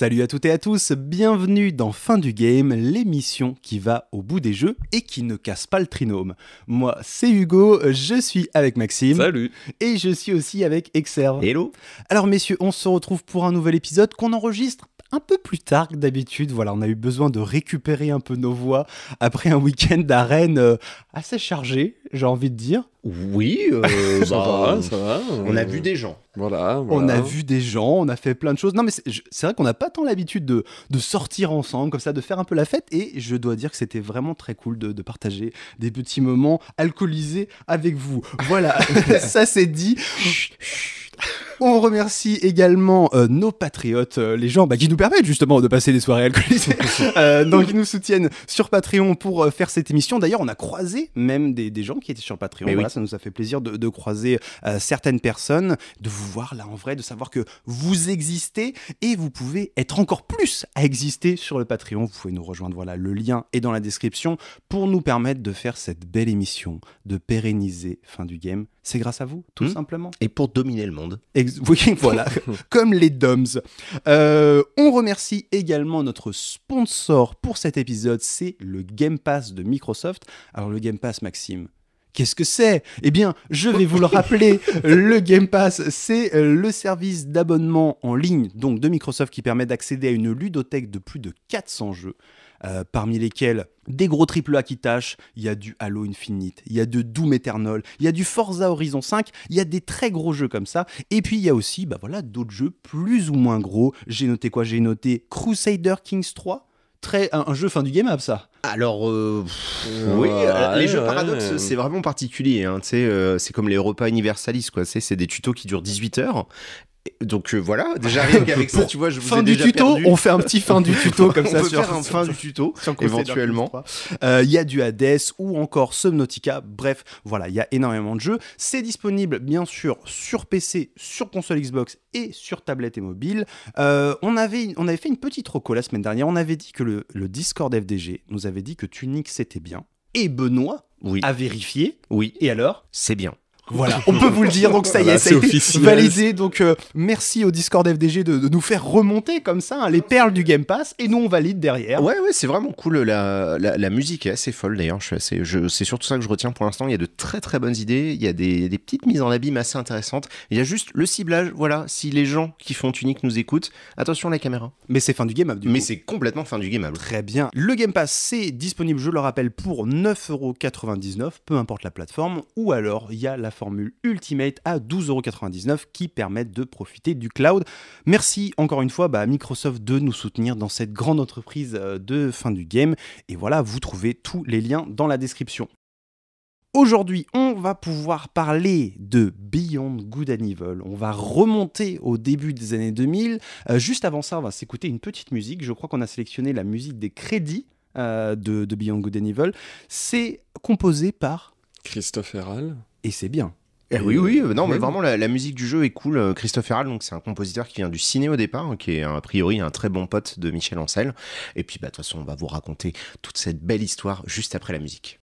Salut à toutes et à tous, bienvenue dans Fin du Game, l'émission qui va au bout des jeux et qui ne casse pas le trinôme. Moi, c'est Hugo, je suis avec Maxime. Salut. Et je suis aussi avec Exerve. Hello. Alors messieurs, on se retrouve pour un nouvel épisode qu'on enregistre un peu plus tard que d'habitude. Voilà, on a eu besoin de récupérer un peu nos voix après un week-end d'arène euh, assez chargé, j'ai envie de dire. Oui, euh, ça, va, ça va. On a vu des gens. Voilà, On a vu des gens, on a fait plein de choses. Non, mais c'est vrai qu'on n'a pas tant l'habitude de, sortir ensemble, comme ça, de faire un peu la fête. Et je dois dire que c'était vraiment très cool de, de, partager des petits moments alcoolisés avec vous. Voilà, ça c'est dit. On remercie également euh, nos patriotes, euh, les gens bah, qui nous permettent justement de passer des soirées alcoolisées, euh, donc qui nous soutiennent sur Patreon pour faire cette émission. D'ailleurs, on a croisé même des, gens qui étaient sur Patreon. Ça nous a fait plaisir de, croiser certaines personnes, de vous voir là en vrai, de savoir que vous existez et vous pouvez être encore plus à exister sur le Patreon. Vous pouvez nous rejoindre. Voilà, le lien est dans la description pour nous permettre de faire cette belle émission, de pérenniser Fin du Game. C'est grâce à vous, tout hmm. simplement. Et pour dominer le monde. voilà, comme les DOMS. Euh, on remercie également notre sponsor pour cet épisode, c'est le Game Pass de Microsoft. Alors le Game Pass, Maxime, Qu'est-ce que c'est Eh bien, je vais vous le rappeler, le Game Pass, c'est euh, le service d'abonnement en ligne donc de Microsoft qui permet d'accéder à une ludothèque de plus de 400 jeux. Euh, parmi lesquels des gros triple A qui tâchent, il y a du Halo Infinite, il y a de Doom Eternal, il y a du Forza Horizon 5, il y a des très gros jeux comme ça, et puis il y a aussi bah voilà, d'autres jeux plus ou moins gros. J'ai noté quoi J'ai noté Crusader Kings 3, très, un, jeu fin du game up ça. Alors, euh, oui, euh, les jeux paradoxes, c'est vraiment particulier. Hein. c'est comme les repas universalistes, C'est des tutos qui durent 18 heures donc euh, voilà, déjà rien qu'avec ça, tu vois, je vous fin du tuto. On fait un petit fin du tuto comme on ça peut faire un fin du tuto éventuellement. Euh, il y a du Hades ou encore Subnautica. Bref, voilà, il y a énormément de jeux. C'est disponible bien sûr sur PC, sur console Xbox et sur tablette et mobile. Euh, on avait on avait fait une petite reco la semaine dernière. On avait dit que le, Discord FDG nous avait dit que Tunic c'était bien et Benoît oui. a vérifié. Oui. Et alors C'est bien. Voilà, on peut vous le dire, donc ça y est, ça a été validé. Donc euh, merci au Discord FDG de, nous faire remonter comme ça hein, les perles du Game Pass et nous on valide derrière. Ouais, ouais, c'est vraiment cool. La, la, musique eh, est assez folle d'ailleurs. Je je, c'est surtout ça que je retiens pour l'instant. Il y a de très très bonnes idées, il y a des, petites mises en abîme assez intéressantes. Il y a juste le ciblage. Voilà, si les gens qui font Tunic nous écoutent, attention à la caméra. Mais c'est fin du game Mais c'est complètement fin du game Très bien. Le Game Pass, c'est disponible, je le rappelle, pour 9,99€, peu importe la plateforme, ou alors il y a la formule Ultimate à 12,99€ qui permettent de profiter du cloud. Merci encore une fois à bah, Microsoft de nous soutenir dans cette grande entreprise euh, de fin du game. Et voilà, vous trouvez tous les liens dans la description. Aujourd'hui, on va pouvoir parler de Beyond Good and Evil. On va remonter au début des années 2000. Euh, juste avant ça, on va s'écouter une petite musique. Je crois qu'on a sélectionné la musique des crédits euh, de, Beyond Good and Evil. C'est composé par... Christophe Hall et c'est bien. Eh oui, oui, non, mais vraiment, la, musique du jeu est cool. Euh, Christophe Herald, donc c'est un compositeur qui vient du ciné au départ, hein, qui est a priori un très bon pote de Michel Ancel. Et puis, bah, de toute façon, on va vous raconter toute cette belle histoire juste après la musique.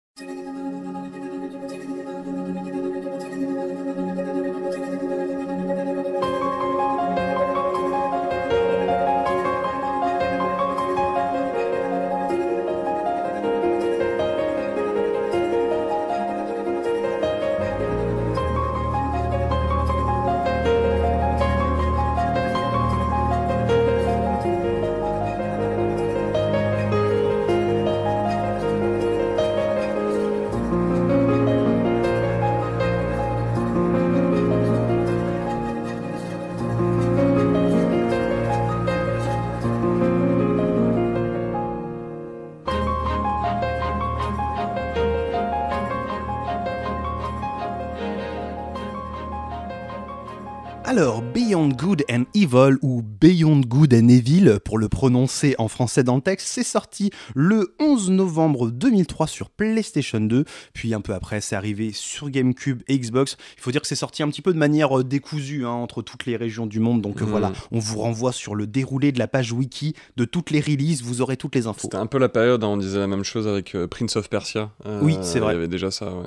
ou Beyond Good and Evil, pour le prononcer en français dans le texte, c'est sorti le 11 novembre 2003 sur PlayStation 2, puis un peu après c'est arrivé sur GameCube et Xbox. Il faut dire que c'est sorti un petit peu de manière euh, décousue hein, entre toutes les régions du monde, donc euh, mm. voilà, on vous renvoie sur le déroulé de la page wiki de toutes les releases, vous aurez toutes les infos. C'était un peu la période, hein, on disait la même chose avec euh, Prince of Persia. oui, c'est vrai. Il y avait déjà ça, ouais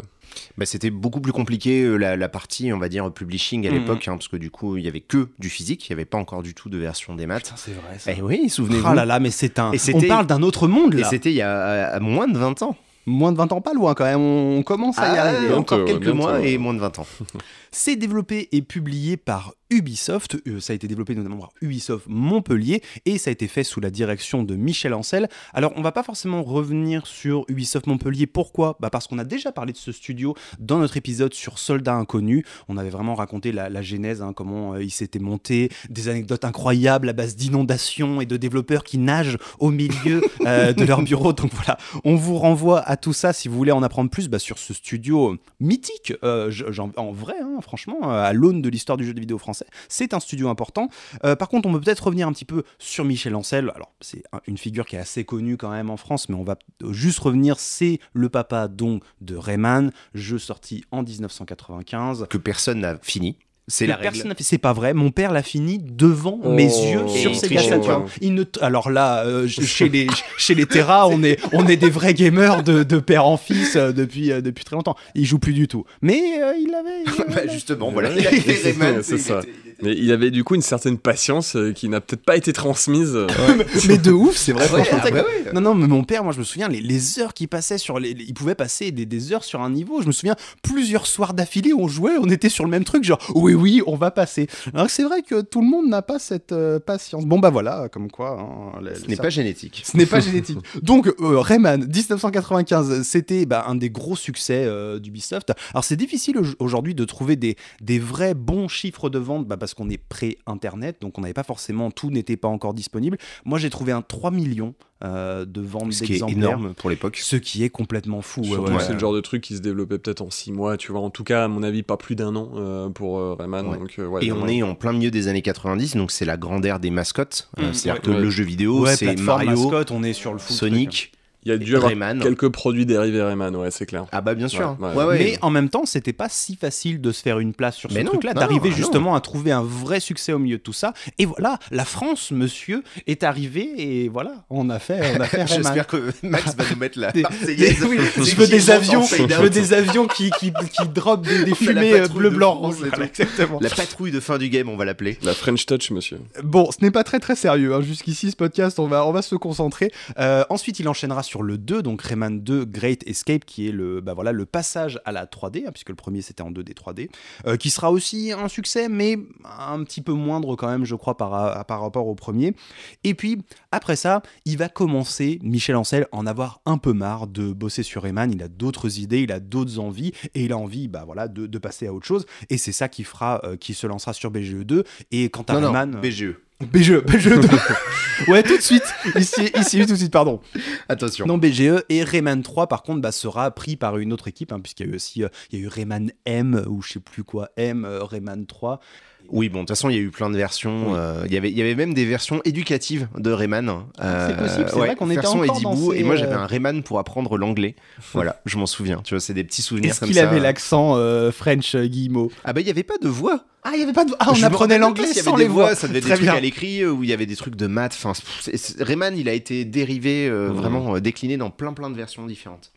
bah, C'était beaucoup plus compliqué euh, la, partie, on va dire, publishing à mm-hmm. l'époque, hein, parce que du coup, il y avait que du physique, il n'y avait pas encore du tout de version des maths. C'est vrai. Et eh oui, souvenez-vous. Ah là là, mais c'est un. on parle d'un autre monde là. Et c'était il y a euh, moins de 20 ans. Moins de 20 ans, pas loin quand même. On commence à y ah, arriver. Encore quelques mois et moins de 20 ans. C'est développé et publié par Ubisoft. Euh, ça a été développé notamment par Ubisoft Montpellier et ça a été fait sous la direction de Michel Ancel. Alors on va pas forcément revenir sur Ubisoft Montpellier. Pourquoi bah, Parce qu'on a déjà parlé de ce studio dans notre épisode sur Soldats Inconnus. On avait vraiment raconté la, genèse, hein, comment euh, il s'était monté, des anecdotes incroyables à base d'inondations et de développeurs qui nagent au milieu euh, de leur bureau. Donc voilà, on vous renvoie à tout ça si vous voulez en apprendre plus bah, sur ce studio mythique, en, en, vrai, hein, franchement, euh, à l'aune de l'histoire du jeu de vidéo français. C'est un studio important. Euh, par contre, on peut peut-être revenir un petit peu sur Michel Ancel. Alors, c'est une figure qui est assez connue quand même en France, mais on va juste revenir. C'est le papa donc de Rayman, jeu sorti en 1995. Que personne n'a fini. C'est la personne C'est pas vrai. Mon père l'a fini devant oh. mes yeux sur ses Saturn. Il ne Alors là, euh, chez les chez les Terra, on est on est des vrais gamers de, de père en fils euh, depuis euh, depuis très longtemps. Il joue plus du tout. Mais il l'avait bah, justement, voilà. Il il mais il avait du coup une certaine patience euh, qui n'a peut-être pas été transmise. Euh. mais de ouf, c'est vrai. Non, non, mais mon père, moi, je me souviens, les, heures qu'il passait sur les, Il pouvait passer des, des heures sur un niveau. Je me souviens, plusieurs soirs d'affilée, on jouait, on était sur le même truc, genre, oui, oui, on va passer. Alors c'est vrai que tout le monde n'a pas cette euh, patience. Bon, bah voilà, comme quoi. Hein, ce n'est pas génétique. ce n'est pas génétique. Donc, Rayman 1995, c'était bah, un des gros succès d'Ubisoft. Alors, c'est difficile aujourd'hui de trouver des, des vrais bons chiffres de vente bah, parce qu'on est pré-internet, donc on n'avait pas forcément, tout n'était pas encore disponible. Moi, j'ai trouvé un 3 millions euh, de ventes Ce qui est énorme pour l'époque. Ce qui est complètement fou. C'est le genre de truc qui se développait peut-être en 6 mois, tu vois. En tout cas, à mon avis, pas plus d'un an euh, pour euh, Rayman. et on est en plein milieu des années 90, donc c'est la grande des mascottes. Mm. C'est-à-dire que le jeu vidéo, c'est Mario, on est sur le Sonic. Il y a dû avoir quelques produits dérivés Rayman, ouais, c'est clair. Ah bah bien sûr. mais en même temps, c'était pas si facile de se faire une place sur mais ce truc-là, d'arriver bah justement à trouver un vrai succès au milieu de tout ça. Et voilà, la France, monsieur, est arrivée et voilà, on a fait, on a fait J'espère que Max va nous mettre la des, je veux des avions, des avions qui qui, qui drop des, fumées euh, bleu, blanc, La patrouille de fin du game, on va l'appeler. La French Touch, monsieur. Bon, ce n'est pas très très sérieux. Hein. Jusqu'ici, ce podcast, on va on va se concentrer. Euh, ensuite, il enchaînera sur le 2, donc Rayman 2 Great Escape, qui est le, bah voilà, le passage à la 3D, hein, puisque le premier c'était en 2D 3D, euh, qui sera aussi un succès, mais un petit peu moindre quand même, je crois, par, euh, par rapport au premier. Et puis, après ça, il va commencer, Michel Ancel, en avoir un peu marre de bosser sur Rayman, il a d'autres idées, il a d'autres envies, et il a envie bah, voilà, de, passer à autre chose, et c'est ça qui fera, euh, qui se lancera sur BGE 2, et quant à Rayman... BGE. BGE, BGE. ouais, tout de suite. Ici, ici, tout de suite, pardon. Attention. Non, BGE et Rayman 3, par contre, bah, sera pris par une autre équipe, hein, puisqu'il y a eu aussi, euh, il y a eu Rayman M, ou je sais plus quoi, M, euh, Rayman 3. Oui, bon, de toute façon, il y a eu plein de versions. Euh, il y il y avait même des versions éducatives de Rayman. Hein. Ah, c'est possible, c'est euh, vrai qu'on était encore dans ces... Et moi, j'avais euh, un Rayman pour apprendre l'anglais. voilà, je m'en souviens. Tu vois, c'est des petits souvenirs comme ça. qu'il avait l'accent French Guillemot Ah bah, il n'y avait pas de voix. Ah, il y avait pas de... Ah, on apprenait l'anglais sans les voix. Ça devait être des trucs à l'écrit ou il y avait des trucs de maths. Enfin, Rayman, il a été dérivé, mmh. vraiment décliné dans plein plein de versions différentes.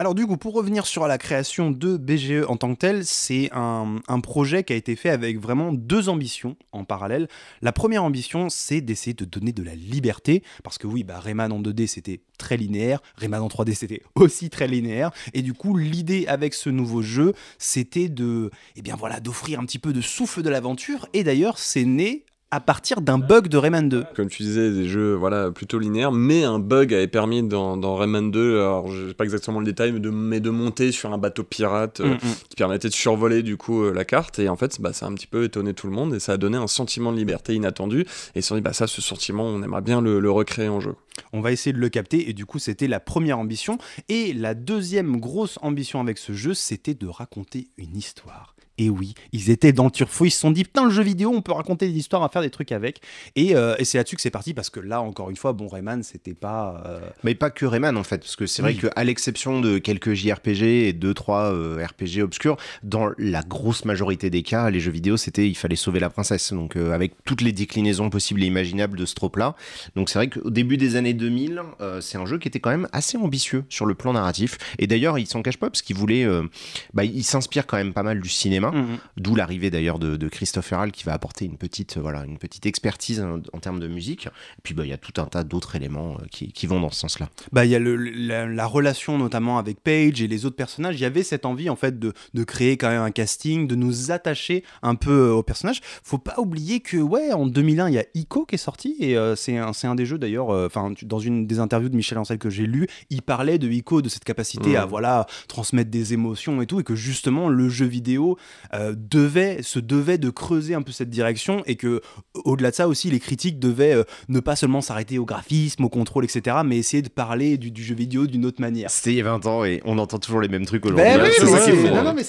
Alors du coup, pour revenir sur la création de BGE en tant que tel, c'est un, projet qui a été fait avec vraiment deux ambitions en parallèle. La première ambition, c'est d'essayer de donner de la liberté, parce que oui, bah, Rayman en 2D, c'était très linéaire, Rayman en 3D, c'était aussi très linéaire, et du coup, l'idée avec ce nouveau jeu, c'était de, eh bien voilà, d'offrir un petit peu de souffle de l'aventure, et d'ailleurs, c'est né à partir d'un bug de Rayman 2. Comme tu disais, des jeux voilà, plutôt linéaires, mais un bug avait permis dans, Rayman 2, alors je sais pas exactement le détail, mais de, mais de monter sur un bateau pirate euh, mm, mm. qui permettait de survoler du coup euh, la carte. Et en fait, bah, ça a un petit peu étonné tout le monde et ça a donné un sentiment de liberté inattendu. Et ils se sont dit, bah, ça, ce sentiment, on aimerait bien le recréer en jeu. On va essayer de le capter et du coup c'était la première ambition. Et la deuxième grosse ambition avec ce jeu, c'était de raconter une histoire. Et eh oui, ils étaient dans le turfou, ils se sont dit putain le jeu vidéo, on peut raconter des histoires, à faire des trucs avec. Et, euh, c'est là-dessus que c'est parti parce que là encore une fois, bon Rayman, c'était pas. Euh, Mais pas que Rayman en fait, parce que c'est vrai qu'à l'exception de quelques JRPG et 2-3 euh, RPG obscurs, dans la grosse majorité des cas, les jeux vidéo c'était il fallait sauver la princesse, donc avec toutes les déclinaisons possibles et imaginables de ce trope-là. Donc c'est vrai qu'au début des années 2000, c'est un jeu qui était quand même assez ambitieux sur le plan narratif. Et d'ailleurs, ils s'en cache pas parce qu'ils voulait, bah, il s'inspire quand même pas mal du cinéma Hein. Mhm. D'où l'arrivée d'ailleurs de, Christopher Hall qui va apporter une petite, euh, voilà, une petite expertise hein, en, termes de musique. Et puis bah, il y a tout un tas d'autres éléments euh, qui, vont dans ce sens-là. Bah, il y a la, relation notamment avec Page et les autres personnages. Il y avait cette envie en fait de, créer quand même un casting, de nous attacher un peu euh, aux personnages. Faut pas oublier que ouais, en 2001, il y a Ico qui est sorti et c'est un, des jeux d'ailleurs. dans une des interviews de Michel Ancel que j'ai lu, il parlait de Ico, de cette capacité à mmh. voilà transmettre des émotions et tout, et que justement le jeu vidéo euh, devait, se devait de creuser un peu cette direction et que, au-delà de ça aussi, les critiques devaient euh, ne pas seulement s'arrêter au graphisme, au contrôle, etc., mais essayer de parler du, jeu vidéo d'une autre manière. C'était il y a 20 ans et on entend toujours les mêmes trucs aujourd'hui.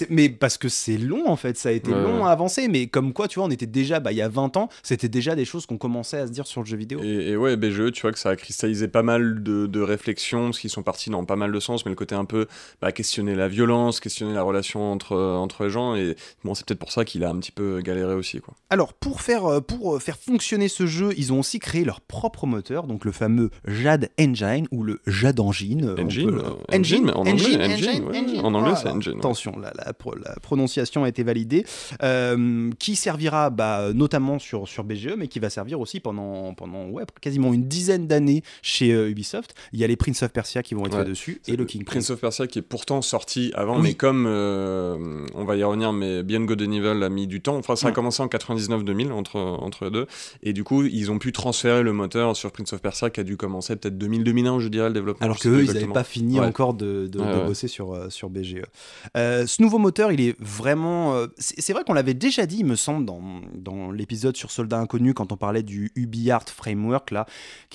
mais, parce que c'est long en fait, ça a été long à avancer, mais comme quoi, tu vois, on était déjà, bah, il y a 20 ans, c'était déjà des choses qu'on commençait à se dire sur le jeu vidéo. Et, ouais ouais, BGE, tu vois que ça a cristallisé pas mal de, réflexions, parce qu'ils sont partis dans pas mal de sens, mais le côté un peu bah, questionner la violence, questionner la relation entre, entre les gens. Et bon, c'est peut-être pour ça qu'il a un petit peu galéré aussi. Quoi. Alors, pour faire, euh, pour euh, faire fonctionner ce jeu, ils ont aussi créé leur propre moteur, donc le fameux Jade Engine ou le Jade Engine. Euh, engine, engine, en anglais, engine, engine, En anglais, c'est Engine. Attention, la, la, prononciation a été validée, qui servira bah, notamment sur, sur BGE, mais qui va servir aussi pendant, pendant quasiment une dizaine d'années chez Ubisoft. Il y a les Prince of Persia qui vont être là-dessus et le King Prince of Persia qui est pourtant sorti avant, mais comme on va y revenir mais Bien Godenival a mis du temps. Enfin, ça a mm. commencé en 99-2000 entre, entre les deux. Et du coup, ils ont pu transférer le moteur sur Prince of Persia qui a dû commencer peut-être 2000-2001, je dirais, le développement. Alors qu'eux, ils n'avaient pas fini encore de, bosser sur, euh, sur BGE. Euh, ce nouveau moteur, il est vraiment. Euh, c'est vrai qu'on l'avait déjà dit, il me semble, dans, dans l'épisode sur Soldats Inconnus, quand on parlait du UbiArt Framework. là.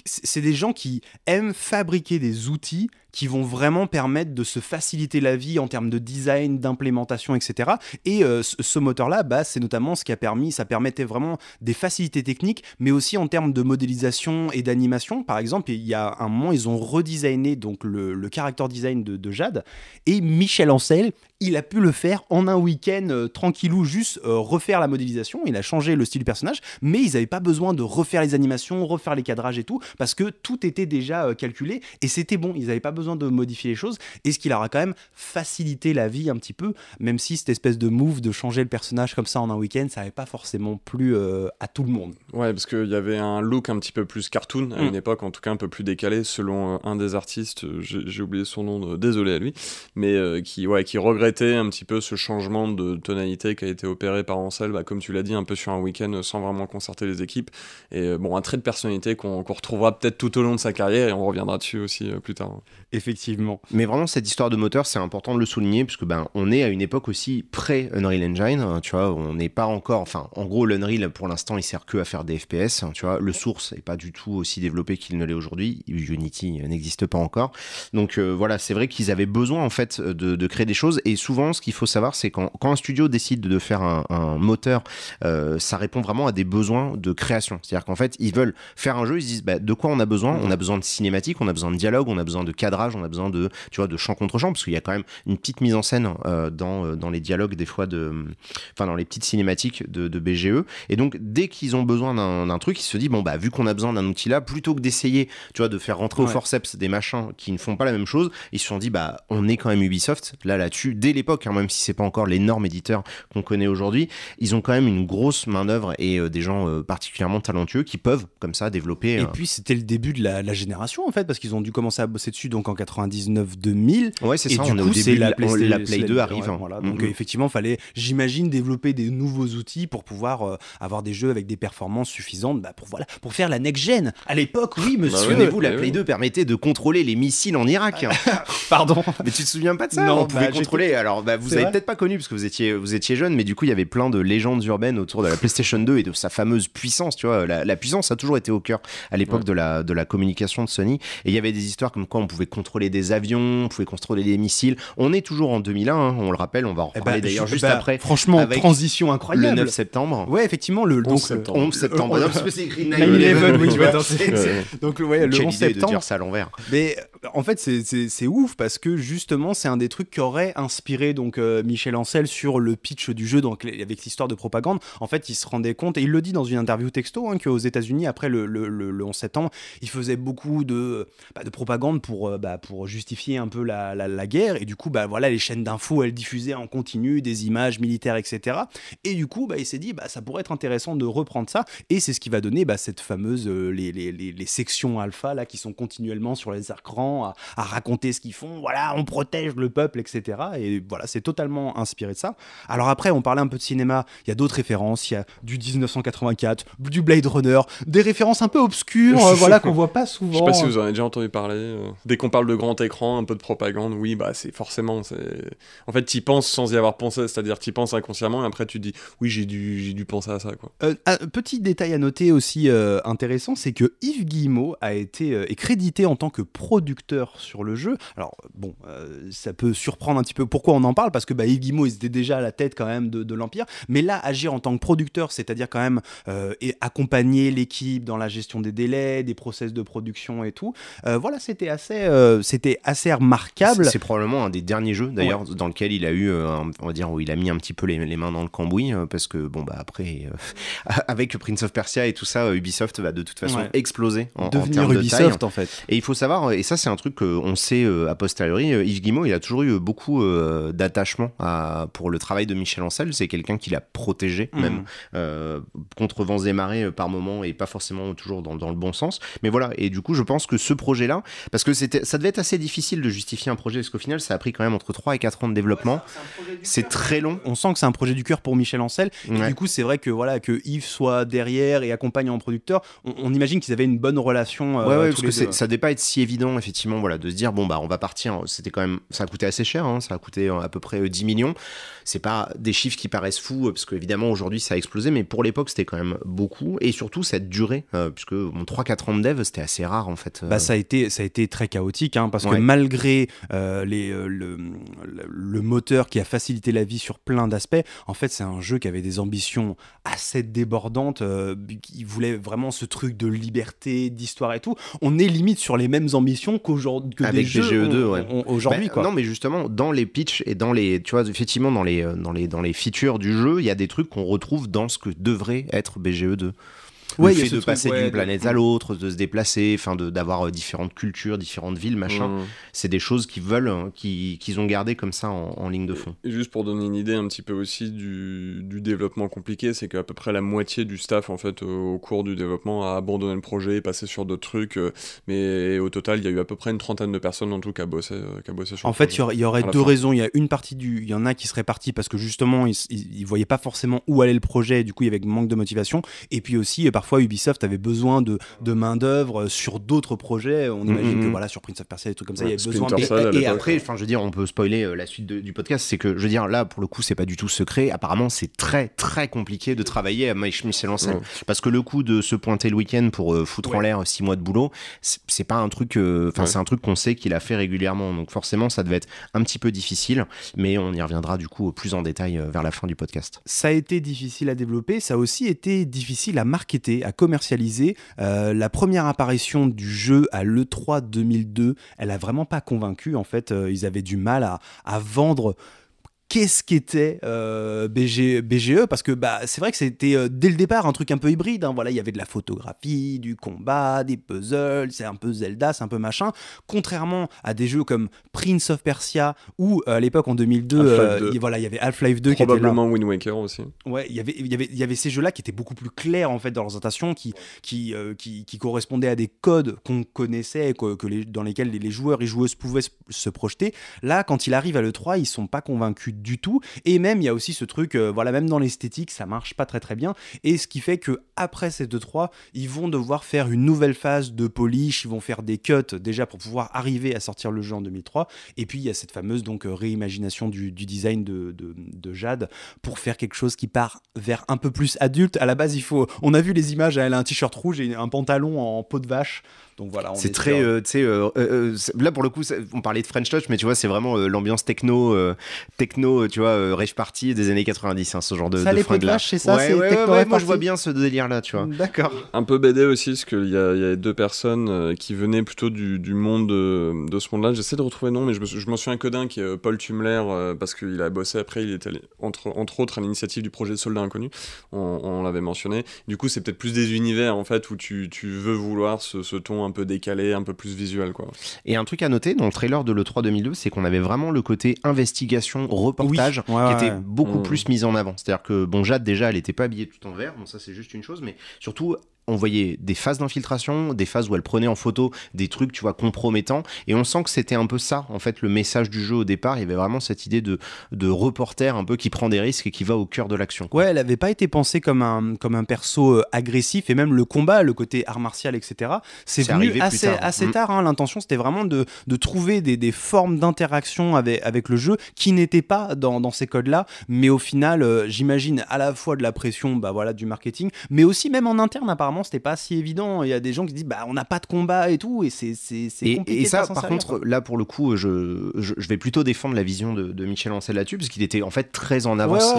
C'est des gens qui aiment fabriquer des outils qui vont vraiment permettre de se faciliter la vie en termes de design, d'implémentation, etc. Et euh, ce moteur-là, bah, c'est notamment ce qui a permis, ça permettait vraiment des facilités techniques, mais aussi en termes de modélisation et d'animation. Par exemple, il y a un moment, ils ont redesigné donc le, le character design de, Jade et Michel Ancel, il a pu le faire en un week-end euh, tranquillou, juste euh, refaire la modélisation. Il a changé le style du personnage, mais ils n'avaient pas besoin de refaire les animations, refaire les cadrages et tout, parce que tout était déjà calculé et c'était bon. Ils n'avaient pas besoin de modifier les choses, et ce qui leur a quand même facilité la vie un petit peu, même si cette espèce de move de changer le personnage comme ça en un week-end, ça n'avait pas forcément plu euh, à tout le monde. Ouais, parce qu'il y avait un look un petit peu plus cartoon à mm. une époque, en tout cas un peu plus décalé, selon euh, un des artistes, euh, j'ai oublié son nom, désolé à lui, mais qui, ouais, qui regrettait un petit peu ce changement de tonalité qui a été opéré par Ansel, bah, comme tu l'as dit, un peu sur un week-end sans vraiment concerter les équipes. Et bon, un trait de personnalité qu'on retrouvera peut-être tout au long de sa carrière, et on reviendra dessus aussi plus tard. Effectivement. Mais vraiment, cette histoire de moteur, c'est important de le souligner, puisque ben, on est à une époque aussi pré-Unreal Engine. Hein, tu vois, on n'est pas encore. Enfin, en gros, l'Unreal, pour l'instant, il sert que à faire des FPS. Hein, tu vois, le source n'est pas du tout aussi développé qu'il ne l'est aujourd'hui. Unity n'existe pas encore. Donc euh, voilà, c'est vrai qu'ils avaient besoin, en fait, de, créer des choses. Et souvent, ce qu'il faut savoir, c'est quand, quand, un studio décide de faire un, moteur, euh, ça répond vraiment à des besoins de création. C'est-à-dire qu'en fait, ils veulent faire un jeu, ils se disent ben, de quoi on a besoin On a besoin de cinématiques, on a besoin de dialogues, on a besoin de cadres on a besoin de, tu vois, de champ contre champ parce qu'il y a quand même une petite mise en scène euh, dans, euh, dans les dialogues, des fois, de, enfin, dans les petites cinématiques de, BGE. E. Et donc, dès qu'ils ont besoin d'un truc, ils se disent, bon, bah, vu qu'on a besoin d'un outil là, plutôt que d'essayer, tu vois, de faire rentrer au forceps des machins qui ne font pas la même chose, ils se sont dit, bah, on est quand même Ubisoft, là, là-dessus, dès l'époque, quand hein, même si c'est pas encore l'énorme éditeur qu'on connaît aujourd'hui, ils ont quand même une grosse main-d'œuvre et euh, des gens particulièrement talentueux qui peuvent, comme ça, développer. Et puis, c'était le début de la, la génération, en fait, parce qu'ils ont dû commencer à bosser dessus, donc en 99-2000. Ouais, c'est ça, on la, Play, 2 arrive. Hein. Mm, Donc mm. effectivement, fallait, j'imagine, développer des nouveaux outils pour pouvoir euh, avoir des jeux avec des performances suffisantes bah, pour, voilà, pour faire la next-gen. À l'époque, oui, bah monsieur souvenez-vous, la bah Play 2 permettait de contrôler les missiles en Irak. Ah, ah, Pardon. Mais tu te souviens pas de ça Non, on pouvait contrôler. Alors, vous avez peut-être pas connu parce que vous étiez, vous étiez jeune, mais du coup, il y avait plein de légendes urbaines autour de la PlayStation 2 et de sa fameuse puissance. Tu vois, la, puissance a toujours été au cœur à l'époque de, la, de la communication de Sony. Et il y avait des histoires comme quoi on pouvait contrôler des avions, on pouvait contrôler des missiles. On est toujours en 2001, hein, on le rappelle, on va en eh parler ben, d'ailleurs juste bah, après. Franchement, transition incroyable. Le 9 septembre. Ouais, effectivement, le 11 donc, septembre. septembre. c'est écrit 11 oui, tu Donc, ouais, le 11 septembre. de dire ça à l'envers. Mais euh, en fait, c'est ouf parce que justement, c'est un des trucs qui aurait inspiré donc euh, Michel Ancel sur le pitch du jeu donc, avec l'histoire de propagande. En fait, il se rendait compte, et il le dit dans une interview texto, hein, qu'aux États-Unis, après le, 11 septembre, il faisait beaucoup de, bah, de propagande pour, euh, bah, pour justifier un peu la, la, guerre. Et du coup, bah, voilà, les chaînes d'infos, elles diffusaient en continu des images militaires, etc. Et du coup, bah, il s'est dit, bah, ça pourrait être intéressant de reprendre ça. Et c'est ce qui va donner bah, cette fameuse, euh, les, les, les, sections alpha, là, qui sont continuellement sur les écrans à, à raconter ce qu'ils font. Voilà, on protège le peuple, etc. Et voilà, c'est totalement inspiré de ça. Alors après, on parlait un peu de cinéma. Il y a d'autres références. Il y a du 1984, du Blade Runner, des références un peu obscures, euh, voilà, qu'on voit pas souvent. Je sais pas si vous en avez déjà entendu parler. Euh, des parle de grand écran, un peu de propagande, oui, bah c'est forcément. En fait, tu y penses sans y avoir pensé, c'est-à-dire tu y penses inconsciemment et après tu dis, oui, j'ai dû, dû penser à ça. Quoi. un euh, ah, petit détail à noter aussi euh, intéressant, c'est que Yves Guillemot a été euh, est crédité en tant que producteur sur le jeu. Alors, bon, ça peut surprendre un petit peu pourquoi on en parle, parce que bah, Yves Guillemot, il était déjà à la tête quand même de, de l'Empire, mais là, agir en tant que producteur, c'est-à-dire quand même et accompagner l'équipe dans la gestion des délais, des process de production et tout, voilà, c'était assez euh, c'était assez remarquable. C'est probablement un des derniers jeux d'ailleurs dans lequel il a eu, euh, on va dire, où il a mis un petit peu les, mains dans le cambouis euh, parce que bon bah après, avec Prince of Persia et tout ça, Ubisoft va de toute façon exploser en, Devenir en Ubisoft, en fait. Et il faut savoir, et ça c'est un truc qu'on sait a posteriori, Yves Guimau, il a toujours eu beaucoup d'attachement pour le travail de Michel Ancel. C'est quelqu'un qui l'a protégé mhm. même contre vents et marées par moment et pas forcément toujours dans, dans le bon sens. Mais voilà, et du coup, je pense que ce projet-là, parce que c'était ça devait être assez difficile de justifier un projet, parce qu'au final, ça a pris quand même entre 3 et 4 ans de développement. c'est très long. On sent que c'est un projet du cœur pour Michel Ancel. Et du coup, c'est vrai que, voilà, que Yves soit derrière et accompagne en producteur. On, imagine qu'ils avaient une bonne relation. Euh, ouais, parce que ça devait pas être si évident, effectivement, voilà, de se dire, bon, bah, on va partir. C'était quand même, ça a coûté assez cher, hein. ça a coûté euh, à peu près 10 euh, millions. C'est pas des chiffres qui paraissent fous, parce qu'évidemment, aujourd'hui, ça a explosé, mais pour l'époque, c'était quand même beaucoup. Et surtout, cette durée, puisque mon 3-4 ans de dev, c'était assez rare, en fait. Bah, ça a été, ça a été très chaotique Hein, parce que malgré euh, les, euh, le, moteur qui a facilité la vie sur plein d'aspects, en fait, c'est un jeu qui avait des ambitions assez débordantes. Il euh, qui voulait vraiment ce truc de liberté, d'histoire et tout. On est limite sur les mêmes ambitions qu'aujourd'hui Avec des 2 e aujourd'hui. Bah, non, mais justement, dans les pitchs et dans les, tu vois, effectivement, dans les, dans les, dans les features du jeu, il y a des trucs qu'on retrouve dans ce que devrait être BGE2. Ouais, le de passer d'une planète à mmh. l'autre, de se déplacer, enfin d'avoir euh, différentes cultures, différentes villes, machin. Mmh. C'est des choses qu'ils veulent, hein, qu'ils ont gardé comme ça en, ligne de fond. Et, juste pour donner une idée un petit peu aussi du, développement compliqué, c'est qu'à peu près la moitié du staff en fait euh, au cours du développement a abandonné le projet, passé sur d'autres trucs. Euh, mais au total, il y a eu à peu près une trentaine de personnes en tout qui a bossé, qui a bossé sur. En le fait, projet, il y, aurait, il y aurait deux raisons. Il y a une partie du, il y en a qui serait partis parce que justement ils, ils, voyaient pas forcément où allait le projet, du coup il y avait manque de motivation. Et puis aussi par parfois Ubisoft avait besoin de, de main-d'œuvre euh, sur d'autres projets. On imagine que mhm. voilà, sur Prince of Persia, des trucs comme ça, il y avait besoin. et, après, enfin, je veux dire, on peut spoiler euh, la suite du podcast, c'est que je veux dire, là, pour le coup, c'est pas du tout secret. Apparemment, c'est très très compliqué de travailler à Michel Ancel. Parce que le coup de se pointer le week-end pour euh, foutre en l'air six mois de boulot, c'est pas un truc, enfin, c'est un truc qu'on sait qu'il a fait régulièrement. Donc forcément, ça devait être un petit peu difficile, mais on y reviendra du coup plus en détail vers la fin du podcast. Ça a été difficile à développer, ça a aussi été difficile à marketer à commercialiser. Euh, la première apparition du jeu à l'E3 2002, elle a vraiment pas convaincu. En fait, euh, ils avaient du mal à vendre qu'est-ce qu'était euh, BG, BGE parce que bah c'est vrai que c'était euh, dès le départ un truc un peu hybride hein. voilà il y avait de la photographie du combat des puzzles c'est un peu Zelda c'est un peu machin contrairement à des jeux comme Prince of Persia ou euh, à l'époque en 2002 euh, il, voilà il y avait Half-Life 2 qui était là. Wind Waker aussi ouais il y avait il y avait il y avait ces jeux là qui étaient beaucoup plus clairs en fait dans l'orientation qui qui, qui, qui correspondaient à des codes qu'on connaissait que, dans lesquels les, joueurs et joueuses pouvaient se, se projeter là quand il arrive à le 3 ils sont pas convaincus du tout. Et même, il y a aussi ce truc, euh, voilà, même dans l'esthétique, ça marche pas très très bien. Et ce qui fait que après ces 2-3, ils vont devoir faire une nouvelle phase de polish, ils vont faire des cuts déjà pour pouvoir arriver à sortir le jeu en 2003. Et puis, il y a cette fameuse donc euh, réimagination du, design de, de, Jade pour faire quelque chose qui part vers un peu plus adulte. À la base, il faut. On a vu les images, hein, elle a un t-shirt rouge et un pantalon en peau de vache. Donc voilà, c'est très, euh, tu sais, euh, euh, là pour le coup, on parlait de French Touch, mais tu vois, c'est vraiment l'ambiance techno, techno, tu vois, rave party des années 90, hein, ce genre de, ça, de les c'est ça, c'est moi je vois bien ce délire là, tu vois. D'accord. Un peu BD aussi, parce qu'il y, a, y a deux personnes qui venaient plutôt du, monde de, ce monde-là. J'essaie de retrouver le nom, mais je, mentionne je m'en souviens que qui est Paul Tumler, parce qu'il a bossé après, il était entre, entre autres à l'initiative du projet Soldat Inconnu, on, on l'avait mentionné. Du coup, c'est peut-être plus des univers en fait où tu, veux vouloir ce ton un peu décalé un peu plus visuel Quoi. Et un truc à noter dans le trailer de l'E3 2002, c'est qu'on avait vraiment le côté investigation, reportage, qui était beaucoup mmh. plus mis en avant. C'est-à-dire que, bon, Jade, déjà, elle n'était pas habillée tout en vert, bon, ça c'est juste une chose, mais surtout, on voyait des phases d'infiltration, des phases où elle prenait en photo des trucs, tu vois, compromettants. Et on sent que c'était un peu ça, en fait, le message du jeu au départ. Il y avait vraiment cette idée de, de reporter un peu qui prend des risques et qui va au cœur de l'action. Ouais, elle n'avait pas été pensée comme un, comme un perso euh, agressif et même le combat, le côté art martial, etc. C'est venu assez, tard. assez mm. tard. Hein. L'intention, c'était vraiment de, trouver des, formes d'interaction avec, avec le jeu qui n'étaient pas dans, ces codes-là. Mais au final, euh, j'imagine à la fois de la pression bah voilà, du marketing, mais aussi même en interne, apparemment c'était pas si évident. Il y a des gens qui disent, bah, on n'a pas de combat et tout, et c'est compliqué. Et ça, par contre, là, pour le coup, je, je, vais plutôt défendre la vision de, Michel Ancel là-dessus, parce qu'il était en fait très en avance.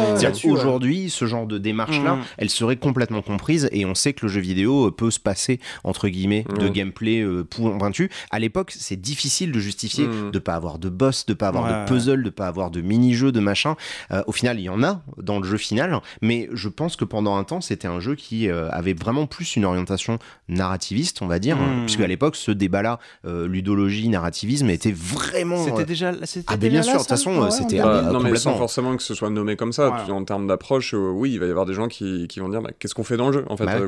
Aujourd'hui, ce genre de démarche-là, mm. elle serait complètement comprise, et on sait que le jeu vidéo euh, peut se passer, entre guillemets, de mm. gameplay euh, pointu. À l'époque, c'est difficile de justifier mm. de pas avoir de boss, de pas avoir de puzzle, de pas avoir de mini-jeu, de machin. Euh, au final, il y en a dans le jeu final, mais je pense que pendant un temps, c'était un jeu qui euh, avait vraiment plus une orientation narrativiste, on va dire, hein, hmm. puisque à l'époque, ce débat-là, euh, ludologie, narrativisme, était vraiment. C'était euh, déjà. ah, bien sûr, de toute façon, euh, c'était. Bah, non, mais forcément que ce soit nommé comme ça, en termes d'approche, oui, il va y avoir des gens qui, vont dire bah, qu'est-ce qu'on fait dans le jeu, en fait, bah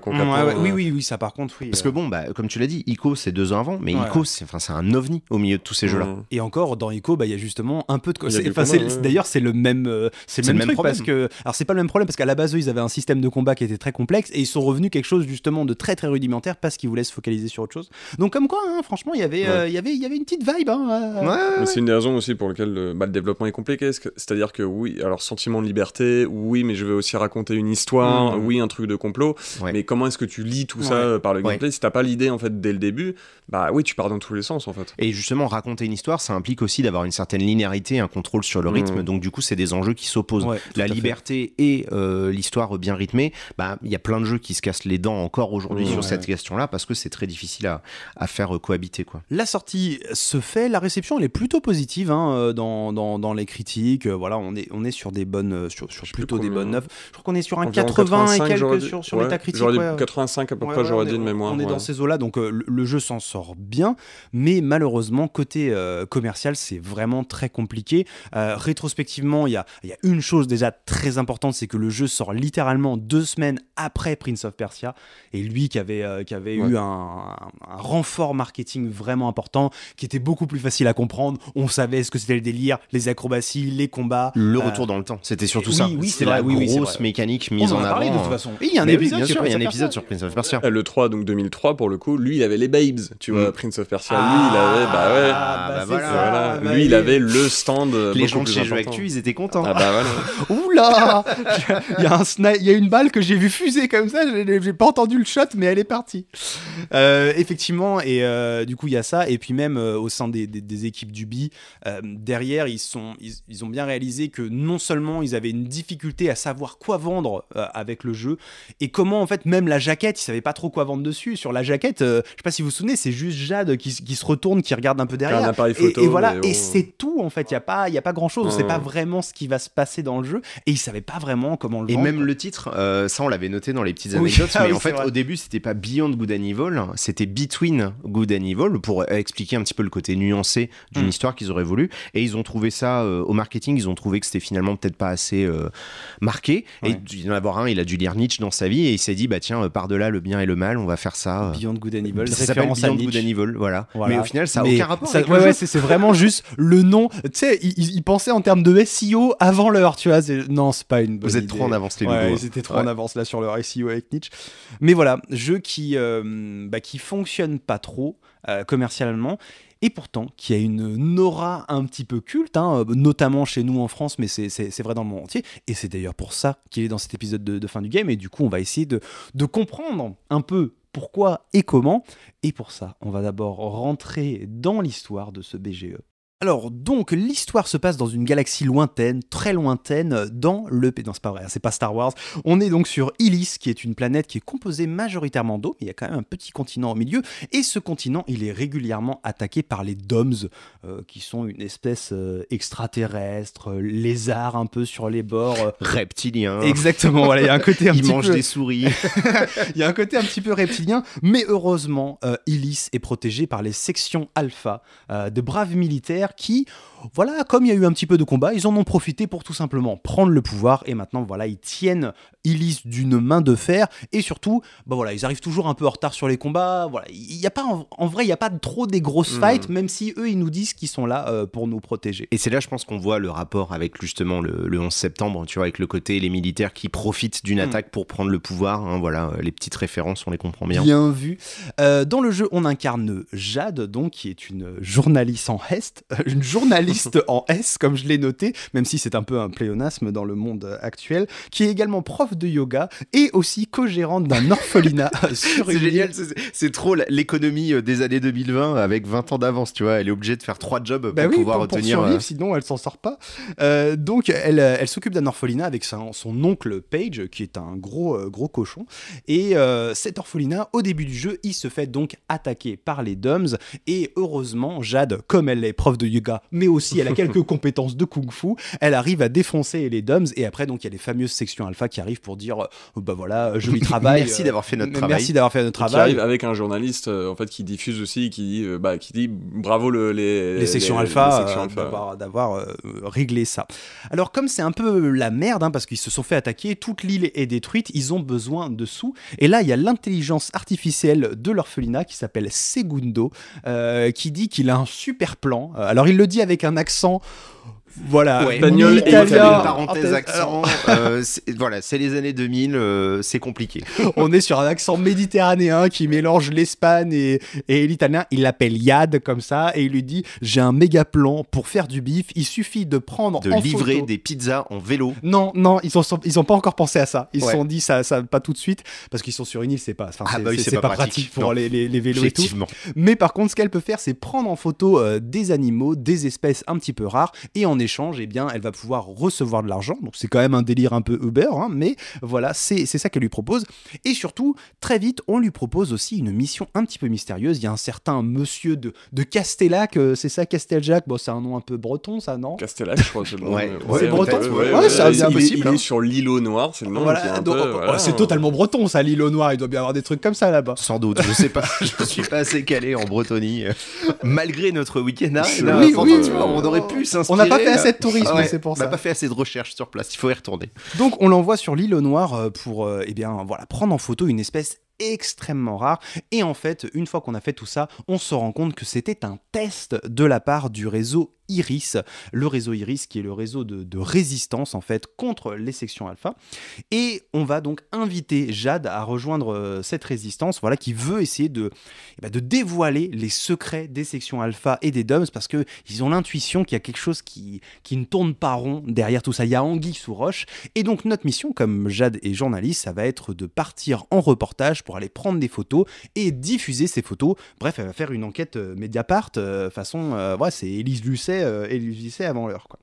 oui, oui, oui, ça par contre, oui. Parce que bon, bah, comme tu l'as dit, ICO, c'est deux ans avant, mais ICO, c'est un ovni au milieu de tous ces jeux-là. Et encore, dans ICO, il y a justement un peu de. D'ailleurs, c'est le même c'est le même, truc parce que. Alors, c'est pas le même problème parce qu'à la base, eux, ils avaient un système de combat qui était très complexe et ils sont revenus quelque chose, justement de très très rudimentaire parce qu'il vous se focaliser sur autre chose. Donc comme quoi, hein, franchement, il y avait euh, il y avait, il y avait une petite vibe. Hein, euh. c'est une raison aussi pour lesquelles le, mal bah, développement est compliqué. C'est-à-dire que oui, alors sentiment de liberté, oui, mais je vais aussi raconter une histoire, mm. oui, un truc de complot. Mais comment est-ce que tu lis tout ça euh, par le gameplay Si t'as pas l'idée en fait dès le début, bah oui, tu pars dans tous les sens en fait. Et justement, raconter une histoire, ça implique aussi d'avoir une certaine linéarité, un contrôle sur le mm. rythme. Donc du coup, c'est des enjeux qui s'opposent. La liberté et l'histoire bien rythmée, bah il y a plein de jeux qui se cassent les dents en aujourd'hui sur cette question-là parce que c'est très difficile à, faire euh, cohabiter. Quoi. La sortie se fait, la réception elle est plutôt positive hein, euh, dans, dans, les critiques. Euh, voilà, on est, on est sur des bonnes, sur, plutôt des bonnes neufs. Je crois qu'on est sur un 80 et quelques sur, sur ouais, 85 à peu près, j'aurais dit de mémoire. On est dans ces eaux-là, donc le, jeu s'en sort bien, mais malheureusement, côté commercial, c'est vraiment très compliqué. rétrospectivement, il y y a une chose déjà très importante, c'est que le jeu sort littéralement deux semaines après Prince of Persia et lui qui avait, euh, qui avait eu un, renfort marketing vraiment important, qui était beaucoup plus facile à comprendre. On savait ce que c'était le délire, les acrobaties, les combats. Le euh, retour dans le temps, c'était surtout ça. Oui, c'est la oui, grosse mécanique mise on en, a parlé de toute euh. façon. Il y a un épisode, il y a un épisode sur Prince of Persia. Le 3, donc 2003, pour le coup, lui, il avait les babes, tu vois, mm. Prince of Persia. lui, il ah, avait, bah ouais, bah, ah, bah voilà, bah lui, il avait le stand. Les gens de jouaient avec toi, ils étaient contents. Ah bah voilà. Oula, il y a une balle que j'ai vu fuser comme ça, j'ai pas entendu le shot, mais elle est partie. Euh, effectivement, et euh, du coup, il y a ça. Et puis même euh, au sein des, des, équipes du BI, derrière, ils, sont, ils, ont bien réalisé que non seulement ils avaient une difficulté à savoir quoi vendre avec le jeu, et comment en fait même la jaquette, ils savaient pas trop quoi vendre dessus. Sur la jaquette, je sais pas si vous vous souvenez, c'est juste Jade qui, qui, se retourne, qui regarde un peu derrière. et, voilà, et c'est tout en fait. Il n'y a pas, y a pas grand-chose. On sait pas vraiment ce qui va se passer dans le jeu, et ils savaient pas vraiment comment le vendre. Et même le titre, ça on l'avait noté dans les petites anecdotes, ah mais en fait au début, c'était pas Beyond Good and Evil, c'était Between Good and Evil pour expliquer un petit peu le côté nuancé d'une mm. histoire qu'ils auraient voulu. Et ils ont trouvé ça euh, au marketing, ils ont trouvé que c'était finalement peut-être pas assez euh, marqué. Et il avoir un, il a dû lire Nietzsche dans sa vie et il s'est dit, bah tiens, euh, par-delà le bien et le mal, on va faire ça. Beyond Good and Evil, ça s'appelle Beyond Good and Evil, voilà. Mais au final, ça n'a aucun rapport. avec ouais, ouais c'est vraiment juste le nom. Tu sais, ils, pensaient en termes de SEO avant l'heure, tu vois. Non, c'est pas une Vous êtes trop en avance, les ouais, Ils étaient trop en avance là sur leur SEO avec Nietzsche. Mais voilà, jeu qui, euh, bah, qui fonctionne pas trop euh, commercialement et pourtant qui a une aura un petit peu culte, hein, euh, notamment chez nous en France, mais c'est vrai dans le monde entier. Et c'est d'ailleurs pour ça qu'il est dans cet épisode de, fin du game. Et du coup, on va essayer de comprendre un peu pourquoi et comment. Et pour ça, on va d'abord rentrer dans l'histoire de ce BGE. Alors donc l'histoire se passe dans une galaxie lointaine, très lointaine, euh, dans le... Non c'est pas vrai, hein, c'est pas Star Wars. On est donc sur Ilis, qui est une planète qui est composée majoritairement d'eau, mais il y a quand même un petit continent au milieu, et ce continent il est régulièrement attaqué par les Doms, euh, qui sont une espèce euh, extraterrestre, lézards lézard un peu sur les bords. Reptilien. Exactement, voilà, il y a un côté un il mange des souris. Il y a un côté un petit peu reptilien, mais heureusement Ilis est protégée par les sections alpha, de braves militaires qui, voilà, comme il y a eu un petit peu de combat, ils en ont profité pour tout simplement prendre le pouvoir et maintenant, voilà, ils tiennent lisent d'une main de fer et surtout, bah voilà, ils arrivent toujours un peu en retard sur les combats. Voilà, il n'y a pas, en, vrai, il n'y a pas trop des grosses mhm. fights, même si eux, ils nous disent qu'ils sont là euh, pour nous protéger. Et c'est là, je pense qu'on voit le rapport avec justement le, 11 septembre, tu vois, avec le côté les militaires qui profitent d'une mhm. attaque pour prendre le pouvoir. Hein, voilà, euh, les petites références, on les comprend bien. Bien vu. Euh, dans le jeu, on incarne Jade, donc, qui est une journaliste en Hest, une journaliste en S, comme je l'ai noté, même si c'est un peu un pléonasme dans le monde euh, actuel, qui est également prof de yoga et aussi co-gérante d'un orphelinat euh, C'est génial, c'est trop l'économie euh, des années 2020 avec 20 ans d'avance, tu vois. Elle est obligée de faire trois jobs bah pour pouvoir pour, pour survivre, sinon elle s'en sort pas. donc elle, elle s'occupe d'un orphelinat avec son, oncle Paige, qui est un gros, gros cochon. Et cet orphelinat, au début du jeu, il se fait donc attaquer par les Doms. Et heureusement, Jade, comme elle est prof de yoga, mais aussi elle a quelques compétences de kung-fu. Elle arrive à défoncer les Dums, Et après, donc, il y a les fameuses sections alpha qui arrivent pour dire euh, bah voilà, euh, joli euh, travail. merci d'avoir fait notre travail. Merci d'avoir fait notre travail. avec un journaliste en fait qui diffuse aussi, qui dit, bah, qui dit bravo les, sections alpha, d'avoir réglé ça. Alors, comme c'est un peu la merde, hein, parce qu'ils se sont fait attaquer, toute l'île est détruite, ils ont besoin de sous. Et là, il y a l'intelligence artificielle de l'orphelinat qui s'appelle Segundo, qui dit qu'il a un super plan. Alors il le dit avec un accent voilà, c'est les années 2000, euh, c'est compliqué. On est sur un accent méditerranéen qui mélange l'Espagne et, l'italien. Il l'appelle Yad comme ça et il lui dit J'ai un méga plan pour faire du bif. Il suffit de prendre. De livrer des pizzas en vélo. Non, non, ils n'ont ont pas encore pensé à ça. Ils se sont dit ça, pas tout de suite parce qu'ils sont sur une île, c'est pas, ah bah pas, pratique, pour les, vélos et tout. Mais par contre, ce qu'elle peut faire, c'est prendre en photo euh, des animaux, des espèces un petit peu rares et en échange, eh bien, elle va pouvoir recevoir de l'argent. Donc c'est quand même un délire un peu Uber, hein, mais voilà, c'est ça qu'elle lui propose. Et surtout, très vite, on lui propose aussi une mission un petit peu mystérieuse. Il y a un certain monsieur de, de Castellac, euh, c'est ça, Casteljac, bon, c'est un nom un peu breton, ça, non Castellac, je crois c'est le euh, c'est breton c'est impossible. Il, est, hein. sur l'îlot noir, c'est le nom. Oh, c'est totalement breton, ça, l'îlot noir. Il doit bien avoir des trucs comme ça là-bas. Sans doute, je sais pas. je suis pas assez calé en Bretonie. Malgré notre week-end, oui, hein, eh ben, on aurait pu euh, s'inspirer. On n'a pas fait assez de tourisme, c'est pour bah, ça. On n'a pas fait assez de recherches sur place, il faut y retourner. Donc on l'envoie sur l'île noire noir euh, pour euh, eh bien, voilà, prendre en photo une espèce extrêmement rare. Et en fait, une fois qu'on a fait tout ça, on se rend compte que c'était un test de la part du réseau IRIS, le réseau IRIS qui est le réseau de, résistance en fait contre les sections alpha. Et on va donc inviter Jade à rejoindre euh, cette résistance, voilà, qui veut essayer eh ben, de, dévoiler les secrets des sections alpha et des DOMS parce qu'ils ont l'intuition qu'il y a quelque chose qui, qui ne tourne pas rond derrière tout ça. Il y a Anguille sous roche. Et donc notre mission, comme Jade est journaliste, ça va être de partir en reportage pour aller prendre des photos et diffuser ces photos. Bref, elle va faire une enquête euh, Mediapart, euh, façon, c'est Elise Lucet euh, et lui finissait avant l'heure. Quoi.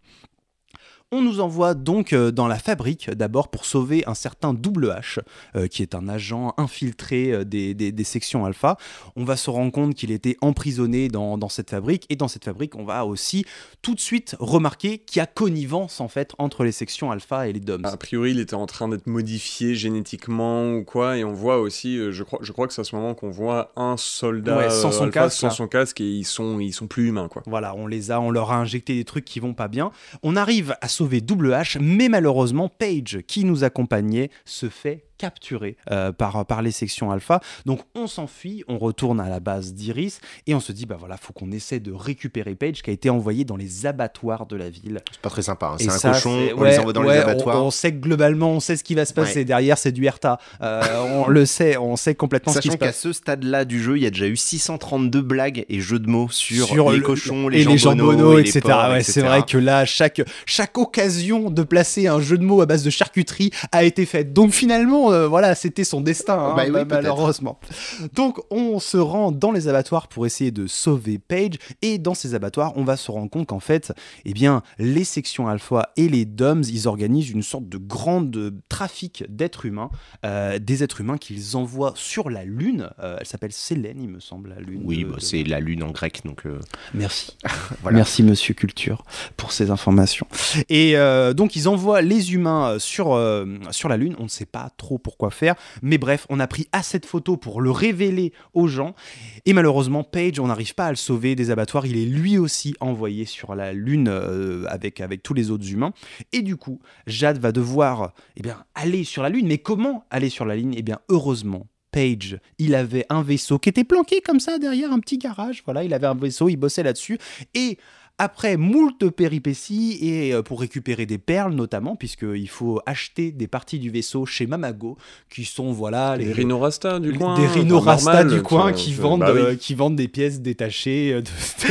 On nous envoie donc euh, dans la fabrique d'abord pour sauver un certain Double H, euh, qui est un agent infiltré euh, des, sections alpha. On va se rendre compte qu'il était emprisonné dans, cette fabrique, et dans cette fabrique, on va aussi tout de suite remarquer qu'il y a connivence en fait entre les sections alpha et les DOMS. A priori, il était en train d'être modifié génétiquement ou quoi, et on voit aussi, je crois, je crois que c'est à ce moment qu'on voit un soldat sans, son casque, sans son casque, et ils sont, ils sont plus humains quoi. Voilà, on les a, on leur a injecté des trucs qui vont pas bien. On arrive à sauver Double H, mais malheureusement, Page, qui nous accompagnait, se fait capturé euh, par, par les sections alpha. Donc on s'enfuit, on retourne à la base d'Iris et on se dit bah voilà, faut qu'on essaie de récupérer Page qui a été envoyé dans les abattoirs de la ville. C'est pas très sympa, hein. c'est un cochon, on les envoie dans les abattoirs. On, sait que globalement, on sait ce qui va se passer. Derrière, c'est du RTA. Euh, on le sait, on sait complètement ce qui se passe. qu'à ce stade-là du jeu, il y a déjà eu 632 blagues et jeux de mots sur, les cochons, les, et etc. c'est vrai que là, chaque, chaque occasion de placer un jeu de mots à base de charcuterie a été faite. Donc finalement, euh, voilà, c'était son destin, hein, bah malheureusement. Donc, on se rend dans les abattoirs pour essayer de sauver Paige, et dans ces abattoirs, on va se rendre compte qu'en fait, eh bien, les sections alpha et les DOMS, ils organisent une sorte de grand trafic d'êtres humains, euh, des êtres humains qu'ils envoient sur la Lune. Euh, elle s'appelle Sélène, il me semble, la Lune. Oui, bah, c'est la Lune en grec, donc. Merci. Merci, monsieur Culture, pour ces informations. Et donc, ils envoient les humains sur, sur la Lune, on ne sait pas trop pourquoi faire. Mais bref, on a pris assez de photos pour le révéler aux gens. Et malheureusement, Page, on n'arrive pas à le sauver des abattoirs. Il est lui aussi envoyé sur la Lune euh, avec, avec tous les autres humains. Et du coup, Jade va devoir eh bien, aller sur la Lune. Mais comment aller sur la Lune Eh bien, heureusement, Page, il avait un vaisseau qui était planqué comme ça derrière un petit garage. Voilà, il avait un vaisseau, il bossait là-dessus. Et après moult péripéties et euh, pour récupérer des perles notamment, puisqu'il faut acheter des parties du vaisseau chez Mamago, qui sont voilà les, rhinorastas du coin, qui vendent, des pièces détachées euh,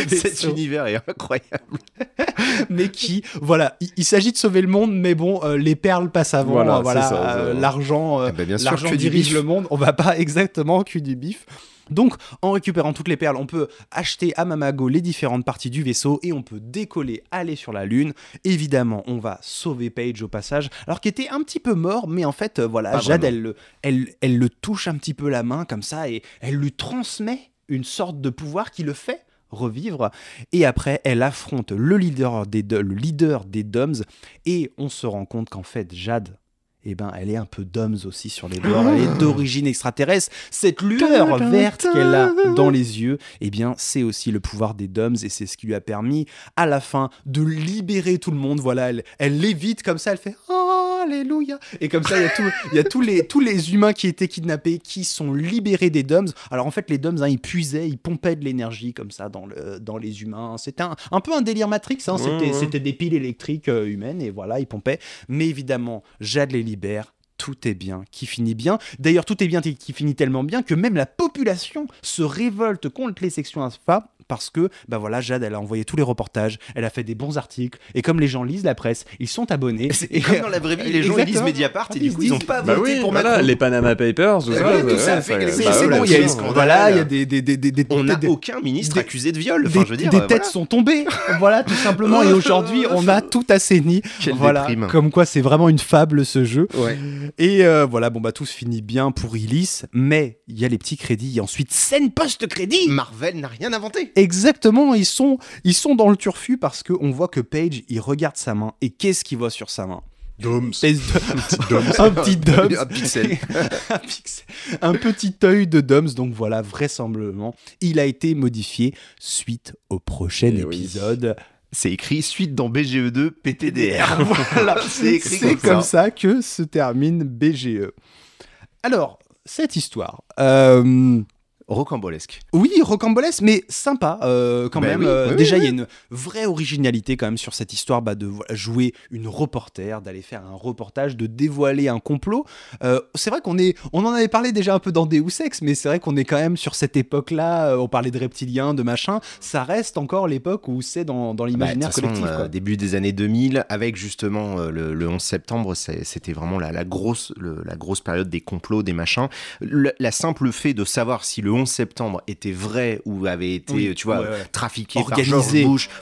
de cet univers incroyable. mais qui, voilà, il, s'agit de sauver le monde, mais bon, euh, les perles passent avant, voilà, l'argent, eh ben, l'argent dirige le monde. On va pas exactement cul du bif. Donc, en récupérant toutes les perles, on peut acheter à Mamago les différentes parties du vaisseau et on peut décoller, aller sur la Lune. Évidemment, on va sauver Paige au passage, alors qu'il était un petit peu mort, mais en fait, euh, voilà, Jade, elle, le- touche un petit peu la main comme ça et elle lui transmet une sorte de pouvoir qui le fait revivre. Et après, elle affronte le leader des, le leader des Doms et on se rend compte qu'en fait, Jade eh ben, elle est un peu d'hommes aussi sur les bords. Elle est d'origine extraterrestre. Cette lueur verte qu'elle a dans les yeux, eh bien, c'est aussi le pouvoir des d'hommes et c'est ce qui lui a permis, à la fin, de libérer tout le monde. Voilà, elle, elle l'évite comme ça, elle fait oh, Alléluia. Et comme ça, il y a, tous, les, humains qui étaient kidnappés qui sont libérés des dums. Alors en fait, les dums, hein, ils puisaient, ils pompaient de l'énergie comme ça dans, les humains. C'était un, peu un délire Matrix. Hein. C'était des piles électriques euh, humaines et voilà, ils pompaient. Mais évidemment, Jade les libère tout est bien qui finit bien. D'ailleurs, tout est bien qui finit tellement bien que même la population se révolte contre les sections asfa parce que bah voilà Jade elle a envoyé tous les reportages, elle a fait des bons articles et comme les gens lisent la presse, ils sont abonnés. Et, comme dans la vraie vie, les gens lisent Mediapart et ah, ils du coup ils pas bah voté pour Macron. Les Panama Papers, ça. c'est bon, il y a scandales. Voilà, il y a des, on n'a aucun ministre accusé de viol. Enfin, je veux dire, des têtes sont tombées. Voilà, tout simplement. Et aujourd'hui, on a tout assaini. Voilà, comme quoi c'est vraiment une fable ce jeu. Et euh, voilà, bon bah tout se finit bien pour Illis, mais il y a les petits crédits et ensuite scène post-crédit. Marvel n'a rien inventé exactement, ils sont, ils sont dans le turfu parce qu'on voit que Page, il regarde sa main. Et qu'est-ce qu'il voit sur sa main Doms. un petit Doms. un pixel. un, un petit œil de Doms. Donc voilà, vraisemblablement, il a été modifié suite au prochain eh épisode. C'est écrit suite dans BGE2 PTDR. c'est écrit comme, comme ça. que se termine BGE. Alors, cette histoire. Euh, Rocambolesque. Oui, rocambolesque, mais sympa euh, quand ben même. Euh, déjà, il y a une vraie originalité quand même sur cette histoire bah, de jouer une reporter, d'aller faire un reportage, de dévoiler un complot. Euh, c'est vrai qu'on est, on en avait parlé déjà un peu dans ou Sex, mais c'est vrai qu'on est quand même sur cette époque-là. on parlait de reptiliens, de machins, Ça reste encore l'époque où c'est dans, bah, l'imaginaire collectif. début des années 2000, avec justement le, 11 septembre, c'était vraiment la, grosse, la grosse période des complots, des machins. la simple fait de savoir si le 11 septembre était vrai ou avait été, tu vois, trafiqué par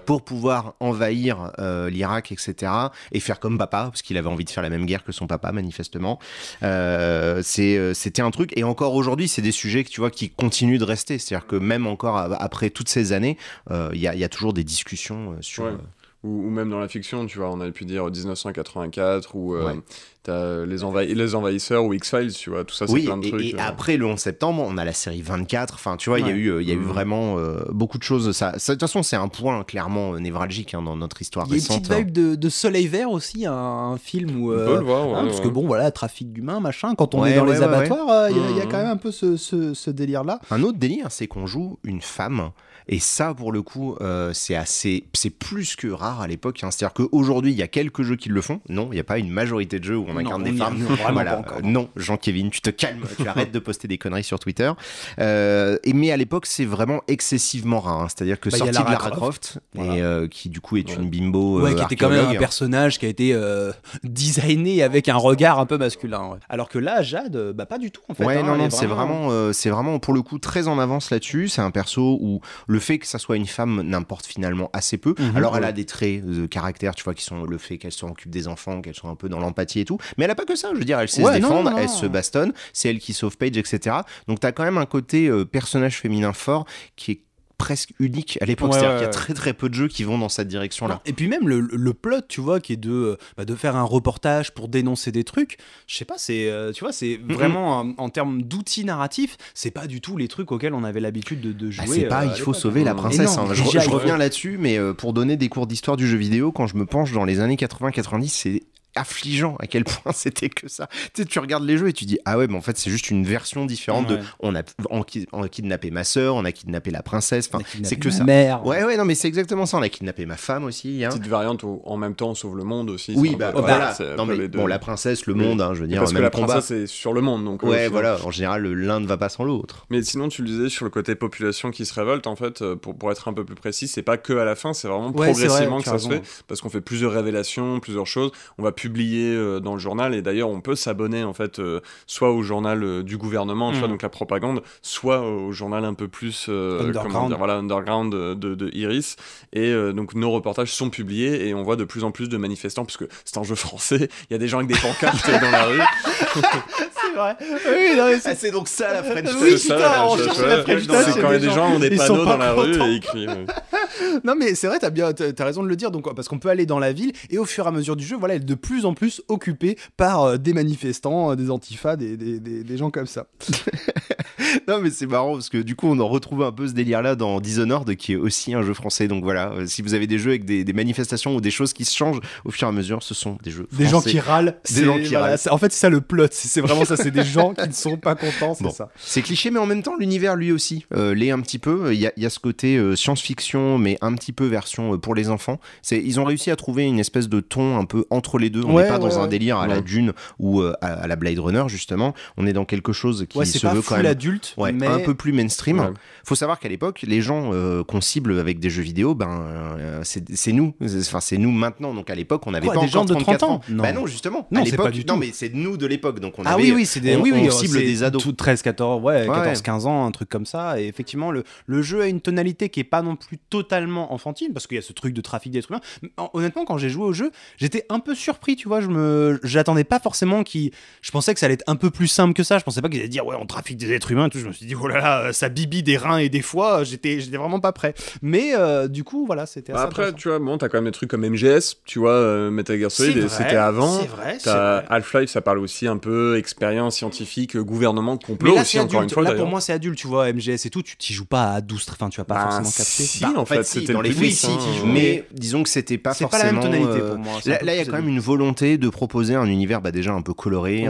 pour pouvoir envahir euh, l'Irak, etc. Et faire comme papa, parce qu'il avait envie de faire la même guerre que son papa, manifestement. Euh, euh, c'était un truc. Et encore aujourd'hui, c'est des sujets que tu vois qui continuent de rester. C'est-à-dire que même encore après toutes ces années, il y, a toujours des discussions sur ou, même dans la fiction, tu vois, on a pu dire 1984 ou euh, t'as les, les Envahisseurs ou X-Files, tu vois, tout ça, c'est plein de trucs. trucs. Euh. Et après le 11 septembre, on a la série 24, enfin, tu vois, il y a eu, y a eu mmh. vraiment euh, beaucoup de choses. Ça, de toute façon, c'est un point clairement névralgique hein, dans notre histoire récente. Il y a une petite hein. vibe de, Soleil Vert aussi, un, film où. On peut le voir, ouais, hein, Parce que bon, voilà, trafic d'humains, machin, quand on est dans les abattoirs, il y, a mmh. quand même un peu ce, ce, ce délire-là. Un autre délire, c'est qu'on joue une femme et ça, pour le coup, euh, c'est assez, c'est plus que rare à l'époque. Hein. C'est-à-dire qu'aujourd'hui, il y a quelques jeux qui le font. Non, il n'y a pas une majorité de jeux où on incarne des femmes. Non, non Jean-Kévin, tu te calmes, tu arrêtes de poster des conneries sur Twitter. Euh, et mais à l'époque, c'est vraiment excessivement rare. Hein. C'est-à-dire que bah, sortie de Lara Croft, et, euh, qui du coup est une bimbo, ouais, qui était quand même un personnage qui a été designé avec un regard un peu masculin. Alors que là, Jade, bah pas du tout en fait. Ouais, hein, non, non, c'est vraiment, c'est vraiment pour le coup très en avance là-dessus. C'est un perso où le fait que ça soit une femme n'importe finalement assez peu. Mhm. Alors, elle a des traits de euh, caractère, tu vois, qui sont le fait qu'elle s'occupe des enfants, qu'elle soit un peu dans l'empathie et tout. Mais elle a pas que ça. Je veux dire, elle sait se défendre, elle se bastonne, c'est elle qui sauve Paige, etc. Donc, tu as quand même un côté euh, personnage féminin fort qui est presque unique à l'époque. il cest à qu'il y a très très peu de jeux qui vont dans cette direction-là. Et puis même le, plot, tu vois, qui est de, euh, bah, de faire un reportage pour dénoncer des trucs, je sais pas, c'est, euh, tu vois, c'est vraiment en, termes d'outils narratifs, c'est pas du tout les trucs auxquels on avait l'habitude de, bah, jouer. c'est pas, euh, il faut sauver hein. la princesse. Hein. je, je, reviens là-dessus, mais pour donner des cours d'histoire du jeu vidéo, quand je me penche dans les années 80-90, c'est affligeant à quel point c'était que ça. Tu, sais, tu regardes les jeux et tu dis ah ouais mais en fait c'est juste une version différente de on a, kidnappé ma sœur, on a kidnappé la princesse, enfin c'est que ma ça. Mère. Ouais ouais non mais c'est exactement ça, on a kidnappé ma femme aussi hein. Petite variante où en même temps on sauve le monde aussi. Oui bah, voilà. bon la princesse, le monde hein, je veux dire parce même que la combat. princesse est sur le monde donc Ouais euh, voilà, en général l'un ne va pas sans l'autre. Mais sinon tu le disais sur le côté population qui se révolte en fait euh, pour, pour être un peu plus précis, c'est pas que à la fin, c'est vraiment progressivement que ça se fait parce qu'on fait plusieurs révélations, plusieurs choses, on va publié euh, dans le journal. Et d'ailleurs, on peut s'abonner en fait euh, soit au journal euh, du gouvernement, soit mm. donc la propagande, soit au journal un peu plus underground, voilà, underground de, de, Iris. Et donc nos reportages sont publiés et on voit de plus en plus de manifestants puisque c'est un jeu français. Il y a des gens avec des pancartes dans la rue. c'est Oui, ah, c'est... donc ça la French la C'est quand il y a des gens on ont des panneaux dans la rue et ils crient. Non, mais c'est vrai, t'as bien, t'as raison de le dire. Donc, parce qu'on peut aller dans la ville et au fur et à mesure du jeu, voilà, elle est de plus en plus occupée par euh, des manifestants, euh, des antifas, des, des, des, gens comme ça. non, mais c'est marrant parce que du coup, on en retrouve un peu ce délire-là dans Dishonored, qui est aussi un jeu français. Donc voilà, euh, si vous avez des jeux avec des, manifestations ou des choses qui se changent au fur et à mesure, ce sont des jeux français. Des gens qui râlent. Des gens qui râlent. En fait, c'est ça le plot. C'est vraiment ça c'est des gens qui ne sont pas contents, c'est ça. C'est cliché, mais en même temps, l'univers lui aussi euh, l'est un petit peu. Il y a, y a, ce côté euh, science-fiction, mais un petit peu version euh, pour les enfants. Ils ont réussi à trouver une espèce de ton un peu entre les deux. On n'est pas dans un délire à la Dune ou à, la Blade Runner, justement. On est dans quelque chose qui se veut quand même adulte, mais... un peu plus mainstream. Faut savoir qu'à l'époque, les gens qu'on cible avec des jeux vidéo, ben, c'est nous. Enfin, c'est nous maintenant. Donc à l'époque, on n'avait pas des gens de 30 ans. Non. Bah non, justement. Non, à l'époque, non, mais c'est nous de l'époque. Donc on ah oui, oui, des, on, oui, euh, des ados. 13, 14, ouais, 14, 15 ans, un truc comme ça. Et effectivement, le, le, jeu a une tonalité qui est pas non plus totalement enfantine, parce qu'il y a ce truc de trafic d'êtres humains. Honnêtement, quand j'ai joué au jeu, j'étais un peu surpris, tu vois. Je me, j'attendais pas forcément qui. Je pensais que ça allait être un peu plus simple que ça. Je pensais pas qu'ils allaient dire, ouais, on trafique des êtres humains. tout. Je me suis dit, oh là là, euh, ça bibi des reins et des foies. Euh, j'étais, j'étais vraiment pas prêt. Mais du coup, voilà, c'était. Bah après, tu vois, bon, t'as quand même des trucs comme MGS, tu vois, Metal Gear Solid, c'était avant. C'est vrai. Half-Life, ça parle aussi un peu expérience scientifique euh, gouvernement, complot aussi, encore une fois. Là, pour moi, c'est adulte, tu vois, MGS et tout, tu t'y joues pas à 12, enfin, tu vas pas bah, forcément capter. Si, bah, en fait, c'était dans les si, mais disons que c'était pas forcément. pas la même tonalité euh, pour moi. Là, il y a quand même une volonté de proposer un univers bah, déjà un peu coloré.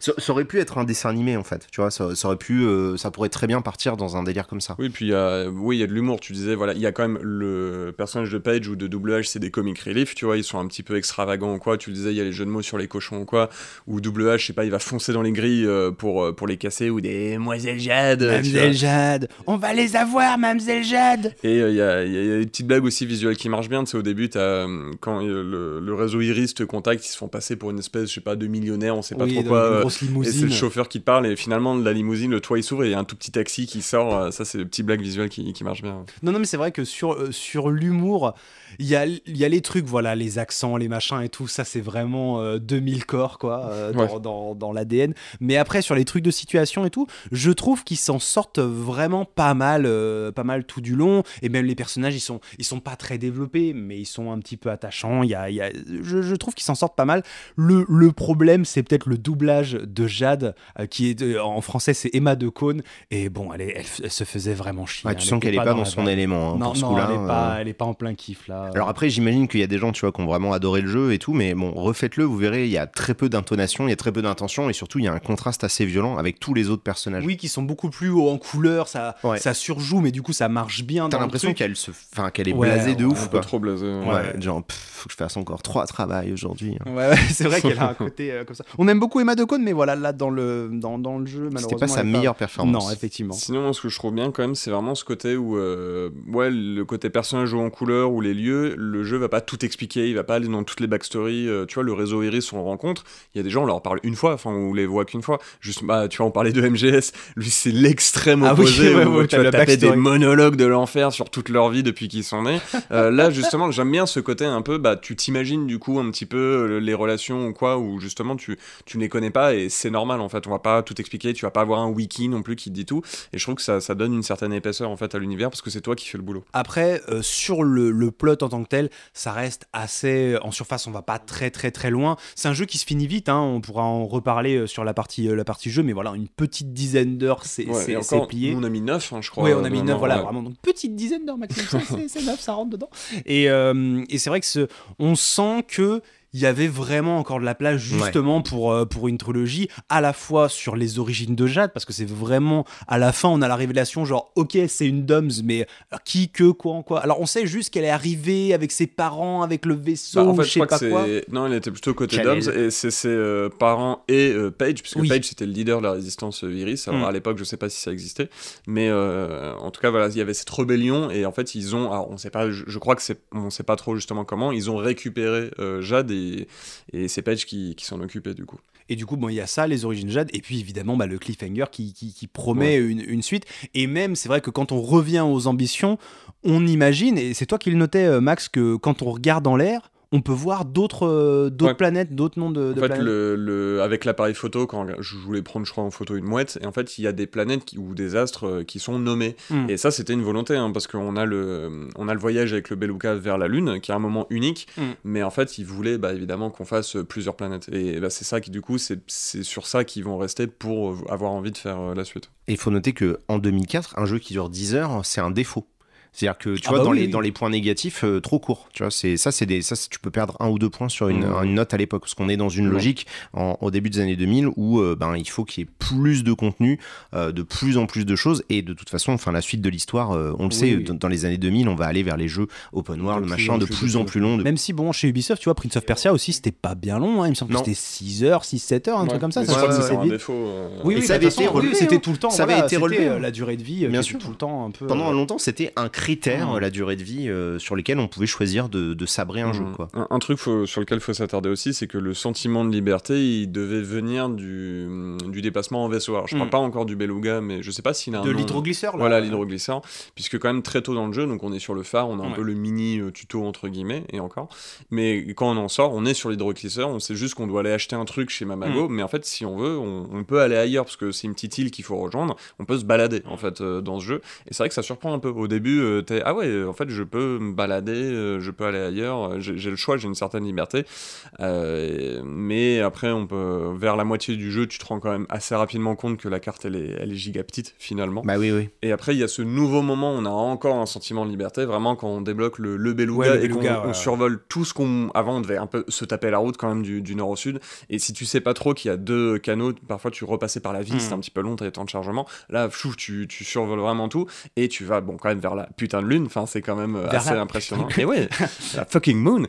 Ça, aurait pu être un dessin animé, en fait, tu vois, ça, aurait pu, euh, ça pourrait très bien partir dans un délire comme ça. Oui, puis oui, il y a de l'humour, tu disais, voilà, il y a quand même le personnage de Page ou de WH, c'est des comics relief, tu vois, ils sont un petit peu extravagants ou quoi, tu disais, il y a les jeux de mots sur les cochons ou quoi, ou WH, je sais pas, il va foncer dans les grilles euh, pour, euh, pour les casser ou des Mademoiselle Jade. Jade, on va les avoir, Mademoiselle Jade. Et il euh, y, a, des petites blagues aussi visuelles qui marchent bien. Tu sais, au début, quand le, réseau Iris te contacte, ils se font passer pour une espèce, je sais pas, de millionnaire, on sait pas trop quoi. Et c'est le chauffeur qui parle, et finalement, de la limousine, le toit il s'ouvre et il y a un tout petit taxi qui sort. Ça, c'est des petites blagues visuelles qui, qui marchent bien. Non, non, mais c'est vrai que sur, sur l'humour. Il y a, les trucs, voilà, les accents, les machins et tout, ça c'est vraiment euh, 2000 corps, quoi, euh, dans, l'ADN. Mais après, sur les trucs de situation et tout, je trouve qu'ils s'en sortent vraiment pas mal, euh, pas mal tout du long. Et même les personnages, ils sont, ils sont pas très développés, mais ils sont un petit peu attachants. Il y a, je, trouve qu'ils s'en sortent pas mal. Le, problème, c'est peut-être le doublage de Jade, qui est en français, c'est Emma de Cône. Et bon, elle, elle, se faisait vraiment chier. tu hein, sens qu'elle est pas dans, son élément. Hein, non, non elle, est pas, elle est pas en plein kiff là. Alors après, j'imagine qu'il y a des gens, tu vois, qui ont vraiment adoré le jeu et tout, mais bon, refaites-le, vous verrez, il y a très peu d'intonation, il y a très peu d'intention, et surtout, il y a un contraste assez violent avec tous les autres personnages. Oui, qui sont beaucoup plus haut en couleur, ça, ça surjoue, mais du coup, ça marche bien. T'as l'impression qu'elle se, enfin, qu'elle est blasée de ouf, Pas trop blasée. genre, faut que je fasse encore trois travail aujourd'hui. Hein. Ouais, c'est vrai qu'elle a un côté euh, comme ça. On aime beaucoup Emma de mais voilà, là, dans le, dans, dans le jeu, malheureusement. C'était pas sa meilleure performance. Non, effectivement. Sinon, ce que je trouve bien quand même, c'est vraiment ce côté où, euh, ouais, le côté personnage haut en couleur, ou les lieux le jeu va pas tout expliquer, il va pas aller dans toutes les backstories. Euh, tu vois, le réseau Iris, on rencontre. Il y a des gens, on leur parle une fois, enfin, on les voit qu'une fois. Juste, bah, tu vois, on parlait de MGS. Lui, c'est l'extrême ah opposé. où, tu as des monologues de l'enfer sur toute leur vie depuis qu'ils sont nés. Euh, là, justement, j'aime bien ce côté un peu, bah, tu t'imagines du coup un petit peu euh, les relations ou quoi, où justement, tu, tu ne les connais pas et c'est normal en fait. On va pas tout expliquer, tu vas pas avoir un wiki non plus qui te dit tout. Et je trouve que ça, ça donne une certaine épaisseur en fait à l'univers parce que c'est toi qui fais le boulot. Après, sur le, le plot en tant que tel, ça reste assez euh, en surface, on va pas très très très loin. C'est un jeu qui se finit vite, hein, on pourra en reparler euh, sur la partie, euh, la partie jeu, mais voilà, une petite dizaine d'heures, c'est ouais, plié. On a mis 9, hein, je crois. Oui, on a mis 9, voilà, vraiment, donc petite dizaine d'heures maximum, c'est 9, ça rentre dedans. Et, et c'est vrai que on sent que il y avait vraiment encore de la place justement pour, euh, pour une trilogie, à la fois sur les origines de Jade, parce que c'est vraiment à la fin, on a la révélation genre, ok, c'est une Doms, mais euh, qui, que, quoi, en quoi. Alors on sait juste qu'elle est arrivée avec ses parents, avec le vaisseau, bah, en fait, je sais pas quoi. Non, elle était plutôt côté Doms, et c'est ses euh, parents et Page, puisque que Page c'était le leader de la résistance virus Alors mm. à l'époque, je sais pas si ça existait, mais en tout cas, voilà, il y avait cette rébellion, et en fait, ils ont, on sait pas, je, crois que c'est, on sait pas trop justement comment, ils ont récupéré Jade et et, c'est Page qui, s'en occupait du coup. Et du coup, bon, il y a ça, les origines Jade, et puis évidemment bah, le cliffhanger qui, promet une, une, suite. Et même, c'est vrai que quand on revient aux ambitions, on imagine, et c'est toi qui le notais, euh, Max, que quand on regarde en l'air, on peut voir d'autres euh, planètes, d'autres noms de, en fait, planètes. avec l'appareil photo, quand je voulais prendre, je crois, en photo une mouette, et en fait, il y a des planètes ou des astres euh, qui sont nommés. Hmm. Et ça, c'était une volonté, hein, parce qu'on a le, a le voyage avec le Beluga vers la Lune, qui est un moment unique, hmm. mais en fait, ils voulaient bah, évidemment qu'on fasse euh, plusieurs planètes. Et bah, c'est ça qui, du coup, c'est sur ça qu'ils vont rester pour avoir envie de faire la suite. Et il faut noter que en 2004, un jeu qui dure 10 heures, c'est un défaut c'est-à-dire que tu ah vois, bah dans, les, dans les points négatifs, euh, trop court. Tu vois, c'est, ça, c'est des, ça, tu peux perdre un ou deux points sur une, mmh. note à l'époque. Parce qu'on est dans une mmh. logique en, au début des années 2000 où euh, ben, il faut qu'il y ait plus de contenu, euh, de plus en plus de choses. Et de toute façon, enfin, la suite de l'histoire, on le sait, dans, les années 2000, on va aller vers les jeux open world, le machin, de plus, en plus long. Même si, bon, chez Ubisoft, tu vois, Prince of Persia aussi, c'était pas bien long. Hein. Il me semble que c'était 6 heures, 6, 7 heures, un truc comme ça. Oui, ça bah, avait été c'était tout le temps. Ça avait été relevé. La durée de vie, bien sûr, tout le temps un peu. Pendant longtemps, c'était un critères, mm. la durée de vie, euh, sur lesquels on pouvait choisir de, sabrer un jeu. Mm. Quoi. Un, truc sur lequel il faut s'attarder aussi, c'est que le sentiment de liberté, il devait venir du, mm, du déplacement en vaisseau. je ne parle pas encore du Beluga, mais je ne sais pas s'il a un De l'hydroglisseur, Voilà, l'hydroglisseur, puisque quand même très tôt dans le jeu, donc on est sur le phare, on a un peu le mini euh, tuto, entre guillemets, et encore. Mais quand on en sort, on est sur l'hydroglisseur, on sait juste qu'on doit aller acheter un truc chez Mamago, mais en fait, si on veut, on, peut aller ailleurs, parce que c'est une petite île qu'il faut rejoindre, on peut se balader, en fait, euh, dans ce jeu. Et c'est vrai que ça surprend un peu. Au début, euh, ah ouais, en fait, je peux me balader, euh, je peux aller ailleurs, euh, j'ai le choix, j'ai une certaine liberté. mais après, on peut, vers la moitié du jeu, tu te rends quand même assez rapidement compte que la carte, elle est, elle est giga petite finalement. Bah oui, oui. Et après, il y a ce nouveau moment, on a encore un sentiment de liberté, vraiment quand on débloque le, le Beluga et survole tout ce qu'on. Avant, on devait un peu se taper la route quand même du, nord au sud. Et si tu sais pas trop qu'il y a deux canaux, parfois tu repassais par la ville, hmm. c'était c'est un petit peu long, t'as des temps de chargement. Là, tu, tu survoles vraiment tout et tu vas, bon, quand même vers la putain de lune, enfin c'est quand même euh, assez impressionnant. et ouais, la fucking moon.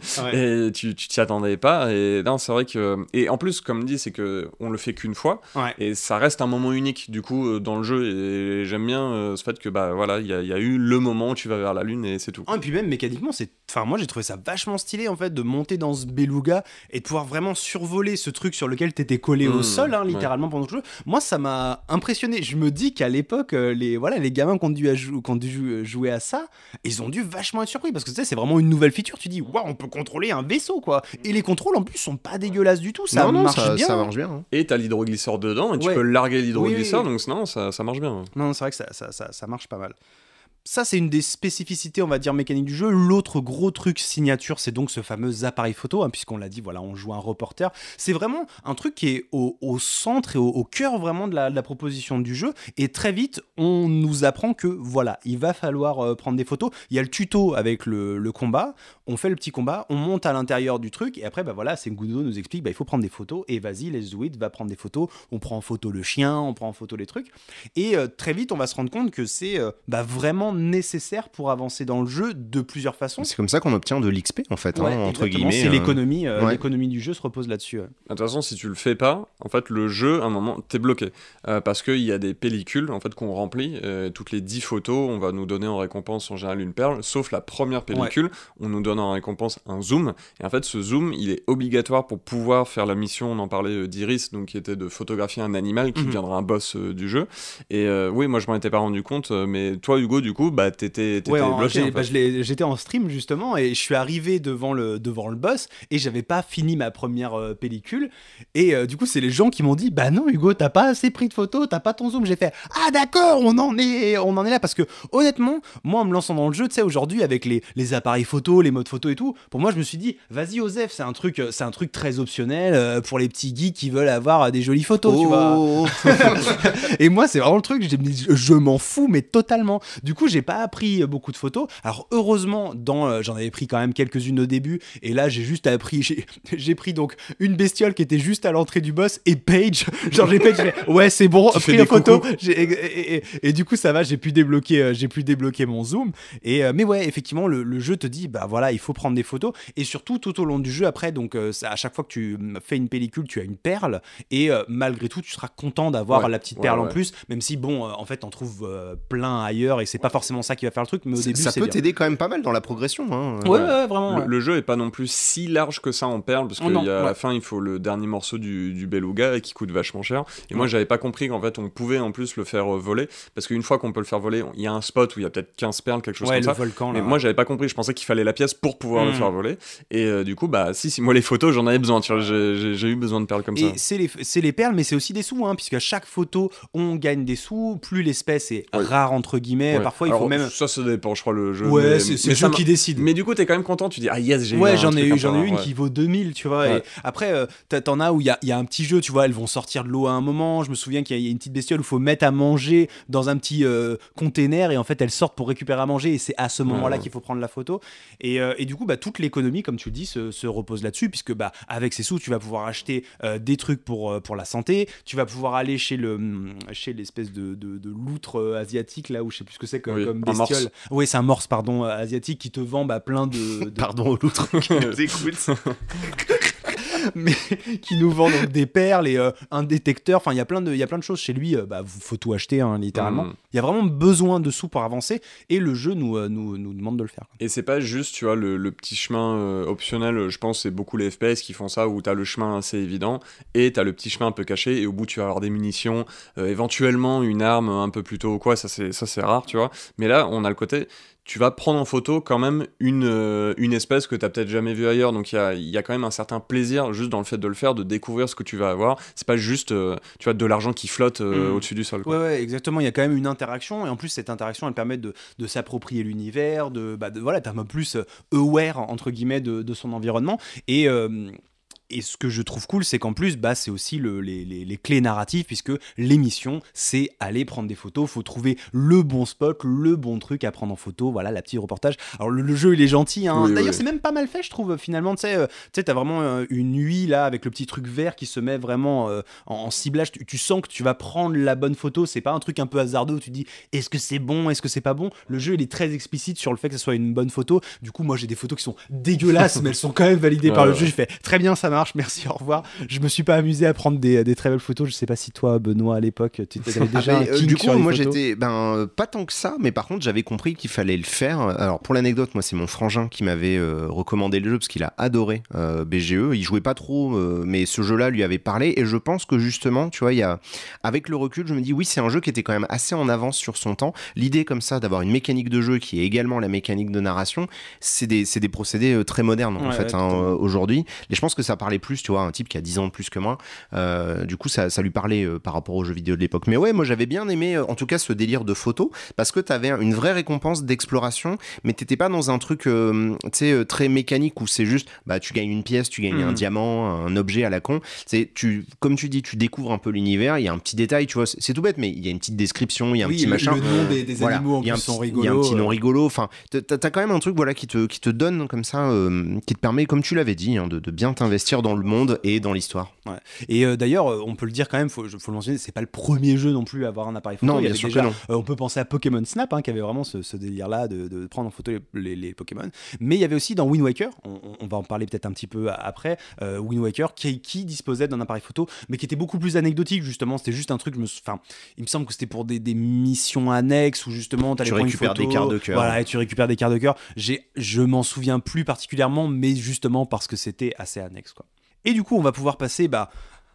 tu t'y attendais pas. Et là, c'est vrai que et en plus comme dit, c'est que on le fait qu'une fois. Et ça reste un moment unique du coup euh, dans le jeu. Et j'aime bien euh, ce fait que bah voilà, il y, a eu le moment où tu vas vers la lune et c'est tout. Ah, et puis même mécaniquement, c'est, enfin moi j'ai trouvé ça vachement stylé en fait de monter dans ce beluga et de pouvoir vraiment survoler ce truc sur lequel t'étais collé au mmh, sol hein, littéralement pendant le jeu. Moi ça m'a impressionné. Je me dis qu'à l'époque les voilà les gamins qui ont à qui dû jouer à ça, ils ont dû vachement être surpris parce que tu c'est vraiment une nouvelle feature. Tu dis, waouh, on peut contrôler un vaisseau quoi. Et les contrôles en plus sont pas dégueulasses du tout. Ça marche bien. Ça marche bien hein. Et t'as l'hydroglisseur dedans et tu peux larguer l'hydroglisseur, donc non, ça, marche bien. Hein. Non, c'est vrai que ça, ça, marche pas mal. Ça, c'est une des spécificités, on va dire, mécanique du jeu. L'autre gros truc signature, c'est donc ce fameux appareil photo, hein, puisqu'on l'a dit, voilà, on joue un reporter. C'est vraiment un truc qui est au, centre et au, cœur vraiment de la, proposition du jeu. Et très vite, on nous apprend que, voilà, il va falloir euh, prendre des photos. Il y a le tuto avec le, combat. On fait le petit combat, on monte à l'intérieur du truc. Et après, bah voilà, qui nous explique, bah, il faut prendre des photos. Et vas-y, les Zouites, va prendre des photos. On prend en photo le chien, on prend en photo les trucs. Et euh, très vite, on va se rendre compte que c'est euh, bah, vraiment nécessaire pour avancer dans le jeu de plusieurs façons. C'est comme ça qu'on obtient de l'XP en fait, hein, entre guillemets. C'est euh, l'économie, euh, l'économie du jeu se repose là-dessus. De toute façon, si tu le fais pas, en fait, le jeu, à un moment, t'es bloqué euh, parce qu'il y a des pellicules en fait qu'on remplit. toutes les 10 photos, on va nous donner en récompense en général une perle, sauf la première pellicule, on nous donne en récompense un zoom. Et en fait, ce zoom, il est obligatoire pour pouvoir faire la mission. On en parlait d'Iris, donc qui était de photographier un animal qui mhm. deviendra un boss du jeu. Et oui, moi je m'en étais pas rendu compte, mais toi Hugo, du coup bah, t'étais bloqué. Bah, j'étais en stream justement et je suis arrivé devant le, devant le boss et j'avais pas fini ma première euh, pellicule. Et euh, du coup, c'est les gens qui m'ont dit Bah non, Hugo, t'as pas assez pris de photos, t'as pas ton zoom. J'ai fait Ah d'accord, on, en est, on en est là. Parce que honnêtement, moi en me lançant dans le jeu, tu sais, aujourd'hui avec les, les appareils photo, les modes photo et tout, pour moi, je me suis dit Vas-y, Osef, c'est un, truc, euh, c'est un truc très optionnel pour les petits geeks qui veulent avoir des jolies photos, tu vois. Oh. et moi, c'est vraiment le truc, je, je m'en fous, mais totalement. Du coup, j'ai pas appris beaucoup de photos. Alors heureusement, dans euh, j'en avais pris quand même quelques-unes au début, et là j'ai juste appris, j'ai pris donc une bestiole qui était juste à l'entrée du boss et Page, genre j'ai Page, ouais c'est bon, pris la photo, et, et, du coup ça va, j'ai pu débloquer, euh, j'ai pu débloquer mon zoom. Et euh, mais ouais, effectivement le, jeu te dit bah voilà il faut prendre des photos et surtout tout au long du jeu après donc ça, à chaque fois que tu mm, fais une pellicule tu as une perle et malgré tout tu seras content d'avoir la petite perle en plus, même si bon en fait on trouve plein ailleurs et c'est pas forcément forcément ça qui va faire le truc, mais au début, ça peut t'aider quand même pas mal dans la progression. Hein. Ouais, ouais, vraiment. Le, jeu est pas non plus si large que ça en perles, parce oh qu'à la fin, il faut le dernier morceau du, beluga et qui coûte vachement cher. Et moi, j'avais pas compris qu'en fait, on pouvait en plus le faire euh, voler, parce qu'une fois qu'on peut le faire voler, il y a un spot où il y a peut-être 15 perles, quelque chose comme ça. Volcan, mais moi, j'avais pas compris. Je pensais qu'il fallait la pièce pour pouvoir le hmm. faire voler. Et euh, du coup, bah, si, si, moi, les photos, j'en avais besoin. J'ai eu besoin de perles comme ça. C'est les, les, perles, mais c'est aussi des sous, hein, puisque à chaque photo, on gagne des sous. Plus l'espèce est rare, entre guillemets, parfois même. Ça, ça dépend, je crois, le jeu. Ouais, mais... c'est le jeu qui décide. Mais du coup, t'es quand même content, tu dis, ah yes, Ouais, j'en ai eu, une qui vaut 2000, tu vois. après, euh, t'en as où il y a, un petit jeu, tu vois, elles vont sortir de l'eau à un moment. Je me souviens qu'il y, a une petite bestiole où il faut mettre à manger dans un petit euh, container et en fait, elles sortent pour récupérer à manger et c'est à ce moment-là qu'il faut prendre la photo. Euh, et, du coup, bah, toute l'économie, comme tu le dis, se, repose là-dessus, puisque bah, avec ces sous, tu vas pouvoir acheter des trucs pour, pour la santé, tu vas pouvoir aller chez le hum, chez l'espèce de, loutre asiatique, là où je sais plus ce que c'est, que oui. comme bestiole. Oui, c'est un morse, pardon, euh, asiatique qui te vend bah, plein de. pardon aux loutres qui mais qui nous vend des perles et euh, un détecteur. Enfin, il y a plein de, y a plein de choses chez lui. Euh, bah, faut tout acheter, hein, littéralement. Mm. Il y a vraiment besoin de sous pour avancer, et le jeu nous, euh, nous, nous, demande de le faire. Et c'est pas juste, tu vois, le, petit chemin euh, optionnel. Je pense c'est beaucoup les FPS qui font ça, où as le chemin assez évident et tu as le petit chemin un peu caché, et au bout tu vas avoir des munitions, éventuellement une arme un peu plus tôt ou quoi. Ça c'est, ça c'est rare, tu vois. Mais là, on a le côté tu vas prendre en photo quand même une, euh, une espèce que tu n'as peut-être jamais vue ailleurs. Donc il y a, quand même un certain plaisir juste dans le fait de le faire, de découvrir ce que tu vas avoir. C'est pas juste euh, tu vois, de l'argent qui flotte euh, mm. au-dessus du sol. Quoi. Ouais, exactement. Il y a quand même une interaction. Et en plus, cette interaction, elle permet de, s'approprier l'univers, de, bah, voilà, d'être un peu plus aware, entre guillemets, de, de son environnement. Et et ce que je trouve cool, c'est qu'en plus, bah, c'est aussi les, clés narratives, puisque l'émission, c'est aller prendre des photos, faut trouver le bon spot, le bon truc à prendre en photo, voilà, la petite reportage. Alors le, jeu, il est gentil, hein. d'ailleurs, c'est même pas mal fait, je trouve, finalement, tu sais, euh, t'as vraiment euh, une nuit, là, avec le petit truc vert qui se met vraiment euh, en, ciblage, tu, sens que tu vas prendre la bonne photo, c'est pas un truc un peu hasardeux, tu dis, est-ce que c'est bon, est-ce que c'est pas bon Le jeu, il est très explicite sur le fait que ce soit une bonne photo, du coup, moi, j'ai des photos qui sont dégueulasses, mais elles sont quand même validées par le jeu, je fais, très bien, ça marche merci, au revoir. Je me suis pas amusé à prendre des, des très belles photos. Je sais pas si toi, Benoît, à l'époque, tu t'avais ah, déjà euh, Du coup, moi j'étais ben, pas tant que ça, mais par contre, j'avais compris qu'il fallait le faire. Alors, pour l'anecdote, moi, c'est mon frangin qui m'avait euh, recommandé le jeu parce qu'il a adoré euh, BGE. Il jouait pas trop, mais ce jeu-là lui avait parlé. Et je pense que justement, tu vois, il y a... avec le recul, je me dis, oui, c'est un jeu qui était quand même assez en avance sur son temps. L'idée comme ça d'avoir une mécanique de jeu qui est également la mécanique de narration, c'est des, des procédés très modernes en fait hein, aujourd'hui. Et je pense que ça parle plus, tu vois, un type qui a 10 ans de plus que moi. Euh, du coup, ça, lui parlait euh, par rapport aux jeux vidéo de l'époque. Mais ouais, moi j'avais bien aimé, euh, en tout cas, ce délire de photo, parce que t'avais une vraie récompense d'exploration, mais t'étais pas dans un truc, tu sais, très mécanique où c'est juste, bah, tu gagnes une pièce, tu gagnes un mmh. diamant, un objet à la con. C'est, tu, comme tu dis, tu découvres un peu l'univers. Il y a un petit détail, tu vois, c'est tout bête, mais il y a une petite description, il y a un petit machin. des, animaux il y a un il y a un petit nom rigolo. Enfin, t'as quand même un truc, voilà, qui te, qui te donne comme ça, qui te permet, comme tu l'avais dit, hein, de bien t'investir dans le monde et dans l'histoire. Et euh, d'ailleurs, euh, on peut le dire quand même, faut, faut le mentionner, c'est pas le premier jeu non plus à avoir un appareil photo. Non, bien sûr déjà, euh, on peut penser à Pokémon Snap, hein, qui avait vraiment ce, délire-là de, prendre en photo les, Pokémon. Mais il y avait aussi dans Wind Waker, on, va en parler peut-être un petit peu après, euh, Wind Waker qui, disposait d'un appareil photo, mais qui était beaucoup plus anecdotique justement. C'était juste un truc, il me semble que c'était pour des, missions annexes où justement tu récupères des cartes de cœur. Voilà, et tu récupères des cartes de cœur. Je m'en souviens plus particulièrement, mais justement parce que c'était assez annexe. Quoi. Et du coup, on va pouvoir passer bah,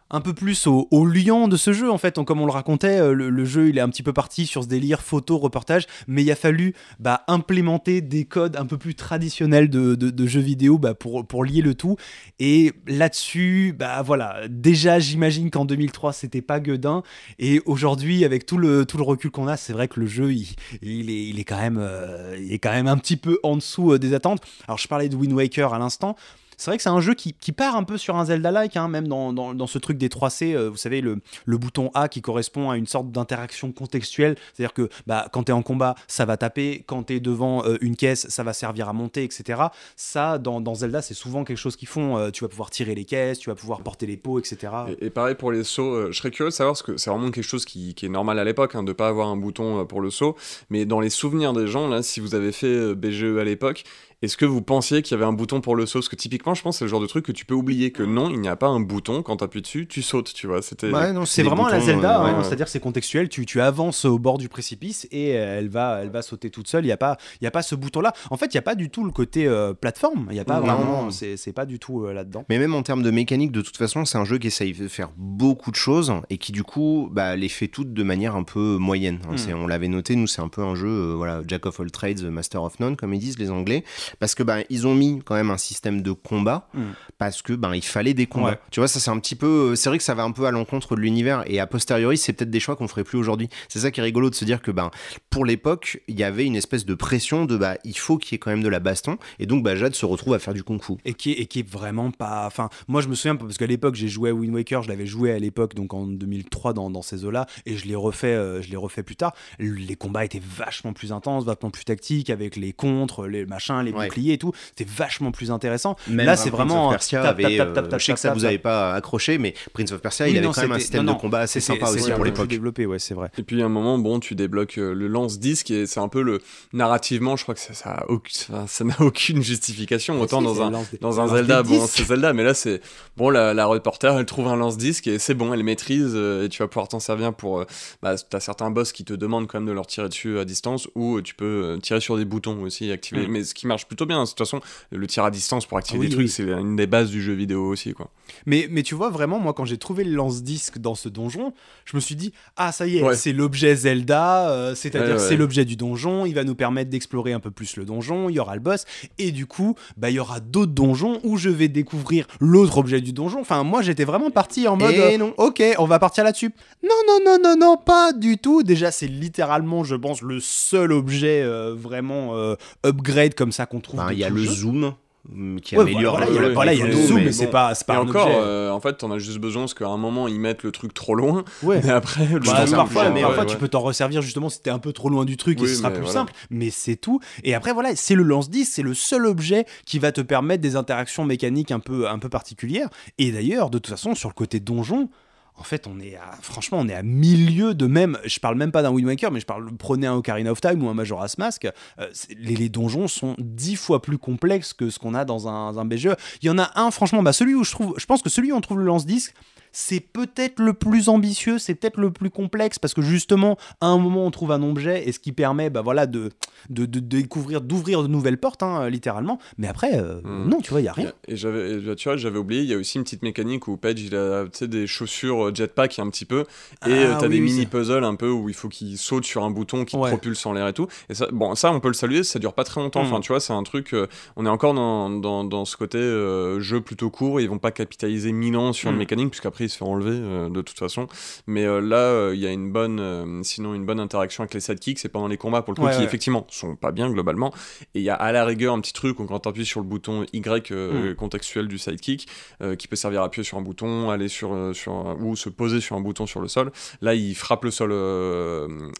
un peu plus au, au liant de ce jeu en fait. Comme on le racontait, euh, le, jeu il est un petit peu parti sur ce délire photo reportage, mais il a fallu bah, implémenter des codes un peu plus traditionnels de, jeux vidéo bah, pour, lier le tout. Et là-dessus, bah voilà, déjà j'imagine qu'en 2003 c'était pas Guedin, et aujourd'hui avec tout le, recul qu'on a, c'est vrai que le jeu il, euh, est, quand même, un petit peu en dessous euh, des attentes. Alors je parlais de Wind Waker à l'instant c'est vrai que c'est un jeu qui, part un peu sur un Zelda-like, hein, même dans, ce truc des 3C, euh, vous savez, le, bouton A qui correspond à une sorte d'interaction contextuelle, c'est-à-dire que bah, quand tu es en combat, ça va taper, quand tu es devant euh, une caisse, ça va servir à monter, etc. Ça, dans, Zelda, c'est souvent quelque chose qu'ils font, euh, tu vas pouvoir tirer les caisses, tu vas pouvoir porter les pots, etc. Et, pareil pour les sauts, je serais curieux de savoir, parce que c'est vraiment quelque chose qui, est normal à l'époque, hein, de pas avoir un bouton pour le saut, mais dans les souvenirs des gens, là, si vous avez fait BGE à l'époque, est-ce que vous pensiez qu'il y avait un bouton pour le saut Parce que typiquement, je pense que c'est le genre de truc que tu peux oublier que non, il n'y a pas un bouton. Quand tu appuies dessus, tu sautes, tu vois. C'était ouais, non, c'est vraiment à la Zelda. Euh, hein. C'est-à-dire, c'est contextuel. Tu, avances au bord du précipice et euh, elle va, elle va sauter toute seule. Il n'y a pas, il a pas ce bouton-là. En fait, il n'y a pas du tout le côté euh, plateforme. Il n'y a pas vraiment. C'est pas du tout là-dedans. Mais même en termes de mécanique, de toute façon, c'est un jeu qui essaye de faire beaucoup de choses et qui du coup, bah, les fait toutes de manière un peu moyenne. Hein. Hmm. On l'avait noté. Nous, c'est un peu un jeu, voilà, jack of all trades, master of none, comme ils disent les Anglais parce que ben ils ont mis quand même un système de combat hmm. parce que ben il fallait des combats. Tu vois, ça c'est un petit peu, euh, c'est vrai que ça va un peu à l'encontre de l'univers et a posteriori c'est peut-être des choix qu'on ferait plus aujourd'hui. C'est ça qui est rigolo de se dire que ben pour l'époque il y avait une espèce de pression de bah il faut qu'il y ait quand même de la baston et donc bah, Jade se retrouve à faire du kung-fu. Et qui est, qui est vraiment pas, enfin moi je me souviens parce qu'à l'époque j'ai joué à Wind Waker, je l'avais joué à l'époque donc en 2003 dans, ces eaux-là et je l'ai refait, euh, je l'ai refait plus tard. Les combats étaient vachement plus intenses, vachement plus tactiques avec les contres, les machins, les et tout. C'était vachement plus intéressant. Même là, c'est vraiment. Persia je sais que ça vous avait pas accroché, mais Prince of Persia, il avait quand même un système de combat assez sympa aussi pour l'époque. développé, ouais, c'est vrai. Et puis à un moment, bon, tu débloques euh, le lance-disque et c'est un peu le. Narrativement, je crois que ça n'a aucune justification. Autant dans un dans un Zelda, bon, c'est Zelda, mais là, c'est. Bon, la reporter, elle trouve un lance-disque et c'est bon, elle maîtrise euh, et tu vas pouvoir t'en servir pour. Euh, bah, t'as certains boss qui te demandent quand même de leur tirer dessus à distance ou tu peux tirer sur des boutons aussi, activer. Mm. Mais ce qui marche plutôt bien. De toute façon, le tir à distance pour activer ah des trucs, c'est une des bases du jeu vidéo aussi, quoi. Mais, mais tu vois, vraiment, moi, quand j'ai trouvé le lance-disque dans ce donjon, je me suis dit, ah, ça y est, c'est l'objet Zelda, euh, c'est-à-dire c'est l'objet du donjon, il va nous permettre d'explorer un peu plus le donjon, il y aura le boss, et du coup, bah, il y aura d'autres donjons où je vais découvrir l'autre objet du donjon. Enfin, moi, j'étais vraiment parti en mode, eh ok, on va partir là-dessus. Non, non, non, non, non, pas du tout. Déjà, c'est littéralement, je pense, le seul objet euh, vraiment euh, upgrade comme ça qu'on il y a le zoom qui améliore il y a le zoom mais, c'est pas c'est pas encore euh, en fait on as juste besoin parce qu'à un moment ils mettent le truc trop loin ouais. mais après bah, parfois, mais tu peux t'en resservir justement si t'es un peu trop loin du truc et ce sera plus simple mais c'est tout et après voilà c'est le lance 10 c'est le seul objet qui va te permettre des interactions mécaniques un peu un peu particulières et d'ailleurs de toute façon sur le côté donjon en fait, on est à, franchement, on est à milieu de même. Je parle même pas d'un Wind Waker, mais je parle prenez un Ocarina of Time ou un Majora's Mask. Euh, les, donjons sont dix fois plus complexes que ce qu'on a dans un, un, BGE. Il y en a un, franchement, bah celui où je trouve, je pense que celui où on trouve le lance-disque, c'est peut-être le plus ambitieux, c'est peut-être le plus complexe, parce que justement, à un moment, on trouve un objet, et ce qui permet bah, voilà, de, de, découvrir, d'ouvrir de nouvelles portes, hein, littéralement. Mais après, euh, hmm. non, tu vois, il n'y a rien. Et, j'avais, bah, tu vois, j'avais oublié, il y a aussi une petite mécanique où Page, il a des chaussures euh, jetpack un petit peu, et ah euh, tu as des mini-puzzles un peu où il faut qu'il saute sur un bouton qui propulse en l'air et tout. Et ça, bon, ça, on peut le saluer, ça dure pas très longtemps. Hmm. Enfin, tu vois, c'est un truc, on est encore dans, dans, dans ce côté jeu plutôt court, et ils vont pas capitaliser mille ans sur une hmm. mécanique, puisqu'après, il se fait enlever euh, de toute façon. Mais euh, là, euh, il y a une bonne, sinon une bonne interaction avec les sidekicks, c'est pendant les combats pour le coup, qui effectivement sont pas bien globalement. Et il y a à la rigueur un petit truc quand tu appuies sur le bouton Y mm. contextuel du sidekick, qui peut servir à appuyer sur un bouton, aller sur, sur ou se poser sur un bouton sur le sol. Là, il frappe le sol,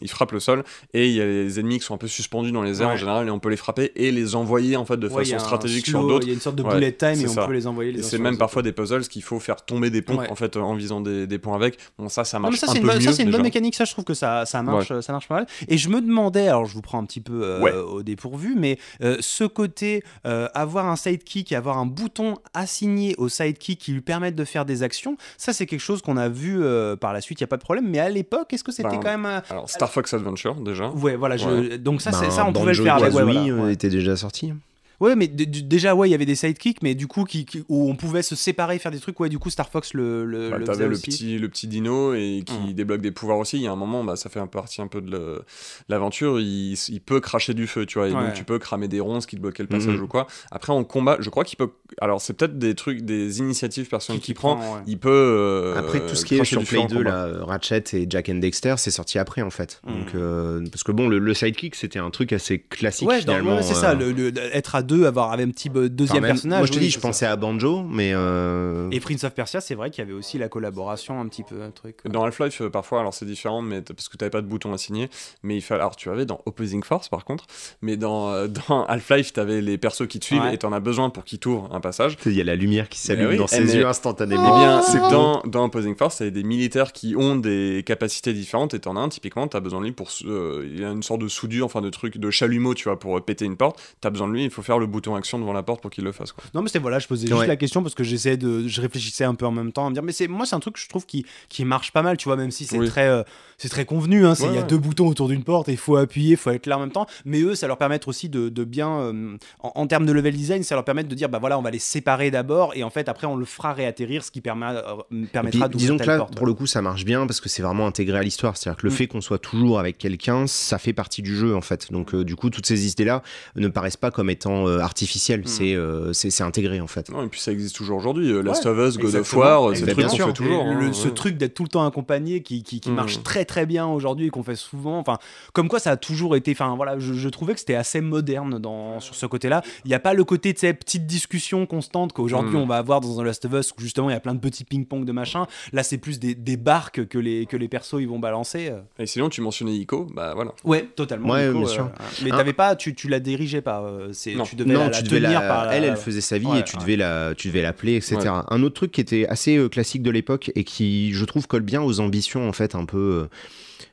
il frappe le sol, et il y a les ennemis qui sont un peu suspendus dans les airs en général, et on peut les frapper et les envoyer en fait de façon stratégique sur d'autres. Il y a une sorte de bullet time et on peut les envoyer. Les c'est même parfois des puzzles qu'il faut faire tomber des ponts en fait euh, en visant des, points avec. Bon, ça, ça marche un peu mieux. Ça, c'est une bonne mécanique. Ça, je trouve que ça, ça marche, ça marche pas mal. Et je me demandais, alors je vous prends un petit peu euh, au dépourvu, mais euh, ce côté avoir un sidekick et avoir un bouton assigné au sidekick qui lui permette de faire des actions, ça, c'est quelque chose qu'on a vu par la suite. Il y a pas de problème. Mais à l'époque, est-ce que c'était ben, quand même alors Star Fox Adventure déjà. Ouais, voilà. Donc ça, c'est ben, ça, on pouvait le, faire. Avec, on était déjà sorti. Ouais, mais déjà, ouais, il y avait des sidekicks, mais du coup, qui, où on pouvait se séparer, faire des trucs. Ouais, du coup, Star Fox le. le, bah, le petit, le petit dino et qui mm. débloque des pouvoirs aussi. Il y a un moment, bah, ça fait un partie un peu de l'aventure. Il, peut cracher du feu, tu vois. Et donc, tu peux cramer des ronces qui bloquaient le mm-hmm. passage ou quoi. Après, en combat, je crois qu'il peut. Alors, c'est peut-être des trucs, des initiatives personnelles qu'il prend. Il peut. Euh, après, tout ce qui est sur Play 2, là, Ratchet et Jack and Dexter, c'est sorti après, en fait. Mm. Donc, euh, parce que bon, le, sidekick, c'était un truc assez classique. finalement, ouais, c'est ça. Euh. être à deux, avoir un petit deuxième personnage. Moi, je te dis, je pensais à Banjo, mais. Euh, et Prince of Persia, c'est vrai qu'il y avait aussi la collaboration un petit peu, un truc. Euh. Dans Half-Life, euh, parfois, alors c'est différent, mais parce que tu n'avais pas de bouton à signer, mais il fallait. Alors, tu avais dans Opposing Force, par contre, mais dans, dans Half-Life, tu avais les persos qui te suivent et tu en as besoin pour qu'ils t'ouvrent un passage. Il y a la lumière qui s'allume dans eh, ses yeux instantanément. Eh bien, c'est dans, dans Opposing Force, tu des militaires qui ont des capacités différentes et t'en as un, typiquement, tu as besoin de lui pour. Il y a une sorte de soudure, enfin de truc, de chalumeau, tu vois, pour péter une porte. Tu as besoin de lui, il faut faire le bouton action devant la porte pour qu'il le fasse. Non, mais c'est voilà, je posais juste la question parce que j'essayais de, je réfléchissais un peu en même temps à me dire, mais c'est moi c'est un truc que je trouve qui, qui marche pas mal, tu vois, même si c'est très, euh, c'est très convenu. Hein. il y a deux boutons autour d'une porte et il faut appuyer, il faut être là en même temps. Mais eux, ça leur permet aussi de, bien, euh, en, termes de level design, ça leur permet de dire, bah voilà, on va les séparer d'abord et en fait après on le fera réatterrir, ce qui permet, euh, permettra. disons que là, pour le coup, ça marche bien parce que c'est vraiment intégré à l'histoire. C'est-à-dire que le mm. fait qu'on soit toujours avec quelqu'un, ça fait partie du jeu en fait. Donc du coup, toutes ces idées là ne paraissent pas comme étant euh, artificielle, artificiel. Hmm. Euh, c'est intégré en fait. Non, et puis ça existe toujours aujourd'hui. Euh, Last of Us, God of War, c'est bien qu'on fait toujours. Hein, ce truc d'être tout le temps accompagné qui, qui, hmm. marche très très bien aujourd'hui et qu'on fait souvent. Enfin, comme quoi ça a toujours été. Enfin voilà, je, je trouvais que c'était assez moderne dans, sur ce côté-là. Il n'y a pas le côté de ces petites discussions constantes qu'aujourd'hui hmm. on va avoir dans un Last of Us où justement il y a plein de petits ping-pong de machin. Là c'est plus des, des, barques que les, que les persos ils vont balancer. Et sinon tu mentionnais Ico, bah voilà. Ouais, totalement. mais ah. pas, tu, tu la dirigeais pas. c'est non, tu devais par elle elle faisait sa vie et tu devais la tu devais l'appeler etc un autre truc qui était assez euh, classique de l'époque et qui je trouve colle bien aux ambitions en fait un peu euh,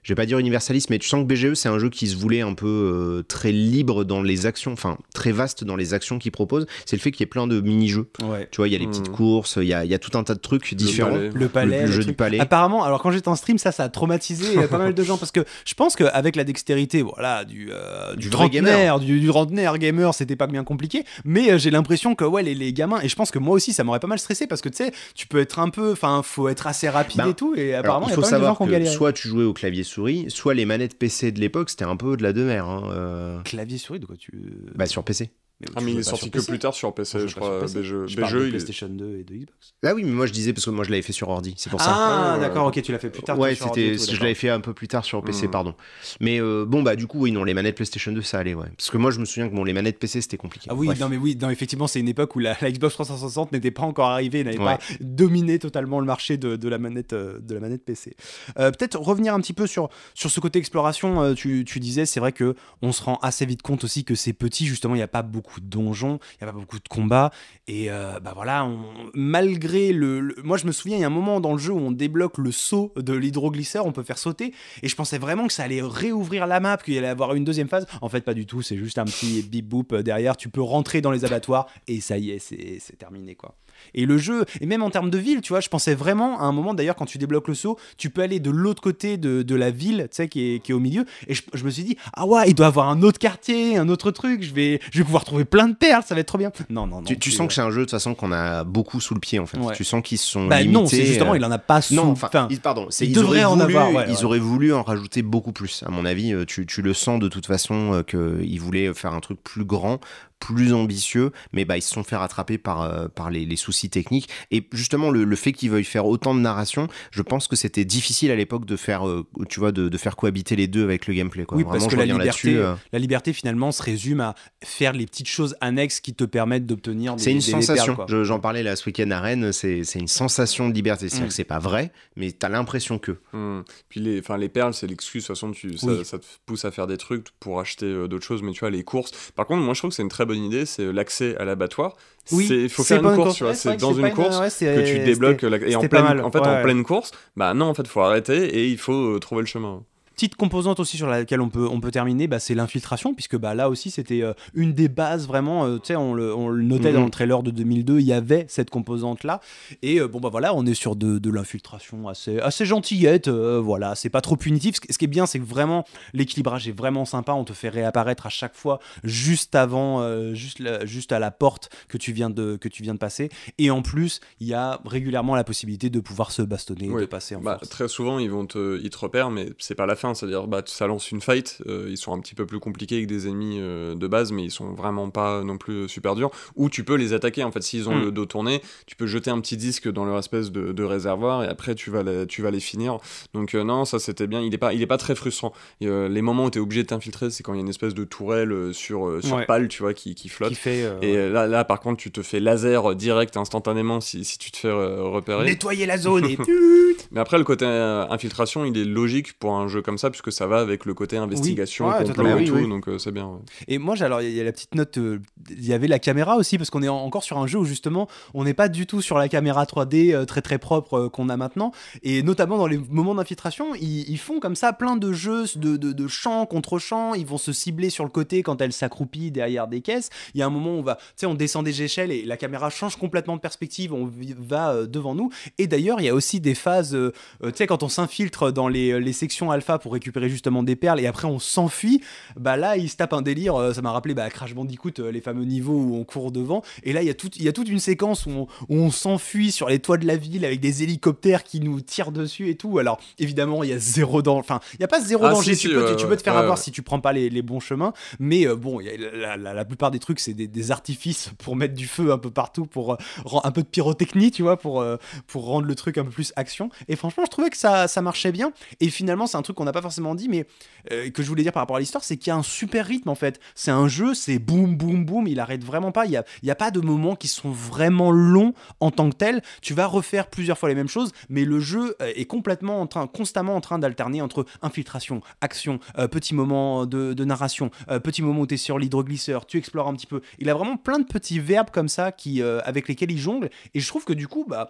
je vais pas dire universaliste, mais tu sens que BGE, c'est un jeu qui se voulait un peu euh, très libre dans les actions, enfin très vaste dans les actions qu'il propose. C'est le fait qu'il y ait plein de mini-jeux. Tu vois, il y a les petites hmm. courses, il y a, tout un tas de trucs différents. Le palais. Le, jeu du palais. Apparemment, alors quand j'étais en stream, ça, ça a traumatisé euh, pas mal de gens parce que je pense qu'avec la dextérité voilà, du, grand euh, du, du gamer. Du, gamer, c'était pas bien compliqué, mais j'ai l'impression que ouais, les, gamins, et je pense que moi aussi, ça m'aurait pas mal stressé parce que tu sais, tu peux être un peu, enfin, faut être assez rapide ben, et tout, et apparemment, il y a faut savoir de gens Soit tu jouais au clavier clavier souris, soit les manettes PC de l'époque, c'était un peu de la de mer. Hein, euh. Clavier souris, de quoi tu. Euh, bah, sur PC ah, mais il est sorti que plus tard sur PC, je crois. Des je des de PlayStation 2 et de Xbox. Ah oui, mais moi je disais parce que moi je l'avais fait sur ordi, c'est pour ça. Ah, ah. d'accord, ok, tu l'as fait plus tard. Ouais, c'était, je l'avais fait un peu plus tard sur PC, hmm. pardon. Mais euh, bon, bah du coup, oui, non, les manettes PlayStation 2, ça allait, ouais. Parce que moi je me souviens que bon, les manettes PC c'était compliqué. Ah oui, non, mais oui, non, effectivement, c'est une époque où la, la Xbox 360 n'était pas encore arrivée, n'avait pas dominé totalement le marché de, de la, manette, euh, de la manette PC. Euh, peut-être revenir un petit peu sur, sur ce côté exploration, tu, tu disais, c'est vrai que on se rend assez vite compte aussi que c'est petit, justement, il n'y a pas beaucoup beaucoup de donjons, il n'y a pas beaucoup de combats. Et euh, bah voilà, on, malgré le, Moi, je me souviens, il y a un moment dans le jeu où on débloque le saut de l'hydroglisseur, on peut faire sauter. Et je pensais vraiment que ça allait réouvrir la map, qu'il allait avoir une deuxième phase. En fait, pas du tout, c'est juste un petit bip boop euh, derrière. Tu peux rentrer dans les abattoirs et ça y est, c'est terminé, quoi. Et le jeu, et même en termes de ville, tu vois, je pensais vraiment à un moment d'ailleurs quand tu débloques le saut, tu peux aller de l'autre côté de, la ville, tu sais, qui est, au milieu. Et je, me suis dit, ah ouais, il doit avoir un autre quartier, un autre truc, je vais, je vais pouvoir trouver plein de perles, ça va être trop bien. Non, non, non. Tu, sens euh, que c'est un jeu de toute façon qu'on a beaucoup sous le pied en fait. Tu sens qu'ils sont. Bah non, c'est justement, euh, il en a pas sous. Non, enfin, pardon, ils, auraient en voulu, avoir, ils auraient voulu en rajouter beaucoup plus. À mon avis, euh, tu, tu le sens de toute façon qu'ils voulaient faire un truc plus grand plus ambitieux, mais bah, ils se sont fait rattraper par, euh, par les, soucis techniques. Et justement, le, fait qu'ils veuillent faire autant de narration, je pense que c'était difficile à l'époque de faire, euh, tu vois, de, faire cohabiter les deux avec le gameplay. Oui, parce que la liberté, euh. la liberté, finalement, se résume à faire les petites choses annexes qui te permettent d'obtenir des C'est une sensation. J'en parlais là ce week-end à Rennes, c'est une sensation de liberté. C'est-à-dire mm. que c'est pas vrai, mais tu as l'impression que. Mm. Puis les, les perles, c'est l'excuse. De toute façon, tu, ça, ça, te pousse à faire des trucs pour acheter d'autres choses, mais tu vois, les courses. Par contre, moi, je trouve que c'est une très bonne une idée, c'est euh, l'accès à l'abattoir. il faut faire une course, vois c'est dans une course que tu euh, débloques euh, et en, pleine, en fait en pleine course, bah non en fait faut arrêter et il faut trouver le chemin. Petite composante aussi sur laquelle on peut, on peut terminer, bah, c'est l'infiltration, puisque bah, là aussi c'était euh, une des bases vraiment, euh, on, le, on le notait dans mhm. le trailer de 2002, il y avait cette composante-là. Et euh, bon, bah voilà, on est sur de, l'infiltration assez, assez gentillette, voilà, c'est pas trop punitif. Ce, qui est bien, c'est que vraiment l'équilibrage est vraiment sympa, on te fait réapparaître à chaque fois juste avant, juste, juste à la porte que tu, viens de, que tu viens de passer. Et en plus, il y a régulièrement la possibilité de pouvoir se bastonner, de passer en bah, Très souvent, ils, vont te, ils te repèrent, mais c'est pas la c'est-à-dire bah, ça lance une fight, euh, ils sont un petit peu plus compliqués que des ennemis euh, de base, mais ils sont vraiment pas non plus super durs, ou tu peux les attaquer, en fait, s'ils ont hmm. le dos tourné, tu peux jeter un petit disque dans leur espèce de, réservoir, et après tu vas les, tu vas les finir, donc euh, non, ça c'était bien, il est pas, il est pas très frustrant, les moments où tu es obligé de t'infiltrer, c'est quand il y a une espèce de tourelle sur, sur tu vois, qui, qui flotte, et là, là, par contre, tu te fais laser direct, instantanément, si, si tu te fais repérer. Nettoyer la zone et... mais après, le côté infiltration, il est logique pour un jeu comme comme ça, puisque ça va avec le côté investigation, et tout, donc euh, c'est bien. Et moi, alors, il y, a la petite note, euh, il y avait la caméra aussi, parce qu'on est encore sur un jeu où justement, on n'est pas du tout sur la caméra 3D euh, très très propre qu'on a maintenant, et notamment dans les moments d'infiltration, ils, font comme ça plein de jeux de, de, de champs contre champ ils vont se cibler sur le côté quand elle s'accroupit derrière des caisses. Il y a un moment où on va, tu sais, on descend des échelles et la caméra change complètement de perspective, on va devant nous. Et d'ailleurs, il y a aussi des phases, tu sais, quand on s'infiltre dans les, les sections alpha pour récupérer justement des perles et après on s'enfuit, bah là il se tape un délire. Euh, ça m'a rappelé bah, Crash Bandicoot, euh, les fameux niveaux où on court devant. Et là il y a, tout, il y a toute une séquence où on, s'enfuit sur les toits de la ville avec des hélicoptères qui nous tirent dessus et tout. Alors évidemment il y a zéro danger, enfin il n'y a pas zéro ah, danger. tu, peux, tu, peux, te faire avoir si tu prends pas les, les bons chemins. Mais euh, bon, la, la, la, plupart des trucs c'est des, des, artifices pour mettre du feu un peu partout, pour un peu de pyrotechnie, tu vois, pour, pour rendre le truc un peu plus action. Et franchement je trouvais que ça, ça marchait bien. Et finalement c'est un truc qu'on a pas forcément dit, mais euh, que je voulais dire par rapport à l'histoire, c'est qu'il y a un super rythme en fait. C'est un jeu, c'est boum, boum, boum, il arrête vraiment pas. Il n'y a, a pas de moments qui sont vraiment longs en tant que tel. Tu vas refaire plusieurs fois les mêmes choses, mais le jeu euh, est complètement en train, constamment en train d'alterner entre infiltration, action, euh, petit moment de, narration, petit moment où tu es sur l'hydroglisseur, tu explores un petit peu. Il a vraiment plein de petits verbes comme ça qui, avec lesquels il jongle, et je trouve que du coup, bah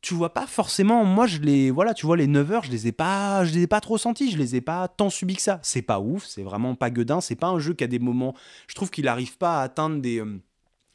tu vois pas forcément moi je les voilà tu vois les 9 heures je les ai pas je les ai pas trop sentis je les ai pas tant subis que ça c'est pas ouf c'est vraiment pas gueudin c'est pas un jeu qui a des moments je trouve qu'il arrive pas à atteindre des euh,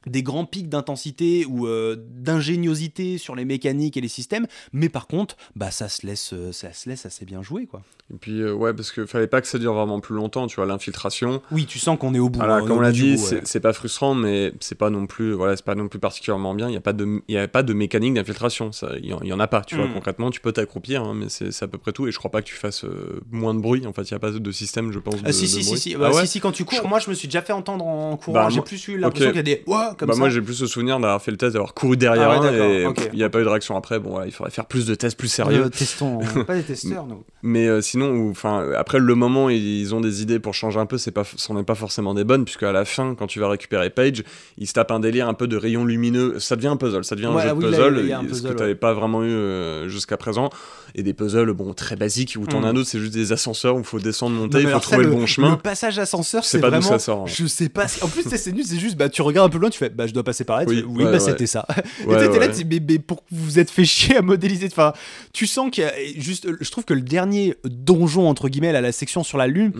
des grands pics d'intensité ou euh, d'ingéniosité sur les mécaniques et les systèmes, mais par contre, bah ça se laisse, euh, ça se laisse assez bien jouer quoi. Et puis euh, ouais, parce que fallait pas que ça dure vraiment plus longtemps, tu vois, l'infiltration. Oui, tu sens qu'on est au bout. Hein, comme on l'a dit, c'est pas frustrant, mais c'est pas non plus, voilà, c'est pas non plus particulièrement bien. Il y a pas de, il y a pas de mécanique d'infiltration, ça, il y, en a pas, tu vois. Mm. Concrètement, tu peux t'accroupir, hein, mais c'est à peu près tout. Et je crois pas que tu fasses moins de bruit. En fait, il y a pas de système, je pense. Ah, de, si, si, si, bah, ah si, si, quand tu cours, moi je me suis déjà fait entendre en courant. Bah, j'ai plus eu l'impression qu'il y a des bah, moi, j'ai plus ce souvenir d'avoir fait le test, d'avoir couru derrière ah et il n'y a pas eu de réaction après. Bon, il faudrait faire plus de tests, plus sérieux. testons, pas des testeurs, nous. Mais euh, sinon, enfin, après le moment, ils ont des idées pour changer un peu. C'est pas, est pas forcément des bonnes, puisque à la fin, quand tu vas récupérer Page, il se tape un délire un peu de rayons lumineux. Ça devient un puzzle, ça devient un jeu de ah puzzle, ce que tu n'avais pas vraiment eu euh, jusqu'à présent. Et des puzzles, bon, très basiques où en as mm. un autre, c'est juste des ascenseurs où il faut descendre, monter, il faut trouver le, bon chemin. Le passage ascenseur, c'est pas hein. Je sais pas. En plus, c'est c'est juste, bah, tu regardes un peu loin, tu bah je dois passer par là oui, bah c'était ça ouais, et mais, mais pour vous êtes fait chier à modéliser enfin tu sens qu'il y a juste je trouve que le dernier donjon entre guillemets à la section sur la lune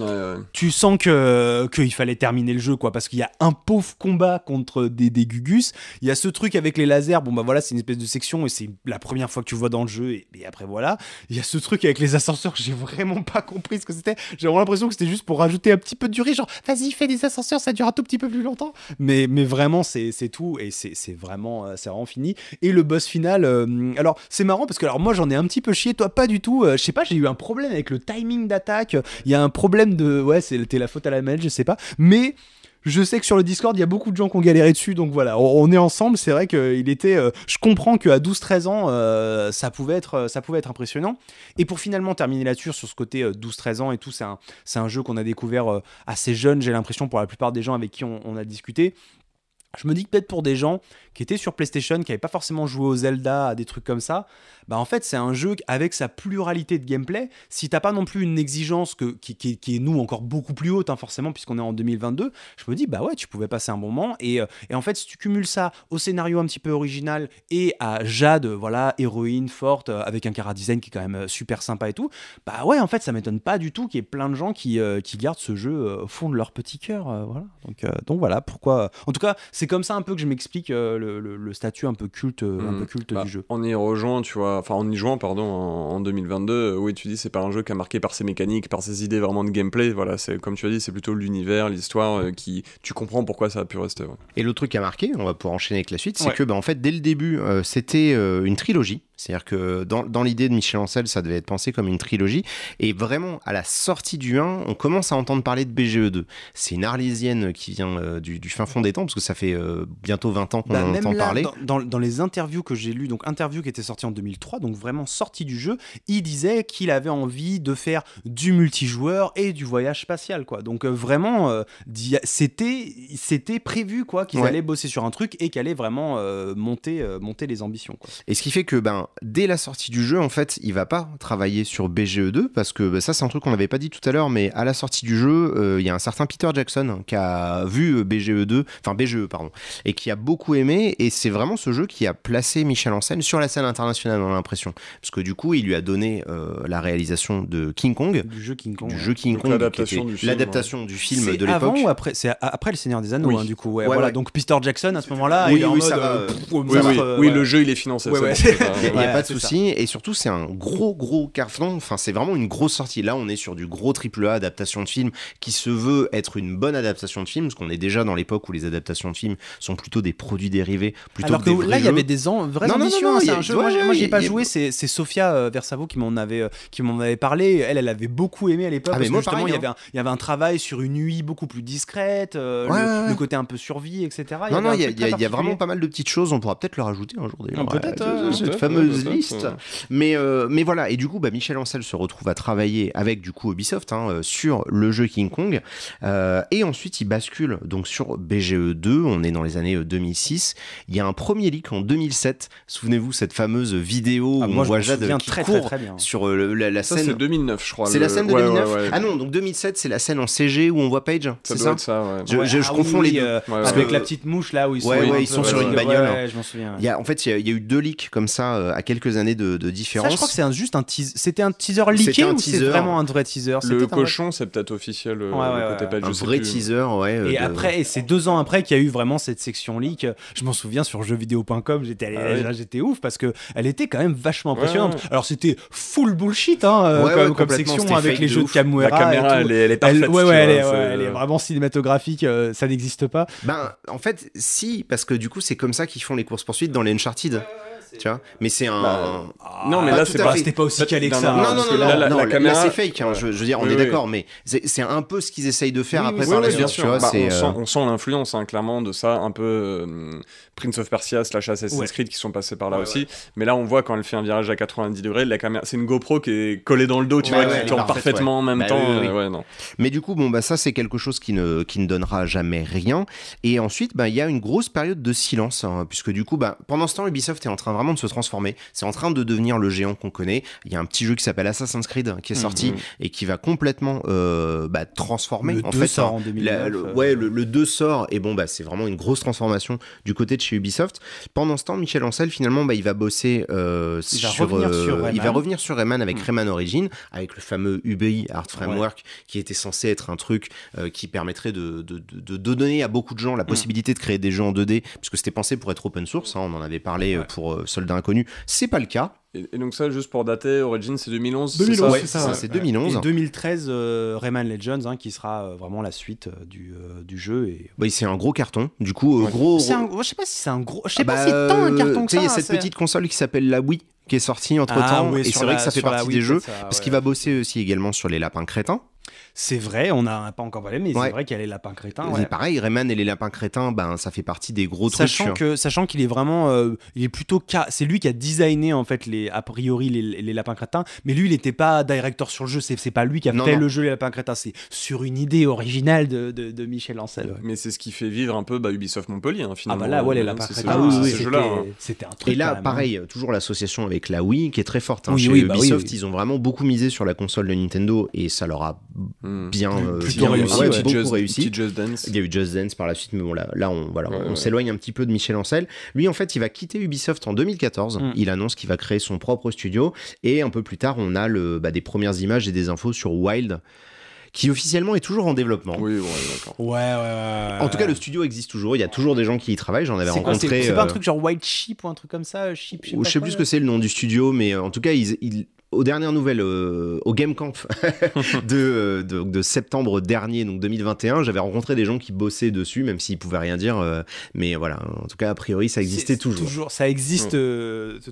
tu sens que qu'il fallait terminer le jeu quoi parce qu'il y a un pauvre combat contre des, des gugus il y a ce truc avec les lasers bon bah voilà c'est une espèce de section et c'est la première fois que tu vois dans le jeu et, après voilà il y a ce truc avec les ascenseurs j'ai vraiment pas compris ce que c'était j'ai vraiment l'impression que c'était juste pour rajouter un petit peu de durée genre vas-y fais des ascenseurs ça dure un tout petit peu plus longtemps mais mais vraiment c'est tout, et c'est vraiment, euh, c'est fini. Et le boss final, euh, alors c'est marrant parce que alors moi j'en ai un petit peu chié, toi pas du tout. Euh, je sais pas, j'ai eu un problème avec le timing d'attaque. Il y a un problème de, ouais, c'était la faute à la manette je sais pas, mais je sais que sur le Discord, il y a beaucoup de gens qui ont galéré dessus, donc voilà, on est ensemble. C'est vrai qu'il était. je comprends qu'à 12-13 ans, ça, pouvait être, ça pouvait être impressionnant. Et pour finalement terminer là-dessus, sur ce côté 12-13 ans et tout, c'est un, jeu qu'on a découvert assez jeune, j'ai l'impression, pour la plupart des gens avec qui on, on a discuté. Je me dis que peut-être pour des gens qui étaient sur PlayStation, qui n'avaient pas forcément joué aux Zelda, à des trucs comme ça, bah en fait c'est un jeu avec sa pluralité de gameplay. Si t'as pas non plus une exigence que, qui, est nous encore beaucoup plus haute, hein, forcément, puisqu'on est en 2022, je me dis bah ouais, tu pouvais passer un bon moment. Et, euh, et, en fait, si tu cumules ça au scénario un petit peu original et à Jade, voilà, héroïne forte, euh, avec un cara design qui est quand même euh, super sympa et tout, bah ouais, en fait ça m'étonne pas du tout qu'il y ait plein de gens qui, qui gardent ce jeu au fond de leur petit cœur. voilà. Donc, donc voilà pourquoi. En tout cas, c'est comme ça un peu que je m'explique euh, le, statut un peu culte, euh, un mhm. culte bah, du jeu. En y rejoint, tu vois, enfin en y jouant, pardon, en, 2022, euh, oui, tu dis c'est pas un jeu qui a marqué par ses mécaniques, par ses idées vraiment de gameplay. Voilà, c'est comme tu as dit, c'est plutôt l'univers, l'histoire qui, tu comprends pourquoi ça a pu rester. Et le truc qui a marqué, on va pouvoir enchaîner avec la suite, c'est que bah, en fait dès le début, c'était une trilogie c'est-à-dire que dans, l'idée de Michel Ancel, ça devait être pensé comme une trilogie. Et vraiment, à la sortie du 1, on commence à entendre parler de BGE2. C'est une arlésienne qui vient euh, du, fin fond des temps, parce que ça fait euh, bientôt 20 ans qu'on bah, en entend parler. Dans, dans, les interviews que j'ai lues, donc interview qui était sortie en 2003, donc vraiment sortie du jeu, il disait qu'il avait envie de faire du multijoueur et du voyage spatial. quoi. Donc euh, vraiment, c'était c'était prévu quoi qu'ils allaient bosser sur un truc et allait vraiment monter, monter les ambitions. Et ce qui fait que ben, dès la sortie du jeu, en fait, il va pas travailler sur BGE2 parce que bah, ça, c'est un truc qu'on n'avait pas dit tout à l'heure, mais à la sortie du jeu, euh, il y a un certain Peter Jackson qui a vu euh, BGE2, enfin BGE, pardon, et qui a beaucoup aimé. Et c'est vraiment ce jeu qui a placé Michel en sur la scène internationale, on l'impression. Parce que du coup, il lui a donné euh, la réalisation de King Kong. Du jeu King Kong. Du jeu King L'adaptation du, film, de l'époque. ou après C'est après Le Seigneur des Anneaux, hein, du coup. voilà. Donc Peter Jackson, à ce moment-là, oui, il est en mode. oui, le jeu, il est financé. n'y a pas de souci. Et surtout, c'est un gros, gros carrefour Enfin, c'est vraiment une grosse sortie. Là, on est sur du gros triple A adaptation de film qui se veut être une bonne adaptation de film, parce qu'on est déjà dans l'époque où les adaptations de films sont plutôt des produits dérivés. Plutôt que, là, il y avait des ans, vraies non, hein, un jeu. moi, j'ai pas joué. C'est Sofia euh, Versavo qui m'en avait, euh, qui m'en avait parlé. Elle, elle avait beaucoup aimé à l'époque. Ah, parce mais moi, justement, hein. il y, avait un travail sur une UI beaucoup plus discrète, euh, le, côté un peu survie, etc. Non, il y, y a vraiment pas mal de petites choses. On pourra peut-être le rajouter un jour d'ailleurs. Ah, peut-être. Hein, Cette fameuse Hein. liste. Hum. Mais, euh, mais voilà, et du coup, bah, Michel Ancel se retrouve à travailler avec du coup Ubisoft hein, euh, sur le jeu King Kong. Euh, et ensuite, il bascule donc sur BGE 2, on est dans les années 2006. Il y a un premier leak en 2007. Souvenez-vous, cette fameuse vidéo ah, où on voit Jade qui très, court très, bien. sur la, scène. C'est 2009, je crois. C'est la scène de 2009 Ah non, donc 2007, c'est la scène en CG où on voit Page. C'est ça, ça Je, ah confonds les deux. avec la petite mouche là où ils sont, sur une bagnole. Il y a, en fait, il y, a eu deux leaks comme ça euh, à quelques années de, différence. je crois que c'est juste un teaser. C'était un teaser leaké ou c'est vraiment un vrai teaser Le cochon, c'est peut-être officiel. Euh, un vrai teaser, ouais. Euh, et après, c'est deux ans après qu'il y a eu vraiment cette section leak. Je m'en souviens sur jeuxvideo.com, j'étais ah j'étais ouf parce que elle était quand même vachement impressionnante. Alors c'était full bullshit, hein, comme, section avec les jeux de Kamuera La caméra, elle est, elle elle est vraiment cinématographique. ça n'existe pas. Ben, en fait, si, parce que du coup, c'est comme ça qu'ils font les courses poursuites dans les Uncharted tu vois mais c'est un bah, ah, non mais là c'est pas aussi calé que ça non hein. non là, c'est fake hein, je, veux dire on est d'accord mais c'est un peu ce qu'ils essayent de faire après par la on, sent, euh, on l'influence hein, clairement de ça un peu euh, Prince of Persia slash Assassin's Creed qui sont passés par là aussi mais là on voit quand elle fait un virage à 90 degrés la caméra c'est une GoPro qui est collée dans le dos tu vois qui tourne parfaitement en même bah temps euh, mais du coup bon bah ça c'est quelque chose qui ne qui ne donnera jamais rien et ensuite bah, il y a une grosse période de silence puisque du coup pendant ce temps Ubisoft est en train de de se transformer. C'est en train de devenir le géant qu'on connaît. Il y a un petit jeu qui s'appelle Assassin's Creed hein, qui est mm, sorti mm. et qui va complètement euh, bah, transformer. en fait, sort hein, en 2009. ouais, euh. le, 2 sort et bon, bah, c'est vraiment une grosse transformation du côté de chez Ubisoft. Pendant ce temps, Michel Ancel, finalement, bah, il va bosser euh, il va revenir sur Rayman avec Reman mm. Rayman Origin, avec le fameux UBI Art Framework qui était censé être un truc qui permettrait de, de, donner à beaucoup de gens la possibilité de créer des jeux en 2D, puisque c'était pensé pour être open source. Hein, on en avait parlé pour soldat inconnu. C'est pas le cas. Et, donc ça, juste pour dater, Origin, c'est 2011 2011, c'est ça, c'est 2011. Et 2013, euh, Rayman Legends, hein, qui sera euh, vraiment la suite euh, du, jeu. Et... c'est un gros carton, du coup, gros... Je sais pas si c'est un gros... Je sais ah pas bah, si tant un carton que ça. Il y a cette petite console qui s'appelle la Wii, qui est sortie entre-temps, ah et c'est vrai que ça fait partie des jeux, parce qu'il va bosser aussi également sur les lapins crétins, c'est vrai, on n'a pas encore parlé, mais c'est vrai qu'il y a les lapins crétins. Pareil, Rayman et les lapins crétins, ben, ça fait partie des gros sachant Que, sachant qu'il est vraiment. Euh, il est plutôt. C'est lui qui a designé, en fait, les, a priori, les, lapins crétins. Mais lui, il n'était pas directeur sur le jeu. C'est pas lui qui a fait le jeu Les lapins crétins. C'est sur une idée originale de, de, Michel Ancel. Mais c'est ce qui fait vivre un peu bah, Ubisoft Montpellier, finalement. Ah, bah là, ouais, les lapins crétins. C'était un truc. Et là, hein. pareil, toujours l'association avec la Wii qui est très forte. Hein, chez bah Ubisoft, ils ont vraiment beaucoup misé sur la console de Nintendo et ça leur a Hmm. bien euh, réussi, Il y a eu Just Dance par la suite, mais bon là, là on voilà, on s'éloigne un petit peu de Michel Ancel. Lui en fait, il va quitter Ubisoft en 2014. Hmm. Il annonce qu'il va créer son propre studio et un peu plus tard, on a le, bah, des premières images et des infos sur Wild qui officiellement est toujours en développement. Oui, ouais, d'accord. En tout cas, le studio existe toujours. Il y a toujours des gens qui y travaillent. J'en avais rencontré. C'est pas un euh, truc genre White Sheep ou un truc comme ça, euh, Sheep. Je sais, plus ce que c'est le nom du studio, mais en tout cas, ils, ils, aux dernières nouvelles, euh, au Game Camp euh, de, septembre dernier, donc 2021, j'avais rencontré des gens qui bossaient dessus, même s'ils pouvaient rien dire. Euh, mais voilà, en tout cas, a priori, ça existait toujours. toujours. Ça existe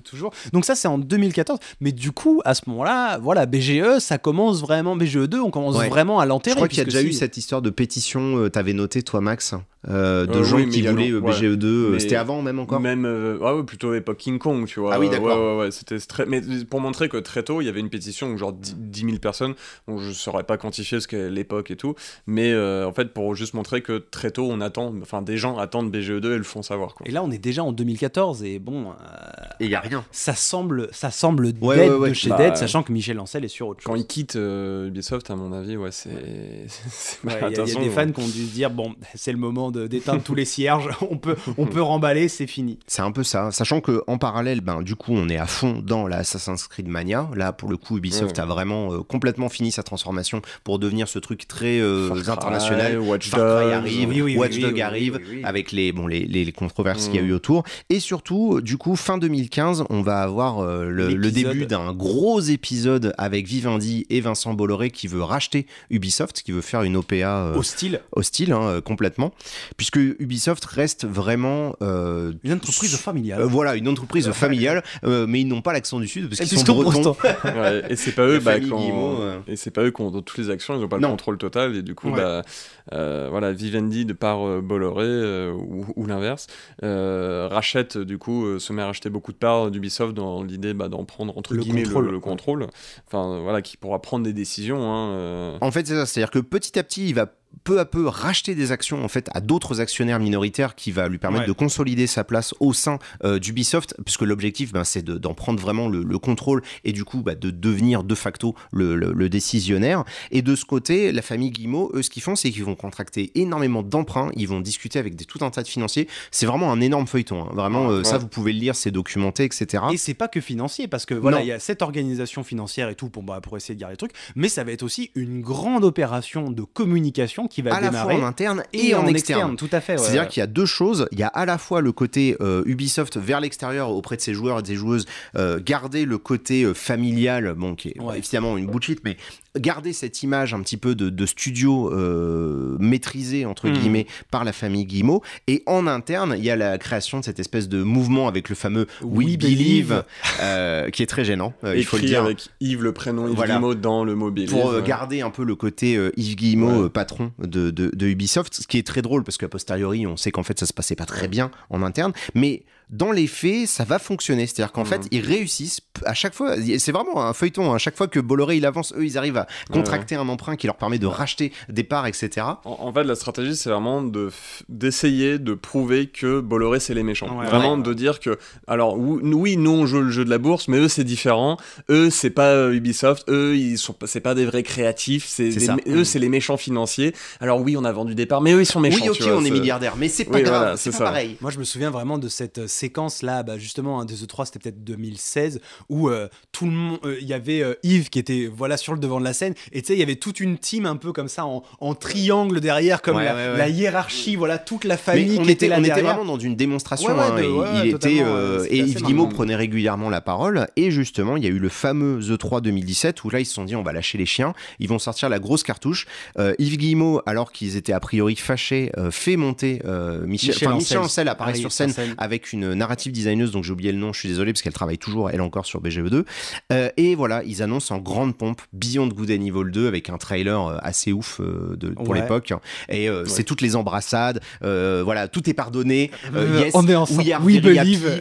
toujours. Donc ça, c'est en 2014. Mais du coup, à ce moment-là, voilà, BGE, ça commence vraiment, BGE 2, on commence vraiment à l'enterrer. Je crois qu'il y a déjà eu cette histoire de pétition, t'avais noté, toi, Max, de gens qui voulaient BGE 2. C'était avant même encore Même, ah ouais, plutôt époque King Kong, tu vois. Ah oui, d'accord. c'était très... Mais pour montrer que très il y avait une pétition, genre 10 000 personnes. Bon, je ne saurais pas quantifier ce qu'est l'époque et tout. Mais euh, en fait, pour juste montrer que très tôt, on attend, enfin, des gens attendent BGE2 et le font savoir. Quoi. Et là, on est déjà en 2014 et bon. Euh, et il n'y a rien. Ça semble, ça semble dead de chez bah, dead, sachant que Michel Ancel est sur autre chose. Quand il quitte euh, Ubisoft, à mon avis, ouais, c'est. Il y, a des fans qui ont dû se dire bon, c'est le moment d'éteindre tous les cierges, on peut, on peut remballer, c'est fini. C'est un peu ça. Sachant que en parallèle, ben, du coup, on est à fond dans l'Assassin's Creed Mania. Là, pour le coup, Ubisoft mm. a vraiment euh, complètement fini sa transformation pour devenir ce truc très euh, international. Watch Dogs arrive, arrive, avec les, bon, les, les, controverses qu'il y a mm. eu autour. Et surtout, euh, du coup, fin 2015, on va avoir le, début d'un gros épisode avec Vivendi et Vincent Bolloré qui veut racheter Ubisoft, qui veut faire une OPA hostile, hostile hein, complètement, puisque Ubisoft reste vraiment une entreprise familiale. voilà, une entreprise familiale, mais ils n'ont pas l'accent du Sud parce eh, qu'ils sont bretons. et c'est pas eux, bah, euh. et c'est pas eux qui ont toutes les actions, ils ont pas le contrôle total et du coup, bah, euh, voilà, Vivendi de part euh, Bolloré ou, l'inverse rachète du coup se met à racheter beaucoup de parts d'Ubisoft dans l'idée bah, d'en prendre entre le guillemets le, le, contrôle, enfin voilà, qui pourra prendre des décisions. Hein, en fait, c'est ça, c'est-à-dire que petit à petit, il va peu à peu racheter des actions en fait à d'autres actionnaires minoritaires qui va lui permettre de consolider sa place au sein euh, d'Ubisoft puisque l'objectif ben, c'est d'en prendre vraiment le, contrôle et du coup bah, de devenir de facto le, décisionnaire et de ce côté la famille Guillemot eux ce qu'ils font c'est qu'ils vont contracter énormément d'emprunts ils vont discuter avec des, tout un tas de financiers c'est vraiment un énorme feuilleton hein. vraiment euh, ça vous pouvez le lire c'est documenté etc et c'est pas que financier parce que voilà il y a cette organisation financière et tout pour, bah, pour essayer de dire les trucs mais ça va être aussi une grande opération de communication qui va à démarrer la fois en interne et, en, externe. C'est-à-dire qu'il y a deux choses. Il y a à la fois le côté euh, Ubisoft vers l'extérieur auprès de ses joueurs et de joueuses, euh, garder le côté euh, familial, bon, qui est évidemment une bullshit, mais garder cette image un petit peu de, studio euh, maîtrisé entre hmm. guillemets par la famille Guillemot et en interne il y a la création de cette espèce de mouvement avec le fameux We, Believe, euh, qui est très gênant euh, il faut le dire avec Yves le prénom Yves Guillemot dans le mobile pour garder un peu le côté Yves Guillemot patron de, de, Ubisoft ce qui est très drôle parce qu'à posteriori on sait qu'en fait ça se passait pas très bien en interne mais dans les faits, ça va fonctionner. C'est-à-dire qu'en mm. fait, ils réussissent à chaque fois. C'est vraiment un feuilleton. Hein. À chaque fois que Bolloré il avance, eux, ils arrivent à contracter un emprunt qui leur permet de racheter des parts, etc. En, fait, la stratégie, c'est vraiment d'essayer de, prouver que Bolloré, c'est les méchants. vraiment de dire que, alors, oui, nous, on joue le jeu de la bourse, mais eux, c'est différent. Eux, c'est pas euh, Ubisoft. Eux, ils sont, c'est pas des vrais créatifs. eux, c'est les méchants financiers. Alors oui, on a vendu des parts, mais eux, ils sont méchants. Oui, ok, on est milliardaires, mais c'est pas grave. c'est pareil. Moi, je me souviens vraiment de cette euh, séquence là, bah, justement, un hein, des 3 e c'était peut-être 2016, où euh, tout le monde, euh, il y avait euh, Yves qui était voilà sur le devant de la scène, et tu sais, il y avait toute une team un peu comme ça en, triangle derrière, comme la, hiérarchie, voilà, toute la famille on qui était, On était vraiment dans une démonstration. Hein. il, était, et Yves Guimau prenait régulièrement la parole, et justement, il y a eu le fameux The 3 2017 où là, ils se sont dit, on va lâcher les chiens, ils vont sortir la grosse cartouche. Yves Guillemot, alors qu'ils étaient a priori fâchés, fait monter Michel, Michel, Ancel, apparaît ah sur scène avec une narrative designeuse, donc j'ai oublié le nom, je suis désolé, parce qu'elle travaille toujours, elle encore, sur BGE2. Euh, et voilà, ils annoncent en grande pompe Beyond Good and Evil 2 avec un trailer euh, assez ouf euh, de, pour l'époque. Et c'est toutes les embrassades, voilà, tout est pardonné. yes, on We, believe.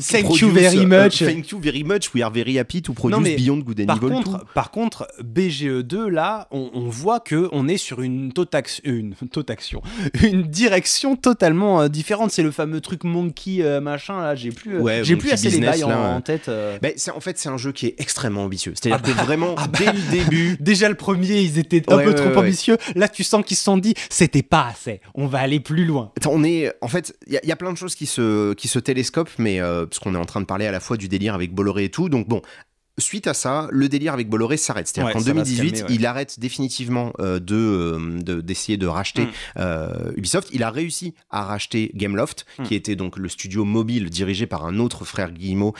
thank you very much. thank you very much. We are very happy to produce Beyond Good and par Evil contre, 2. Par contre, BGE2, là, on, voit que on est sur une totax, une, une direction totalement différente. C'est le fameux truc monkey euh, machin là, j'ai plus, euh, j'ai plus assez les bails en, tête. Euh. c'est en fait, c'est un jeu qui est extrêmement ambitieux. C'est-à-dire ah que bah, vraiment, ah bah. dès le début. Déjà, le premier, ils étaient un peu trop ambitieux. Là, tu sens qu'ils se sont dit, c'était pas assez. On va aller plus loin. On est, en fait, il y, a plein de choses qui se, qui se télescopent, mais parce qu'on est en train de parler à la fois du délire avec Bolloré et tout. Donc, bon, suite à ça, le délire avec Bolloré s'arrête. C'est-à-dire qu'en 2018, il arrête définitivement euh, euh, de d'essayer de, racheter mm. euh, Ubisoft. Il a réussi à racheter Gameloft, mm. qui était donc le studio mobile dirigé par un autre frère Guillemot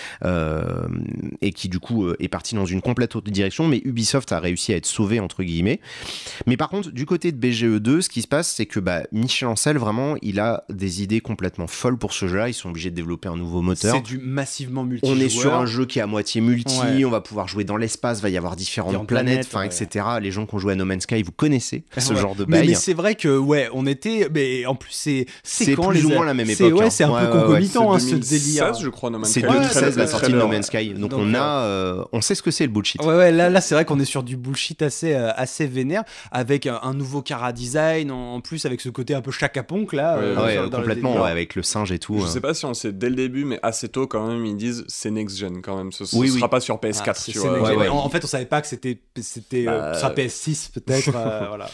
et qui du coup est parti dans une complète autre direction. Mais Ubisoft a réussi à être sauvé entre guillemets. Mais par contre, du côté de BGE2, ce qui se passe, c'est que bah, Michel Ancel, vraiment, il a des idées complètement folles pour ce jeu-là. Ils sont obligés de développer un nouveau moteur. C'est du massivement multijoueur. On est sur un jeu qui est à moitié multi on va pouvoir jouer dans l'espace, va y avoir différentes planètes, enfin, etc. Les gens qui ont joué à No Man's Sky, vous connaissez ah ce genre de bail. Mais, c'est vrai que, ouais, on était. Mais en plus, c'est. C'est quand plus ou moins la même époque. Hein. c'est un peu concomitant, hein, ce délire. je crois, No C'est la sortie de No Man's Sky. Donc, on a. Euh, euh, on sait ce que c'est le bullshit. Ouais, ouais, là, là c'est vrai qu'on est sur du bullshit assez, euh, assez vénère, avec un nouveau cara design, en plus, avec ce côté un peu chacaponque, là. complètement, avec le singe et tout. Je hein. sais pas si on sait dès le début, mais assez tôt, quand même, ils disent c'est next gen, quand même. Ce sera pas sur PS ah, en, fait, on savait pas que c'était c'était euh, bah, PS6 peut-être. Euh, voilà.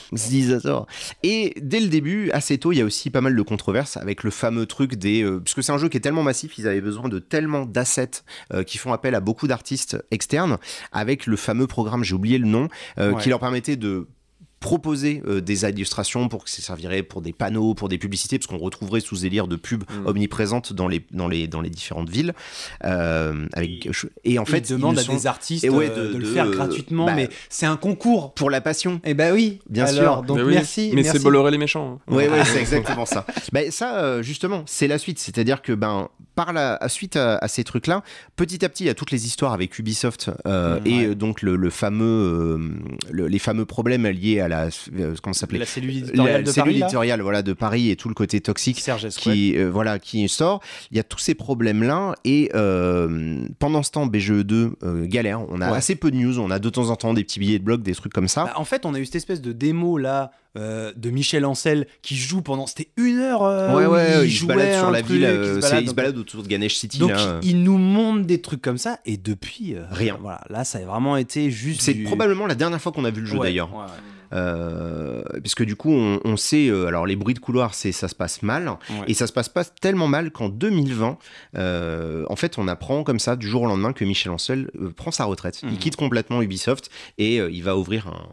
Et dès le début, assez tôt, il y a aussi pas mal de controverses avec le fameux truc des euh, puisque c'est un jeu qui est tellement massif, ils avaient besoin de tellement d'assets qui font appel à beaucoup d'artistes externes avec le fameux programme, j'ai oublié le nom, qui leur permettait de proposer euh, des illustrations pour que ça servirait pour des panneaux, pour des publicités, parce qu'on retrouverait sous élire de pubs mm. omniprésentes dans les, dans, les, dans les différentes villes. Euh, avec, et en fait, ils demandent à des artistes euh, de, le faire gratuitement, bah, mais c'est un concours. Pour la passion. Et eh ben oui, bien sûr. Donc bah merci. Mais c'est Bolloré les méchants. Hein. Oui, ah. c'est exactement ça. Bah, ça, justement, c'est la suite. C'est-à-dire que ben, par la suite à, ces trucs-là, petit à petit, il y a toutes les histoires avec Ubisoft euh, mm, et euh, donc le, fameux, euh, les fameux problèmes liés à la, comment s'appelait La cellule éditoriale, de, Paris, voilà, de Paris et tout le côté toxique qui, voilà, qui sort. Il y a tous ces problèmes-là et pendant ce temps, BGE2 galère. On a assez peu de news, on a de temps en temps des petits billets de blog, des trucs comme ça. Bah, en fait, on a eu cette espèce de démo là euh, de Michel Ancel qui joue pendant c'était une heure euh, ouais, ouais, il, se balade sur la ville il euh, se balade, autour de Ganesh City donc il nous montre des trucs comme ça et depuis rien voilà là ça a vraiment été juste c'est probablement la dernière fois qu'on a vu le jeu d'ailleurs puisque parce que du coup, on, sait, alors les bruits de couloir, c'est ça se passe mal, et ça se passe pas tellement mal qu'en 2020, en fait, on apprend comme ça du jour au lendemain que Michel Ancel prend sa retraite, il mhm. quitte complètement Ubisoft et il va ouvrir, un,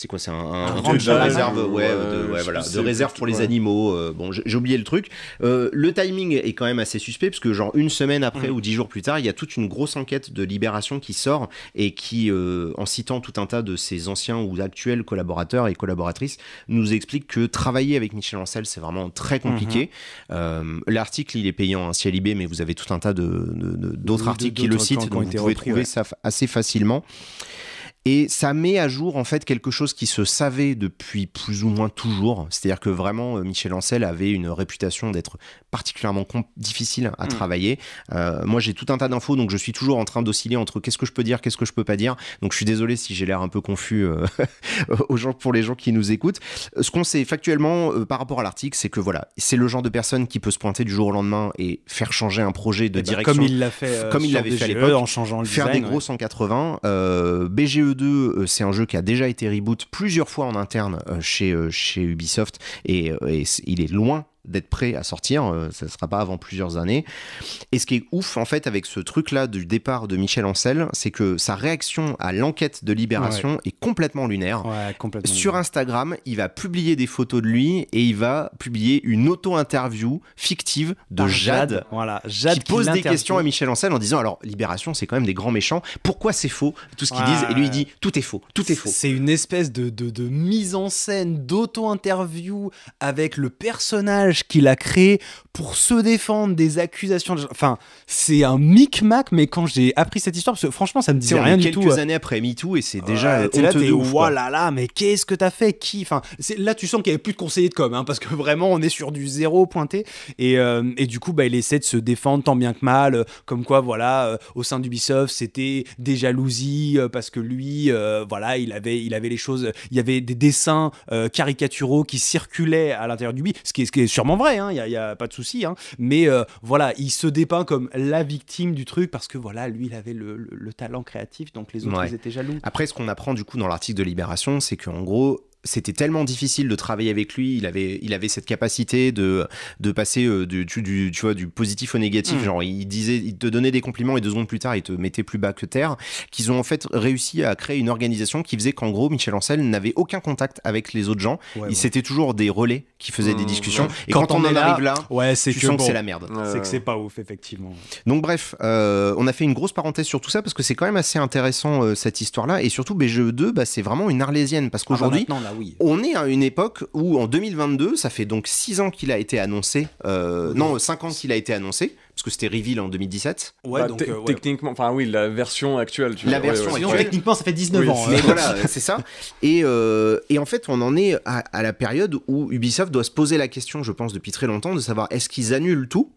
c'est quoi c'est un, truc de réserve euh, ouais, de, voilà, de réserve pour les animaux euh, bon j'ai oublié le truc euh, le timing est quand même assez suspect parce que genre une semaine après mm. ou dix jours plus tard il y a toute une grosse enquête de libération qui sort et qui en citant tout un tas de ses anciens ou actuels collaborateurs et collaboratrices nous explique que travailler avec Michel Ancel c'est vraiment très compliqué mm-hmm. l'article il est payant hein, ciel IB mais vous avez tout un tas de d'autres articles qui le citent donc vous pouvez trouver ça assez facilement et ça met à jour en fait quelque chose qui se savait depuis plus ou moins toujours. C'est-à-dire que vraiment, euh, Michel Ancel avait une réputation d'être particulièrement difficile à mm. travailler. Euh, moi, j'ai tout un tas d'infos, donc je suis toujours en train d'osciller entre qu'est-ce que je peux dire, qu'est-ce que je peux pas dire. Donc je suis désolé si j'ai l'air un peu confus euh, pour les gens qui nous écoutent. Ce qu'on sait factuellement par rapport à l'article, c'est que voilà, c'est le genre de personne qui peut se pointer du jour au lendemain et faire changer un projet de eh ben, direction. comme il l'a fait, comme il l'avait fait à l'époque, en changeant faire des gros 180. BGE 2, euh, c'est un jeu qui a déjà été reboot plusieurs fois en interne euh, chez, euh, chez Ubisoft et il est loin d'être prêt à sortir. Euh, ça ne sera pas avant plusieurs années. Et ce qui est ouf, en fait, avec ce truc-là du départ de Michel Ancel, c'est que sa réaction à l'enquête de Libération est complètement lunaire. Sur Instagram, il va publier des photos de lui et il va publier une auto-interview fictive de Jade, qui pose des questions à Michel Ancel en disant alors Libération c'est quand même des grands méchants pourquoi c'est faux tout ce qu'ils disent et lui il dit tout est faux tout est faux c'est une espèce de, de mise en scène d'auto-interview avec le personnage qu'il a créé pour se défendre des accusations. Enfin, c'est un micmac, mais quand j'ai appris cette histoire, parce que franchement, ça me disait rien du tout. quelques euh. années après MeToo et c'est déjà. Tu là, t'es voilà là, mais qu'est-ce que t'as fait Qui Enfin, là, tu sens qu'il n'y avait plus de conseiller de com, hein, parce que vraiment, on est sur du zéro pointé. Et, euh, et, du coup, bah, il essaie de se défendre tant bien que mal, euh, comme quoi, voilà, au sein d'Ubisoft, c'était des jalousies, parce que lui, voilà, il avait, il avait les choses. Il y avait des dessins caricaturaux qui circulaient à l'intérieur du ce qui est, ce qui sûrement vrai, il hein, y n'y a, pas de souci, hein. mais euh, voilà, il se dépeint comme la victime du truc parce que voilà, lui, il avait le, talent créatif, donc les autres, étaient jaloux. Après, ce qu'on apprend du coup dans l'article de Libération, c'est qu'en gros, c'était tellement difficile de travailler avec lui. Il avait, il avait cette capacité de, de passer euh, du, tu vois, du positif au négatif. Mm. Genre, il disait, il te donnait des compliments et deux secondes plus tard, il te mettait plus bas que terre. Qu'ils ont en fait réussi à créer une organisation qui faisait qu'en gros, Michel Ancel n'avait aucun contact avec les autres gens. il C'était toujours des relais qui faisaient des mm, discussions. Et quand, on, en arrive là, ouais, c'est que que c'est la merde. C'est que c'est pas ouf, effectivement. Donc bref, euh, on a fait une grosse parenthèse sur tout ça parce que c'est quand même assez intéressant euh, cette histoire-là. Et surtout, BGE2, bah, c'est vraiment une arlésienne parce ah bah qu'aujourd'hui. Ah on est à une époque où en 2022, ça fait donc 6 ans qu'il a été annoncé, euh, non 5 ans qu'il a été annoncé, parce que c'était Reveal en 2017. Ouais, bah, donc euh, techniquement, enfin oui, la version actuelle. la version actuelle. Techniquement, ça fait 19 ans. Mais euh. voilà, c'est ça. Et, et, en fait, on en est à, à la période où Ubisoft doit se poser la question, je pense, depuis très longtemps, de savoir est-ce qu'ils annulent tout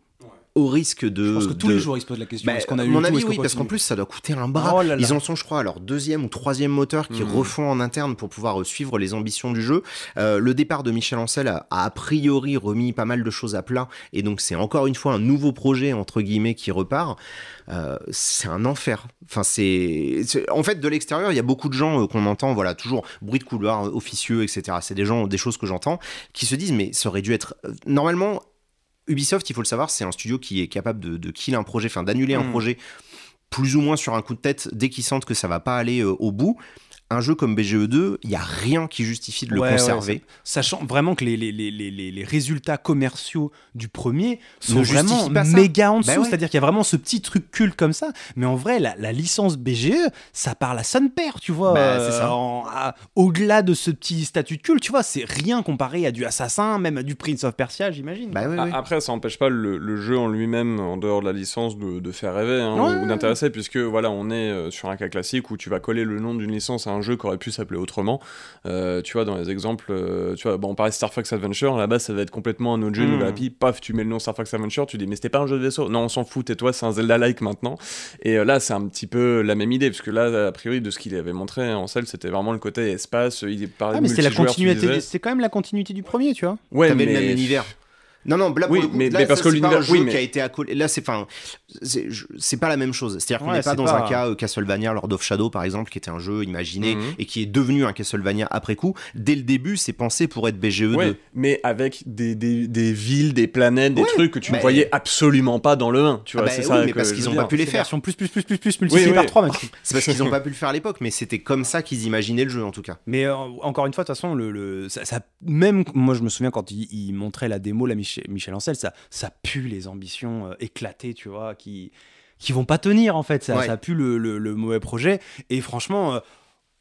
au risque de. Je pense que tous les jours ils se posent la question. est-ce qu'on a eu mon avis, oui, parce qu'en plus ça doit coûter un bras. Oh ils en sont, je crois, leur deuxième ou troisième moteur qui mmh. refont en interne pour pouvoir euh, suivre les ambitions du jeu. Euh, le départ de Michel Ancel a, a, priori remis pas mal de choses à plat, et donc c'est encore une fois un nouveau projet entre guillemets qui repart. Euh, c'est un enfer. Enfin, c'est en fait de l'extérieur, il y a beaucoup de gens qu'on entend, voilà, toujours bruit de couloir officieux, etc. C'est des gens, des choses que j'entends, qui se disent mais ça aurait dû être normalement Ubisoft, il faut le savoir, c'est un studio qui est capable de, de un projet, enfin d'annuler un hmm. projet plus ou moins sur un coup de tête dès qu'ils sentent que ça va pas aller euh, au bout un jeu comme BGE2, il n'y a rien qui justifie de le conserver. Sachant vraiment que les, les, résultats commerciaux du premier sont vraiment méga en bah dessous. C'est-à-dire qu'il y a vraiment ce petit truc culte comme ça. Mais en vrai, la, licence BGE, ça parle à son père, tu vois. Bah, euh, au-delà de ce petit statut de culte, tu vois, c'est rien comparé à du Assassin, même à du Prince of Persia, j'imagine. Bah ah, après, ça n'empêche pas le, jeu en lui-même, en dehors de la licence, de, faire rêver hein, ou d'intéresser, puisque voilà, on est euh, sur un cas classique où tu vas coller le nom d'une licence à un jeu qui aurait pu s'appeler autrement. Euh, tu vois, dans les exemples, euh, tu vois, bon, on parlait de Star Fox Adventure, là-bas, ça va être complètement un autre jeu, mmh. paf, tu mets le nom Star Fox Adventure, tu dis, mais c'était pas un jeu de vaisseau. Non, on s'en fout, et toi, c'est un Zelda-like maintenant. Et euh, là, c'est un petit peu la même idée, parce que là, a priori, de ce qu'il avait montré en salle, c'était vraiment le côté espace, il parlait ah, mais c'est la continuité, c'est quand même la continuité du premier, tu vois. Ouais, mais... le même univers. Non, non, là, mais, parce que l'univers qui a été accolé. Là, c'est enfin, c'est pas la même chose. C'est-à-dire qu'on n'est pas dans un cas euh, Castlevania Lord of Shadow, par exemple, qui était un jeu imaginé mhm. et qui est devenu un Castlevania après coup. Dès le début, c'est pensé pour être BGE2. mais avec des, des, des, villes, des planètes, des trucs que tu ne voyais absolument pas dans le 1. Tu ah vois, bah c'est oui, ça mais parce qu'ils n'ont pas pu les faire. Sont plus, plus, plus, plus, plus, multipliés oui, par 3, C'est parce qu'ils n'ont pas pu le faire à l'époque, mais c'était comme ça qu'ils imaginaient le jeu, en tout cas. Mais euh, encore une fois, de toute façon, le, même moi, je me souviens quand ils montraient la démo, la Michel, Ancel, ça, ça pue les ambitions euh, éclatées, tu vois, qui qui vont pas tenir en fait. Ça, pue le, mauvais projet. Et franchement, euh,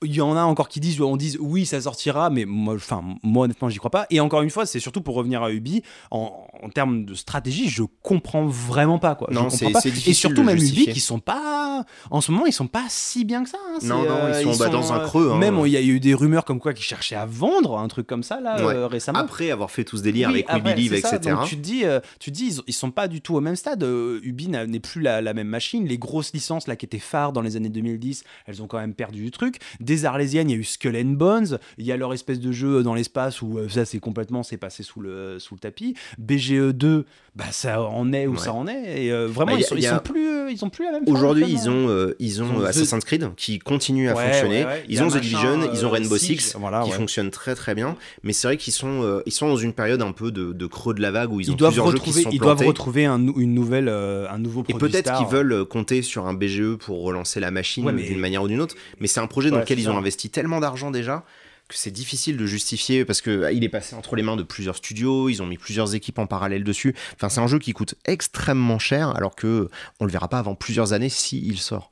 il y en a encore qui disent, on dit oui, ça sortira, mais moi, enfin, moi honnêtement, j'y crois pas. Et encore une fois, c'est surtout pour revenir à Ubi, en, termes de stratégie, je comprends vraiment pas quoi. Non, c'est Et surtout, même Ubi, qui sont pas, en ce moment, ils sont pas si bien que ça. Hein. Non, ils euh, sont, bah, dans un creux. Euh, hein. Même, il y a eu des rumeurs comme quoi qu'ils cherchaient à vendre un truc comme ça là euh, récemment. Après avoir fait tout ce délire avec We etc. tu te dis, tu dis, ils, sont pas du tout au même stade. Ubi n'est plus la, même machine. Les grosses licences là qui étaient phares dans les années 2010, elles ont quand même perdu du truc les Arlésiennes, il y a eu Skull Bones, il y a leur espèce de jeu dans l'espace où euh, ça c'est complètement c'est passé sous le, sous le tapis. BGE 2, bah ça en est où ça en est. Et vraiment, ils, sont, plus, ils ont plus la même. Aujourd'hui, euh, ils, ont, ils ont, Assassin's Creed qui continue à fonctionner. ils ont The Division, ils ont euh, Rainbow Six, qui fonctionne très très bien. Mais c'est vrai qu'ils sont, ils sont dans une période un peu de, creux de la vague où ils ont doivent plusieurs retrouver, Ils doivent retrouver un, une nouvelle, un nouveau projet Et peut-être qu'ils hein. veulent compter sur un BGE pour relancer la machine d'une manière ou d'une autre. Mais c'est un projet dans lequel ils ont investi tellement d'argent déjà que c'est difficile de justifier parce que bah, il est passé entre les mains de plusieurs studios, ils ont mis plusieurs équipes en parallèle dessus. Enfin, c'est un jeu qui coûte extrêmement cher alors que on le verra pas avant plusieurs années si sort.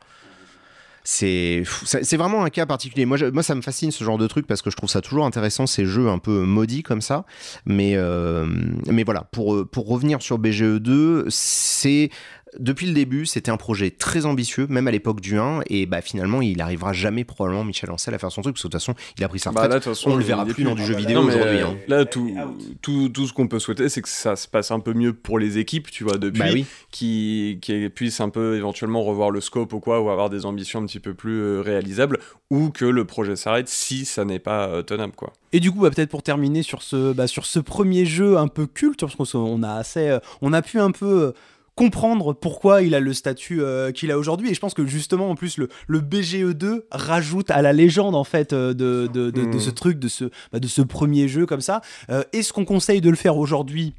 C'est c'est vraiment un cas particulier. Moi, moi, ça me fascine ce genre de truc parce que je trouve ça toujours intéressant ces jeux un peu maudits comme ça. Mais euh, mais voilà, pour pour revenir sur BGE 2, c'est depuis le début, c'était un projet très ambitieux, même à l'époque du 1, et bah finalement, il arrivera jamais probablement Michel Ancel à faire son truc, parce que de toute façon, il a pris sa bah, retraite. là, on le verra plus dans du jeu vidéo aujourd'hui. Hein. Là, tout, tout, tout ce qu'on peut souhaiter, c'est que ça se passe un peu mieux pour les équipes, tu vois, depuis, bah qui, qui puissent un peu éventuellement revoir le scope ou quoi, ou avoir des ambitions un petit peu plus euh, réalisables, ou que le projet s'arrête si ça n'est pas euh, tenable, quoi. Et du coup, bah, peut-être pour terminer sur ce, bah, sur ce premier jeu un peu culte, parce qu'on a assez, euh, on a pu un peu comprendre pourquoi il a le statut euh, qu'il a aujourd'hui. Et je pense que justement, en plus, le, BGE2 rajoute à la légende, en fait, euh, de, hmm. ce truc, de ce, bah, de ce premier jeu comme ça. Est-ce euh, qu'on conseille de le faire aujourd'hui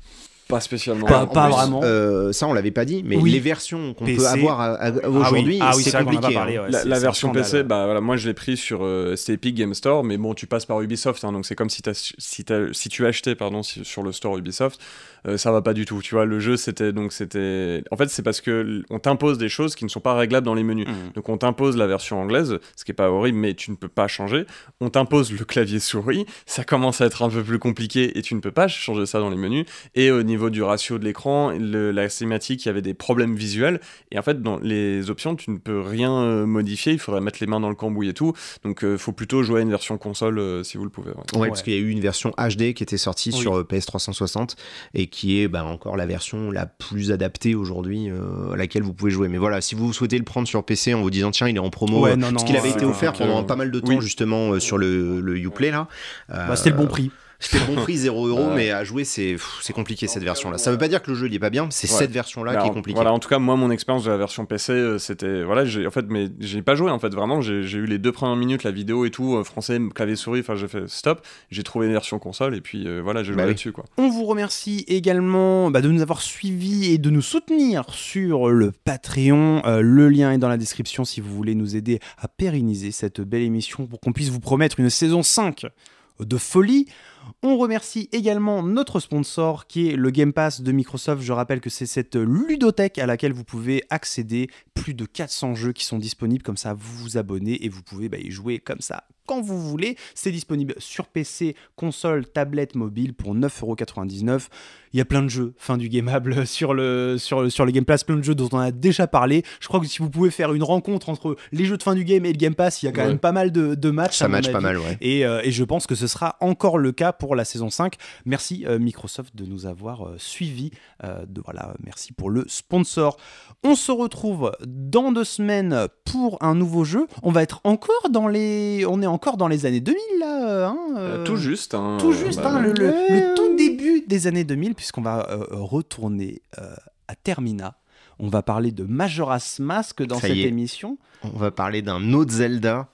pas spécialement. Pas, vraiment. Euh, ça, on l'avait pas dit, mais les versions qu'on peut avoir ah aujourd'hui, ah c'est compliqué. Hein. la, version PC, bah, voilà, moi je l'ai pris sur euh, Epic Game Store, mais bon, tu passes par Ubisoft, hein, donc c'est comme si, tu as, si, tu achetais pardon, sur le store Ubisoft, euh, ça va pas du tout. Tu vois, le jeu, c'était donc c'était. En fait, c'est parce que on t'impose des choses qui ne sont pas réglables dans les menus. Mmh. Donc on t'impose la version anglaise, ce qui est pas horrible, mais tu ne peux pas changer. On t'impose le clavier souris, ça commence à être un peu plus compliqué et tu ne peux pas changer ça dans les menus. Et au niveau du ratio de l'écran, la cinématique, il y avait des problèmes visuels. Et en fait, dans les options, tu ne peux rien euh, modifier. Il faudrait mettre les mains dans le cambouis et tout. Donc, il euh, faut plutôt jouer à une version console euh, si vous le pouvez. Ouais, parce qu'il y a eu une version HD qui était sortie sur PS360 et qui est bah, encore la version la plus adaptée aujourd'hui à laquelle vous pouvez jouer. Mais voilà, si vous souhaitez le prendre sur PC en vous disant tiens, il est en promo, ce parce qu'il avait été offert pendant pas mal de temps justement sur le, le Uplay là. Bah, c'était le bon prix. C'était bon prix, 0 mais à jouer, c'est compliqué cette version-là. Ça veut pas dire que le jeu n'est est pas bien, c'est cette version-là qui est compliquée. Voilà, en tout cas, moi, mon expérience de la version PC, euh, c'était. Voilà, en fait, mais j'ai pas joué, en fait, vraiment. J'ai eu les deux premières minutes, la vidéo et tout, euh, français, clavier-souris, enfin, j'ai fait stop. J'ai trouvé une version console, et puis euh, voilà, j'ai bah joué là-dessus, quoi. On vous remercie également bah, de nous avoir suivis et de nous soutenir sur le Patreon. le lien est dans la description si vous voulez nous aider à pérenniser cette belle émission pour qu'on puisse vous promettre une saison 5 de folie. On remercie également notre sponsor qui est le Game Pass de Microsoft. Je rappelle que c'est cette ludothèque à laquelle vous pouvez accéder. Plus de 400 jeux qui sont disponibles, comme ça vous vous abonnez et vous pouvez bah, y jouer comme ça vous voulez. C'est disponible sur PC, console, tablette, mobile pour 9,99€. Il y a plein de jeux, fin du gameable sur le, sur, sur le Game Pass, plein de jeux dont on a déjà parlé. Je crois que si vous pouvez faire une rencontre entre les jeux de fin du game et le Game Pass, il y a quand même pas mal de, matchs. Ça match pas mal, ouais. Euh, et, je pense que ce sera encore le cas pour la saison 5. Merci euh, Microsoft de nous avoir suivi euh, suivis. de, voilà, merci pour le sponsor. On se retrouve dans deux semaines pour un nouveau jeu. On va être encore dans les. On est encore dans les années 2000, là. Euh, hein, euh, euh, tout juste. Hein, tout juste, bah hein, le, tout début des années 2000, puisqu'on va retourner à Termina. On va parler de Majora's Mask dans cette émission. On va parler d'un autre Zelda.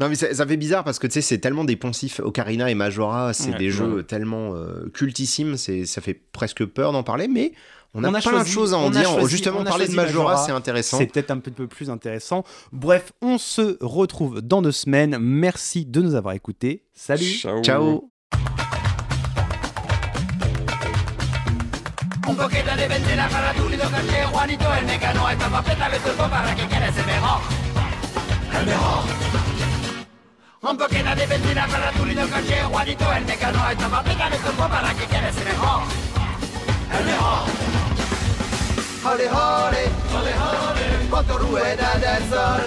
Non, mais ça, fait bizarre parce que tu sais, c'est tellement des poncifs. Ocarina et Majora, c'est des jeux tellement cultissime cultissimes, ça fait presque peur d'en parler, mais on, on a, plein de choses à en dire. Choisi, Justement, parler de Majora, Majora c'est intéressant. C'est peut-être un peu plus intéressant. Bref, on se retrouve dans deux semaines. Merci de nous avoir écoutés. Salut. Ciao. Ciao. Un poquito de bencina para tu lindo caché, Juanito el mecano, estamos pétale turbo para que quieres el mejor, el mejor. Un poquito de bencina para tu lindo caché, Juanito el mecano, estamos pétale turbo para que quieres el mejor. Hare hale, Hale, hale! cuánto rueda del sol.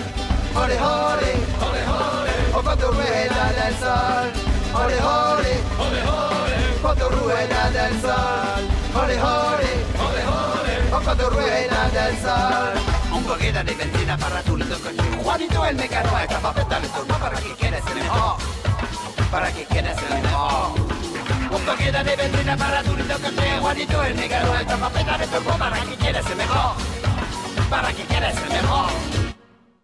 Hale, hale! Hare hale, oh cuánto rueda del sol. Hale, hale! Hare hale, rueda del sol. Hale, hale! Hare hale, rueda del sol. Un poquito de benzina para tu lindo coche. Juanito el mecano está para apretar el turno para que quieras el mejor. Para que quieras el mejor punto queda de vendrina para que Coche, Juanito el negro, el trompeta de turbo para que quieres ser mejor, para que quieres ser mejor.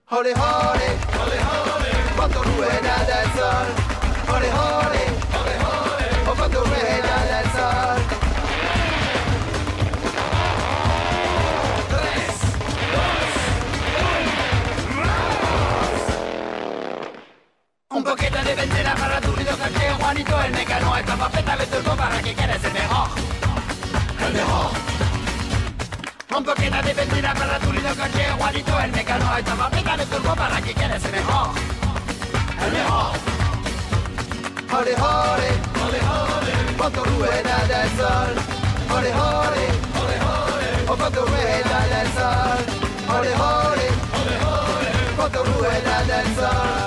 Holy, hole, holy, hole, cuando rueda el sol, ole, Un poquito de benzina para tu nido que Juanito el mecano Esta papeta le turbo para que quieres el mejor El mejor Un poquito de benzina para tu nido que Juanito el mecano Esta papeta le turbo para que quieres el mejor El mejor Jore jore Jore jore Cuando rueda del sol Jore jore Jore jore O cuando rueda del sol Jore jore Jore jore Cuando rueda del sol